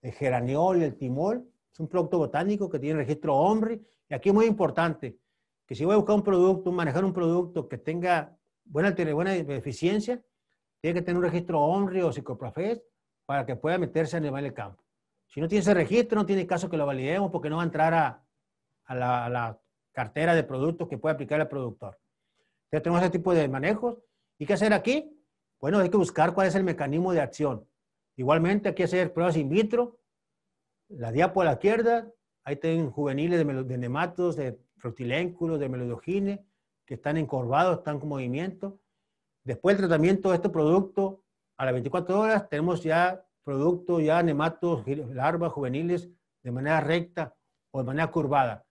el geraniol y el timol. Es un producto botánico que tiene registro hombre. Y aquí es muy importante, que si voy a buscar un producto, manejar un producto que tenga buena, buena eficiencia, tiene que tener un registro ONRI o Psicoprofes para que pueda meterse a nivel campo. Si no tiene ese registro, no tiene caso que lo validemos porque no va a entrar a, la, cartera de productos que puede aplicar el productor. Entonces tenemos ese tipo de manejos. ¿Y qué hacer aquí? Bueno, hay que buscar cuál es el mecanismo de acción. Igualmente hay que hacer pruebas in vitro. La diapo a la izquierda, ahí tienen juveniles de, de nematos, de rotilénculos, de melodogines, que están encorvados, están con movimiento. Después del tratamiento de este producto, a las 24 horas tenemos ya productos, ya nematos, larvas juveniles de manera recta o de manera curvada.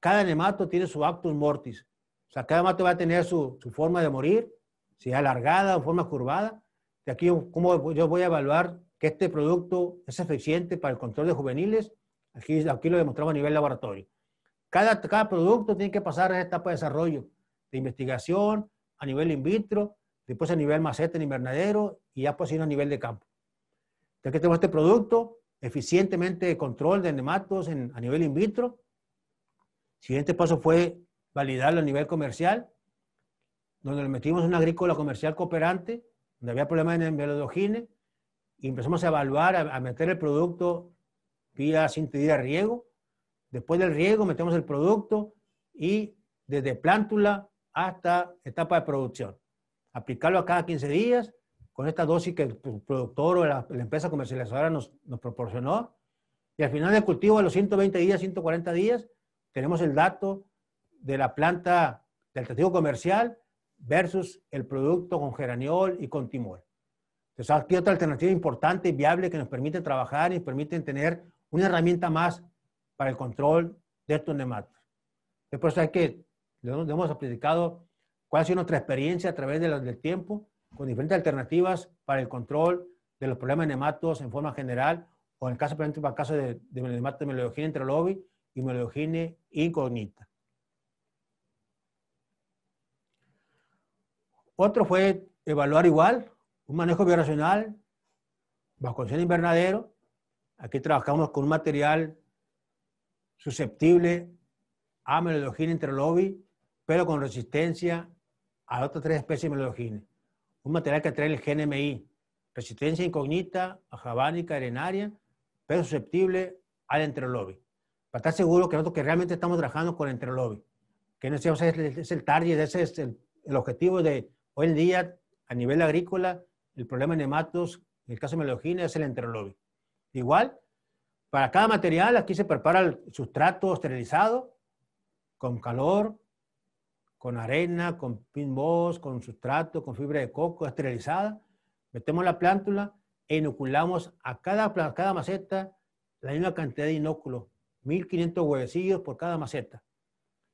Cada nemato tiene su actus mortis. O sea, cada nemato va a tener su, forma de morir, si es alargada o forma curvada. De aquí, ¿cómo yo voy a evaluar que este producto es eficiente para el control de juveniles? Aquí, aquí lo demostramos a nivel laboratorio. Cada, producto tiene que pasar a esta etapa de desarrollo, de investigación, a nivel in vitro, después a nivel maceta en invernadero y ya posible pues, a nivel de campo. Ya que tenemos este producto, eficientemente de control de nematos a nivel in vitro. Siguiente paso fue validarlo a nivel comercial, donde le metimos una agrícola comercial cooperante, donde había problemas en el melodogine, y empezamos a evaluar, a, meter el producto vía de riego, Después del riego metemos el producto y desde plántula hasta etapa de producción. Aplicarlo a cada 15 días con esta dosis que el productor o la, empresa comercializadora nos, proporcionó. Y al final del cultivo, a los 120 días, 140 días, tenemos el dato de la planta del testigo comercial versus el producto con geraniol y con timol. Entonces, aquí otra alternativa importante y viable que nos permite trabajar y nos permite tener una herramienta más para el control de estos nematos. Después hay que, hemos aplicado cuál ha sido nuestra experiencia a través del tiempo con diferentes alternativas para el control de los problemas de nematos en forma general o en el caso, por ejemplo, caso de, de nematos de y melodogenia incognita. Otro fue evaluar igual un manejo bioracional bajo condiciones invernadero. Aquí trabajamos con un material susceptible a melodogina lobby pero con resistencia a otras tres especies de melodogina. Un material que trae el GNMI, resistencia incógnita, a ajabánica, arenaria, pero susceptible al lobby Para estar seguro que nosotros que realmente estamos trabajando con entre que no sea, es el target, ese es el, objetivo de hoy en día a nivel agrícola, el problema de nematos, en el caso de melogina, es el lobby Igual, para cada material aquí se prepara el sustrato esterilizado con calor, con arena, con pin con sustrato, con fibra de coco esterilizada. Metemos la plántula e inoculamos a cada, cada maceta la misma cantidad de inóculos, 1500 huevecillos por cada maceta.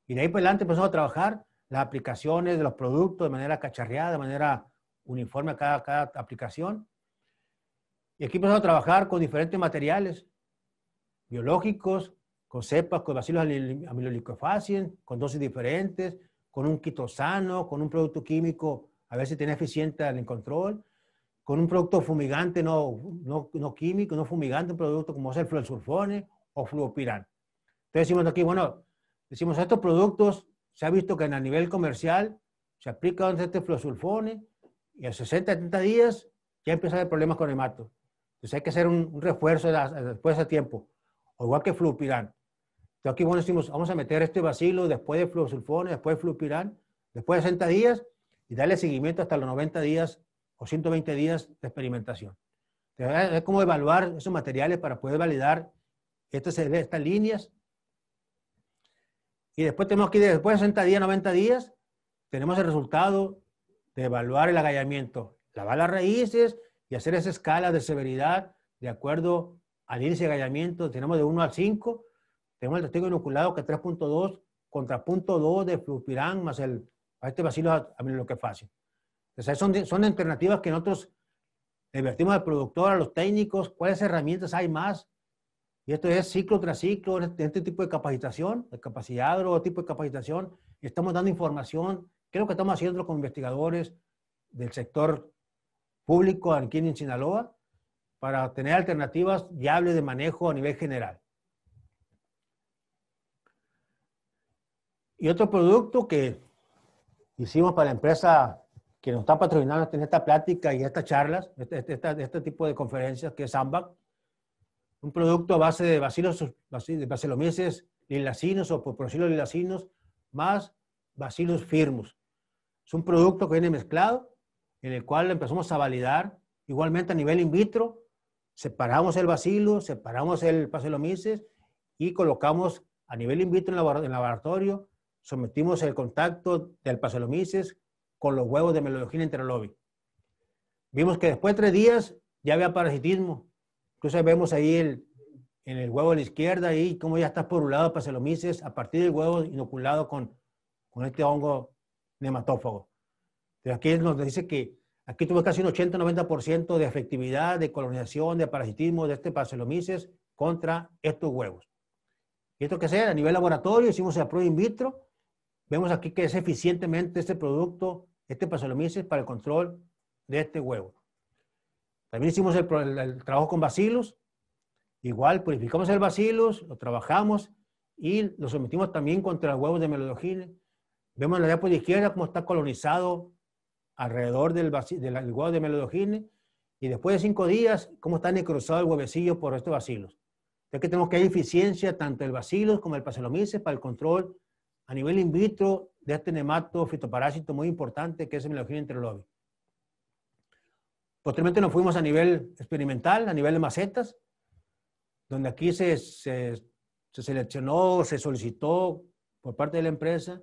Y de ahí para adelante empezamos a trabajar las aplicaciones de los productos de manera cacharreada, de manera uniforme a cada, cada aplicación. Y aquí empezamos a trabajar con diferentes materiales biológicos, con cepas, con bacilos amilolicofaciens, con dosis diferentes, con un quitosano, con un producto químico, a ver si tiene eficiente en el control, con un producto fumigante no, no, no químico, no fumigante, un producto como es el o fluopiran. Entonces decimos aquí, bueno, decimos estos productos, se ha visto que a nivel comercial se aplica este fluosulfone y a 60, 70 días ya empieza a haber problemas con el hemato. Entonces hay que hacer un, refuerzo después ese tiempo o igual que flupirán. Entonces aquí, bueno, decimos, vamos a meter este vacilo después de fluosulfones, después de flupirán, después de 60 días y darle seguimiento hasta los 90 días o 120 días de experimentación. Entonces, es como evaluar esos materiales para poder validar estas, estas líneas. Y después tenemos que después de 60 días, 90 días, tenemos el resultado de evaluar el agallamiento, lavar las raíces y hacer esa escala de severidad de acuerdo al índice de gallamiento, tenemos de 1 al 5, tenemos el testigo inoculado que es 3.2 contra .2 de flupirán más el a este bacilo que Entonces, son, son alternativas que nosotros invertimos al productor, a los técnicos, cuáles herramientas hay más. Y esto es ciclo tras ciclo, este, este tipo de capacitación, de capacidad, otro tipo de capacitación. Estamos dando información, creo que estamos haciendo con investigadores del sector público aquí en Sinaloa, para tener alternativas viables de manejo a nivel general. Y otro producto que hicimos para la empresa que nos está patrocinando en esta plática y estas charlas, este, este, este tipo de conferencias, que es Ambac, un producto a base de bacilos, y lilacinos o por porcilos lilacinos más bacilos firmus. Es un producto que viene mezclado, en el cual empezamos a validar igualmente a nivel in vitro separamos el bacilo, separamos el pacelomices y colocamos a nivel in vitro en el laboratorio, sometimos el contacto del pacelomices con los huevos de melodogina enterolobi. Vimos que después de tres días ya había parasitismo. Incluso vemos ahí el, en el huevo de la izquierda, y cómo ya está por un el pacelomices a partir del huevo inoculado con, con este hongo nematófago. Pero aquí nos dice que Aquí tuve casi un 80-90% de efectividad, de colonización, de parasitismo de este parcelomices contra estos huevos. ¿Y esto que sea? A nivel laboratorio hicimos la prueba in vitro. Vemos aquí que es eficientemente este producto, este parcelomices, para el control de este huevo. También hicimos el, trabajo con bacilos. Igual purificamos el bacilos, lo trabajamos y lo sometimos también contra huevos de melodogine. Vemos en la diapositiva izquierda cómo está colonizado alrededor del, huevo de melodogine y después de cinco días, cómo está necrosado el huevecillo por estos bacilos. ya que tenemos que hay eficiencia tanto del vacilos como del pacelomices para el control a nivel in vitro de este nemato fitoparásito muy importante que es el melodogine interlobi. Posteriormente nos fuimos a nivel experimental, a nivel de macetas, donde aquí se, se, se seleccionó, se solicitó por parte de la empresa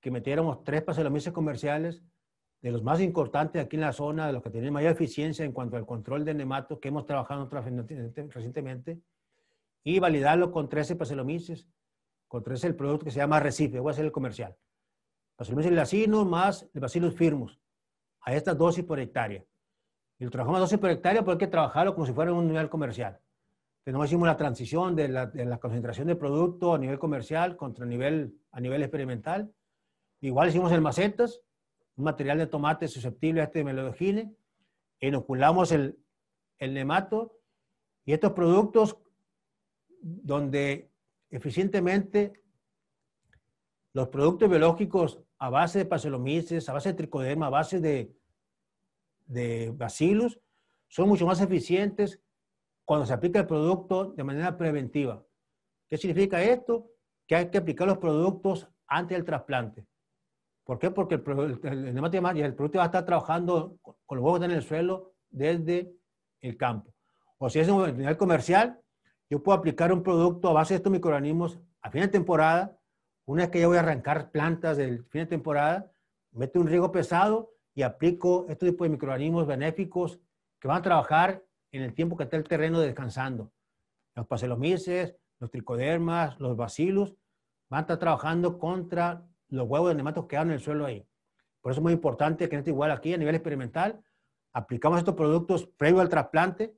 que metiéramos tres pacelomices comerciales de los más importantes aquí en la zona, de los que tienen mayor eficiencia en cuanto al control de nematos que hemos trabajado recientemente, y validarlo con 13 paselomices, con 13 el producto que se llama Recife, voy a hacer el comercial. Paselomices lacino más el bacillus firmus, a estas dosis por hectárea. Y lo trabajamos a dosis por hectárea porque hay que trabajarlo como si fuera un nivel comercial. tenemos hicimos la transición de la, de la, concentración de producto a nivel comercial contra nivel, a nivel experimental. Igual hicimos en macetas, un material de tomate susceptible a este melodogine, inoculamos el, nemato y estos productos donde eficientemente los productos biológicos a base de paselomices, a base de tricoderma, a base de, de bacilos, son mucho más eficientes cuando se aplica el producto de manera preventiva. ¿Qué significa esto? Que hay que aplicar los productos antes del trasplante. ¿Por qué? Porque el, el, y el producto va a estar trabajando con, los huevos en el suelo desde el campo. O si es un nivel comercial, yo puedo aplicar un producto a base de estos microorganismos a fin de temporada. Una vez que ya voy a arrancar plantas del fin de temporada, meto un riego pesado y aplico este tipo de microorganismos benéficos que van a trabajar en el tiempo que está el terreno descansando. Los paselomices, los tricodermas, los bacilos, van a estar trabajando contra los huevos de nematos quedaron en el suelo ahí. Por eso es muy importante que en este igual aquí, a nivel experimental, aplicamos estos productos previo al trasplante,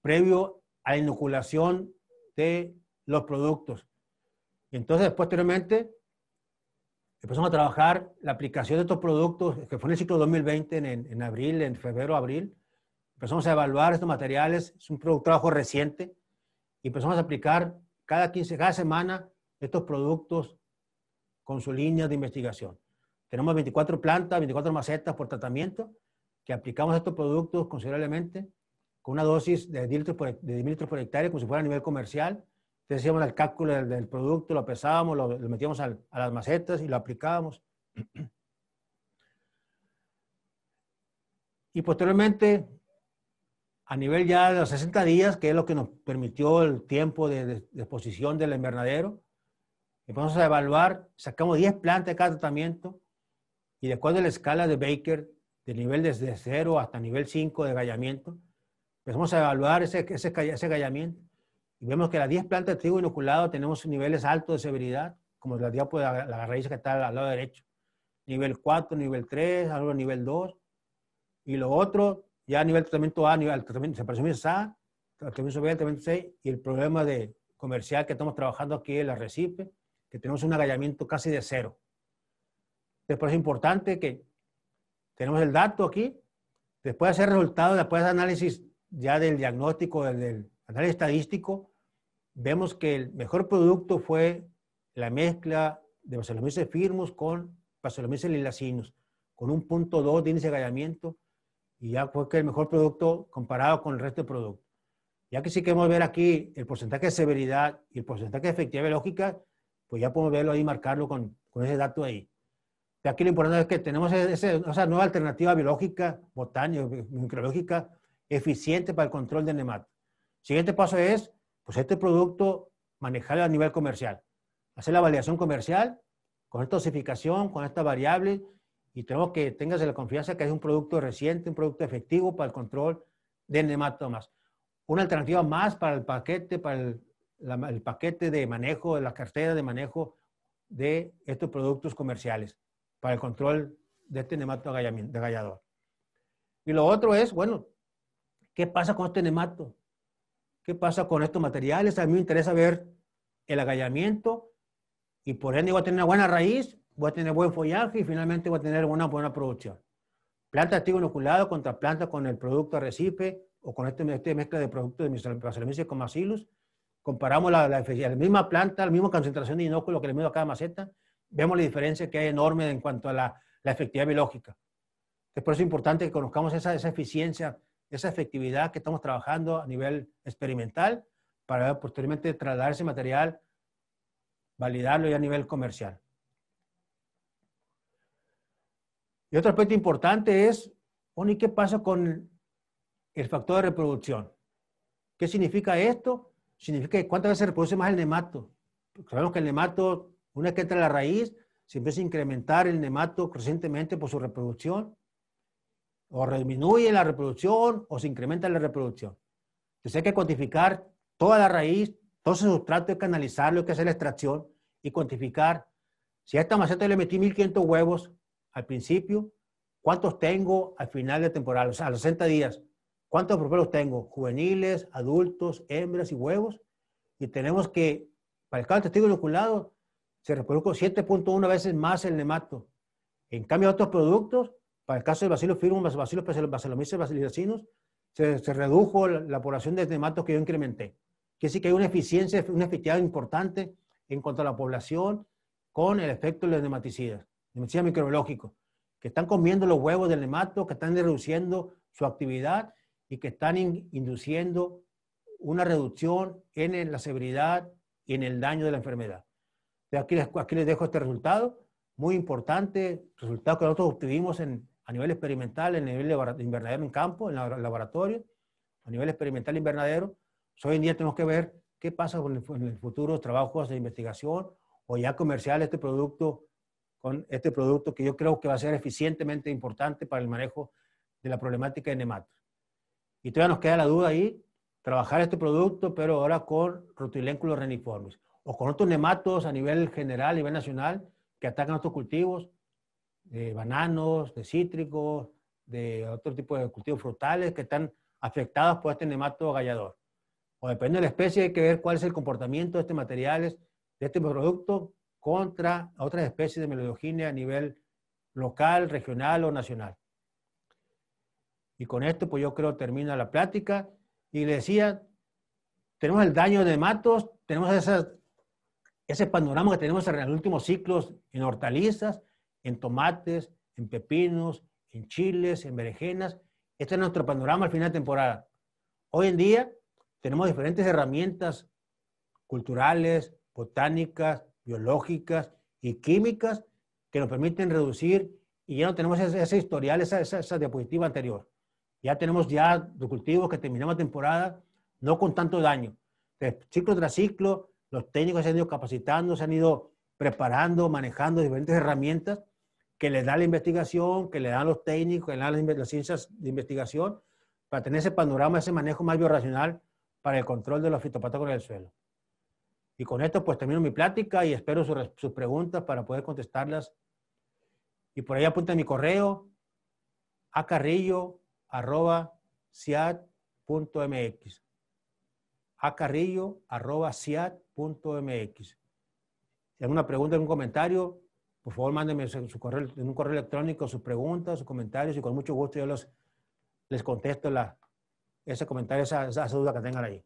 previo a la inoculación de los productos. Y entonces, posteriormente, empezamos a trabajar la aplicación de estos productos, que fue en el ciclo 2020, en, en abril, en febrero, abril. Empezamos a evaluar estos materiales, es un trabajo reciente, y empezamos a aplicar cada 15, cada semana estos productos con su línea de investigación. Tenemos 24 plantas, 24 macetas por tratamiento que aplicamos estos productos considerablemente con una dosis de 10 litros por, de hectárea como si fuera a nivel comercial. Entonces hacíamos el cálculo del, producto, lo pesábamos, lo, metíamos a las macetas y lo aplicábamos. Y posteriormente, a nivel ya de los 60 días, que es lo que nos permitió el tiempo de exposición del invernadero, Empezamos a evaluar, sacamos 10 plantas de cada tratamiento y de acuerdo a la escala de Baker, del nivel desde 0 hasta nivel 5 de gallamiento, empezamos a evaluar ese, ese, ese gallamiento y vemos que las 10 plantas de trigo inoculado tenemos niveles altos de severidad, como la diapo la, raíz que está al lado derecho. Nivel 4, nivel 3, algo nivel 2. Y lo otro, ya a nivel tratamiento A, nivel tratamiento, separación A, tratamiento B, tratamiento C, y el problema de comercial que estamos trabajando aquí, en la recipe, que tenemos un agallamiento casi de cero. Después es importante que tenemos el dato aquí, después de hacer resultados, después de análisis ya del diagnóstico, del, análisis estadístico, vemos que el mejor producto fue la mezcla de basilomyces firmos con basilomyces lilacinos, con un punto 2 de índice de agallamiento, y ya fue que el mejor producto comparado con el resto de productos. Ya que sí queremos ver aquí el porcentaje de severidad y el porcentaje de efectividad biológica, pues ya podemos verlo ahí, marcarlo con, ese dato ahí. Y aquí lo importante es que tenemos esa nueva alternativa biológica, botánica, microbiológica, eficiente para el control de nemat. Siguiente paso es, pues este producto, manejarlo a nivel comercial. Hacer la validación comercial, con esta dosificación, con esta variable, y tenemos que tengas la confianza que es un producto reciente, un producto efectivo para el control de nematomas. Una alternativa más para el paquete, para el el paquete de manejo, la cartera de manejo de estos productos comerciales para el control de este nemato gallador. Y lo otro es, bueno, ¿qué pasa con este nemato? ¿Qué pasa con estos materiales? A mí me interesa ver el agallamiento y por ende voy a tener una buena raíz, voy a tener buen follaje y finalmente voy a tener una buena producción. Planta activo inoculado contra planta con el producto arrecife o con esta este mezcla de productos de mis con comparamos la, la, la misma planta, la misma concentración de inóculo que le mido a cada maceta, vemos la diferencia que hay enorme en cuanto a la, efectividad biológica. Es por eso importante que conozcamos esa, esa eficiencia, esa efectividad que estamos trabajando a nivel experimental para posteriormente trasladar ese material, validarlo ya a nivel comercial. Y otro aspecto importante es, ¿y qué pasa con el factor de reproducción? ¿Qué significa esto? significa que cuántas veces se reproduce más el nemato. sabemos que el nemato, una vez que entra en la raíz, se empieza a incrementar el nemato crecientemente por su reproducción. O disminuye la reproducción o se incrementa la reproducción. Entonces hay que cuantificar toda la raíz, todo ese sustrato, hay que analizarlo, hay que hacer la extracción y cuantificar. Si a esta maceta le metí 1500 huevos al principio, ¿cuántos tengo al final de temporada? O sea, a los 60 días. ¿Cuántos propelos tengo? Juveniles, adultos, hembras y huevos. Y tenemos que, para el caso del testigo inoculado, se reprodujo 7.1 veces más el nemato. En cambio, otros productos, para el caso del bacilo firmus, bacilos los bacilizacinos, se, se, redujo la, población de nematos que yo incrementé. Que sí que hay una eficiencia, una efectividad importante en cuanto a la población con el efecto de los nematicidas, nematicidas microbiológicos, que están comiendo los huevos del nemato, que están reduciendo su actividad y que están induciendo una reducción en la severidad y en el daño de la enfermedad. de aquí, aquí les dejo este resultado, muy importante, resultado que nosotros obtuvimos a nivel experimental, en nivel de invernadero en campo, en el laboratorio, a nivel experimental invernadero. Hoy en día tenemos que ver qué pasa con el futuro trabajos de investigación o ya comercial este producto, con este producto que yo creo que va a ser eficientemente importante para el manejo de la problemática de nematos. Y todavía nos queda la duda ahí, trabajar este producto, pero ahora con rutilénculos reniformes o con otros nematos a nivel general, a nivel nacional, que atacan otros cultivos, de bananos, de cítricos, de otro tipo de cultivos frutales que están afectados por este nemato gallador. O depende de la especie, hay que ver cuál es el comportamiento de estos materiales, de este producto, contra otras especies de melodogenia a nivel local, regional o nacional. Y con esto, pues yo creo termina la plática. Y le decía, tenemos el daño de matos, tenemos ese panorama que tenemos en los últimos ciclos en hortalizas, en tomates, en pepinos, en chiles, en berenjenas. Este es nuestro panorama al final de temporada. Hoy en día tenemos diferentes herramientas culturales, botánicas, biológicas y químicas que nos permiten reducir y ya no tenemos ese, historial, esa diapositiva anterior. Ya tenemos ya los cultivos que terminamos la temporada, no con tanto daño. ciclo tras ciclo, los técnicos se han ido capacitando, se han ido preparando, manejando diferentes herramientas que les da la investigación, que le dan los técnicos, que le dan las, ciencias de investigación, para tener ese panorama, ese manejo más biorracional para el control de los fitopatógenos del suelo. Y con esto pues termino mi plática y espero sus preguntas para poder contestarlas. Y por ahí apunta mi correo, a Carrillo arroba a carrillo arroba mx Si alguna pregunta, un comentario, por favor mándenme en, su correo, en un correo electrónico sus preguntas, sus comentarios y con mucho gusto yo los, les contesto la, ese comentario, esa, esa duda que tengan ahí.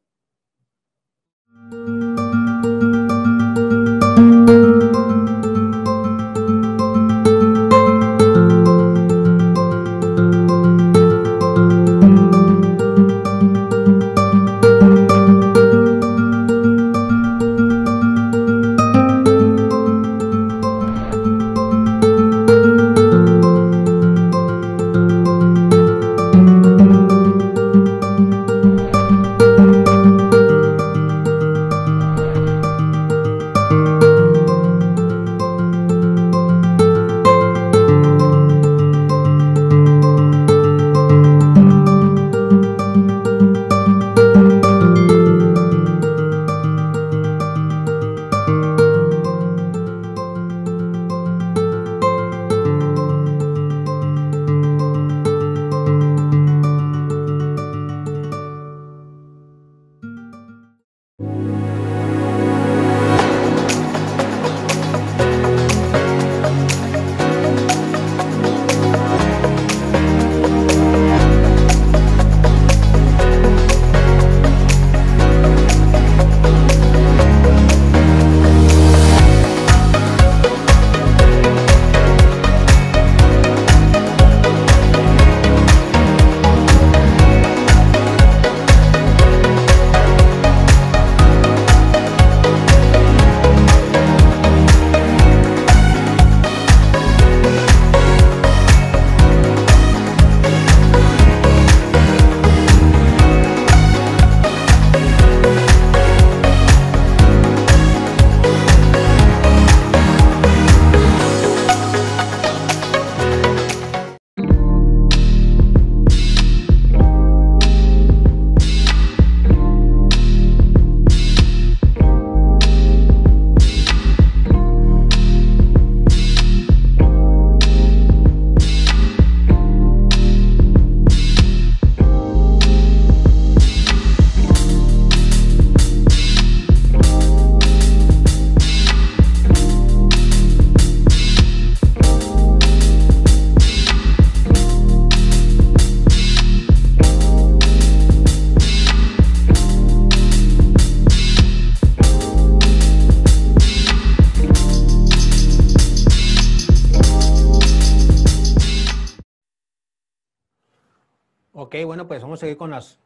Ok, bueno, pues vamos a seguir con las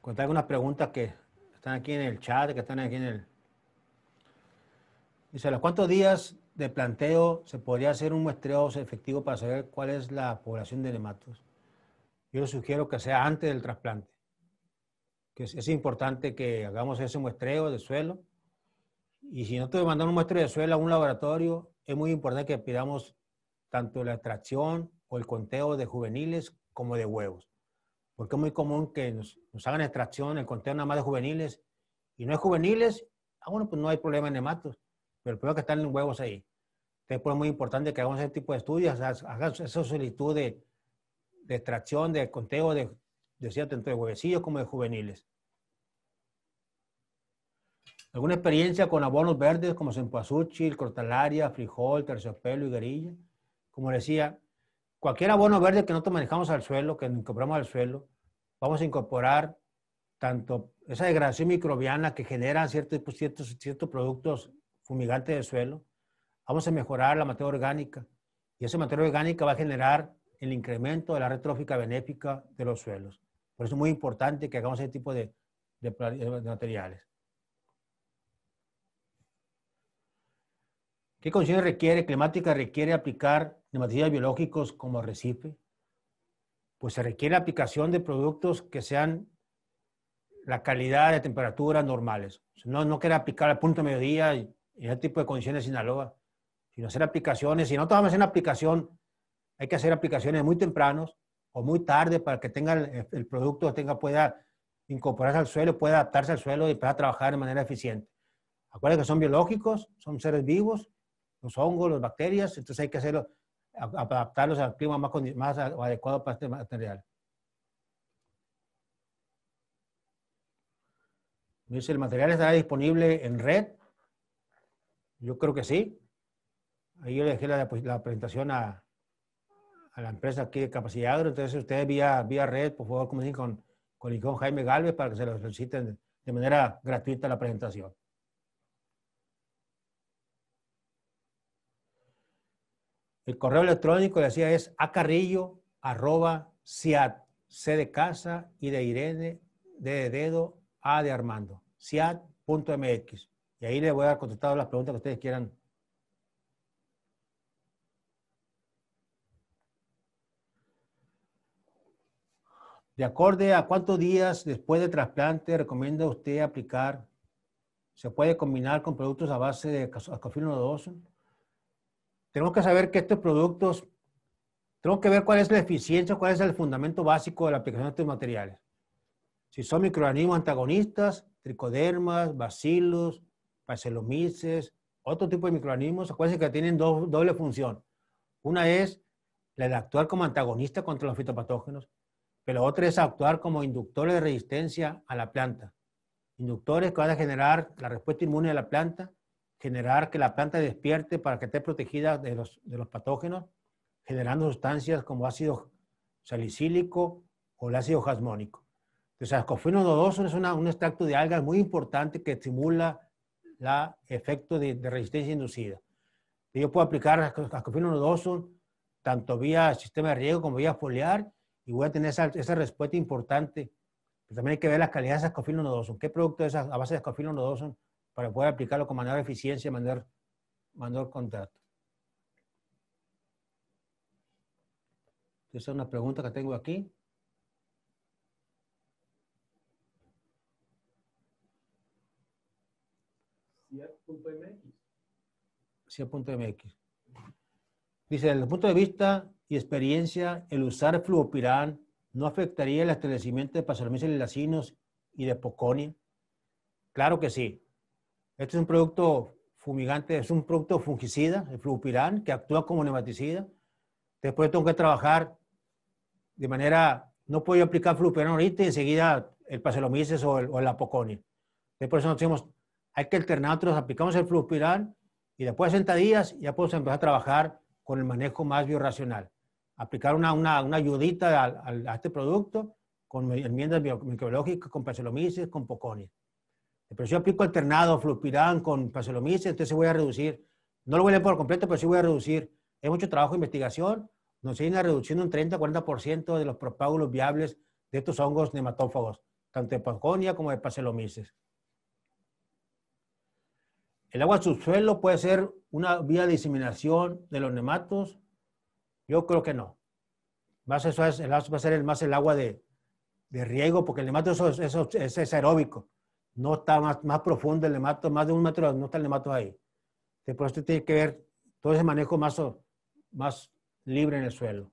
con algunas preguntas que están aquí en el chat, que están aquí en el. Dice, ¿a los cuántos días de planteo se podría hacer un muestreo efectivo para saber cuál es la población de nematos? Yo sugiero que sea antes del trasplante. Que es, importante que hagamos ese muestreo de suelo. Y si no te mandamos un muestreo de suelo a un laboratorio, es muy importante que pidamos tanto la extracción o el conteo de juveniles como de huevos. Porque es muy común que nos, hagan extracción, el conteo nada más de juveniles, y no es juveniles, ah, bueno, pues no hay problema en hematos, pero el problema es que están en huevos ahí. Entonces, pues, es muy importante que hagamos ese tipo de estudios, hagan esa solicitud de, extracción, de conteo de, cierto, entre huevecillos como de juveniles. ¿Alguna experiencia con abonos verdes como cempasúchil, cortalaria, frijol, terciopelo y guerilla? Como decía, cualquier abono verde que nosotros manejamos al suelo, que incorporamos al suelo, vamos a incorporar tanto esa degradación microbiana que genera ciertos, pues, ciertos, ciertos productos fumigantes del suelo, vamos a mejorar la materia orgánica y esa materia orgánica va a generar el incremento de la red trófica benéfica de los suelos. Por eso es muy importante que hagamos ese tipo de materiales. ¿Qué condiciones requiere climática? ¿Requiere aplicar nematicidas biológicos como arrecife? Pues se requiere la aplicación de productos que sean la calidad de temperaturas normales. No, no quiere aplicar al punto de mediodía y ese tipo de condiciones en Sinaloa, sino hacer aplicaciones. Si no tomamos hacer una aplicación, hay que hacer aplicaciones muy tempranos o muy tarde para que tenga el, producto tenga, pueda incorporarse al suelo, pueda adaptarse al suelo y pueda trabajar de manera eficiente. Acuérdense que son biológicos, son seres vivos los hongos, las bacterias, entonces hay que hacerlo, adaptarlos al clima más, más adecuado para este material. Dice, ¿el material estará disponible en red? Yo creo que sí. Ahí yo le dejé la, pues, presentación a, la empresa aquí de Capacidad Entonces, ustedes vía, vía red, por favor, comuniquen con, con el Jaime Galvez para que se lo soliciten de manera gratuita la presentación. El correo electrónico, le decía, es acarrillo, arroba, siat c de casa y de Irene, de dedo, a de Armando, siat.mx Y ahí le voy a contestar las preguntas que ustedes quieran. De acuerdo a cuántos días después de trasplante recomienda usted aplicar, se puede combinar con productos a base de ascofilo nodoso. Tenemos que saber que estos productos, tenemos que ver cuál es la eficiencia, cuál es el fundamento básico de la aplicación de estos materiales. Si son microorganismos antagonistas, tricodermas, bacilos, parcelomices otro tipo de microorganismos, acuérdense que tienen doble función. Una es la de actuar como antagonista contra los fitopatógenos, pero otra es actuar como inductores de resistencia a la planta. Inductores que van a generar la respuesta inmune de la planta generar que la planta despierte para que esté protegida de los, patógenos, generando sustancias como ácido salicílico o el ácido jasmónico. Entonces, ascofino nodoso es un extracto de algas muy importante que estimula el efecto de, resistencia inducida. Yo puedo aplicar ascofino nodoso tanto vía sistema de riego como vía foliar y voy a tener esa, respuesta importante. Pero también hay que ver la calidad de nodoso. ¿Qué producto es a base de ascofino nodoso para poder aplicarlo con mayor eficiencia y mayor, mayor contrato. Esa es una pregunta que tengo aquí. 100.mx. Dice, desde el punto de vista y experiencia, el usar fluopirán no afectaría el establecimiento de en lasinos y de poconia. Claro que sí. Este es un producto fumigante, es un producto fungicida, el flupirán, que actúa como nematicida. Después tengo que trabajar de manera, no puedo aplicar flupirán ahorita y enseguida el paselomices o el, o Después eso Después por hay que alternar nosotros aplicamos el flupirán y después de 60 días ya podemos empezar a trabajar con el manejo más biorracional. Aplicar una, una, ayudita a, este producto con enmiendas microbiológicas, con paselomices, con poconia. Pero si yo aplico alternado, flupirán con paselomises, entonces voy a reducir. No lo voy a leer por completo, pero sí voy a reducir. Hay mucho trabajo de investigación. Nos siguen reduciendo un 30-40% de los propágulos viables de estos hongos nematófagos, tanto de Panconia como de paselomices. El agua subsuelo puede ser una vía de diseminación de los nematos. Yo creo que no. Más eso va a ser más el agua de, riego, porque el nemato es aeróbico no está más, profundo el nemato. más de un metro no está el nemato ahí. Entonces, por eso tiene que ver todo ese manejo más, más libre en el suelo.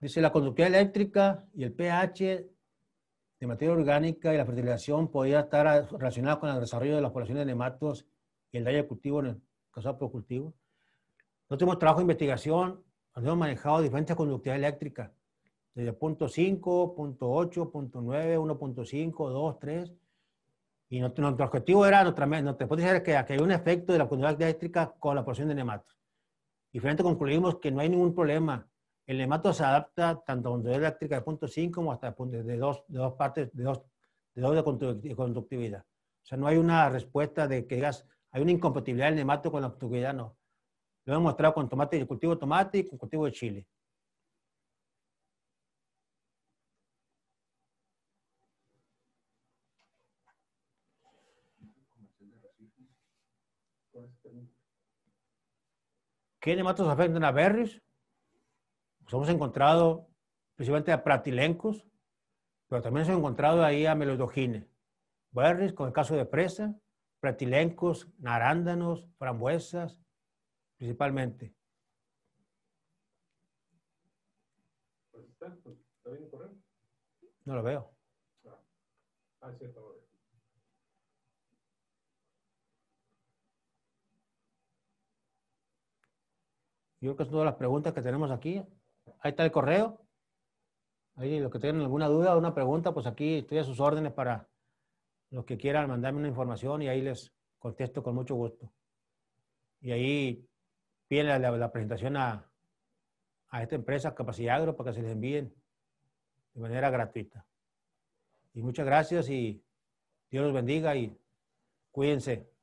Dice, la conductividad eléctrica y el pH de materia orgánica y la fertilización podía estar relacionada con el desarrollo de las poblaciones de nematos y el daño de cultivo en el caso por cultivo. Nosotros hemos trabajado de investigación, hemos manejado diferentes conductividades eléctricas. Desde punto 5, punto 8, punto 9, 1.5, 2, 3. Y nuestro, nuestro objetivo era, nuestra, te puedo era que, que hay un efecto de la conductividad eléctrica con la porción de nemato. Y finalmente concluimos que no hay ningún problema. El nemato se adapta tanto a conductividad eléctrica de punto 5 como hasta de dos, dos partes, de dos, de dos de conductividad. O sea, no hay una respuesta de que digas, hay una incompatibilidad del nemato con la conductividad, no. Lo hemos mostrado con tomate, el cultivo de tomate y con cultivo de chile. ¿Qué nematodos afectan a berries? Pues hemos encontrado principalmente a pratilencos, pero también se han encontrado ahí a melodogines. Berries, con el caso de presa, pratilencos, narándanos, frambuesas, principalmente. Pues pues, ¿Está bien No lo veo. Ah, ah Yo creo que son todas las preguntas que tenemos aquí. Ahí está el correo. Ahí los que tienen alguna duda o una pregunta, pues aquí estoy a sus órdenes para los que quieran mandarme una información y ahí les contesto con mucho gusto. Y ahí piden la, presentación a, a esta empresa Capacidad Agro para que se les envíen de manera gratuita. Y muchas gracias y Dios los bendiga y cuídense.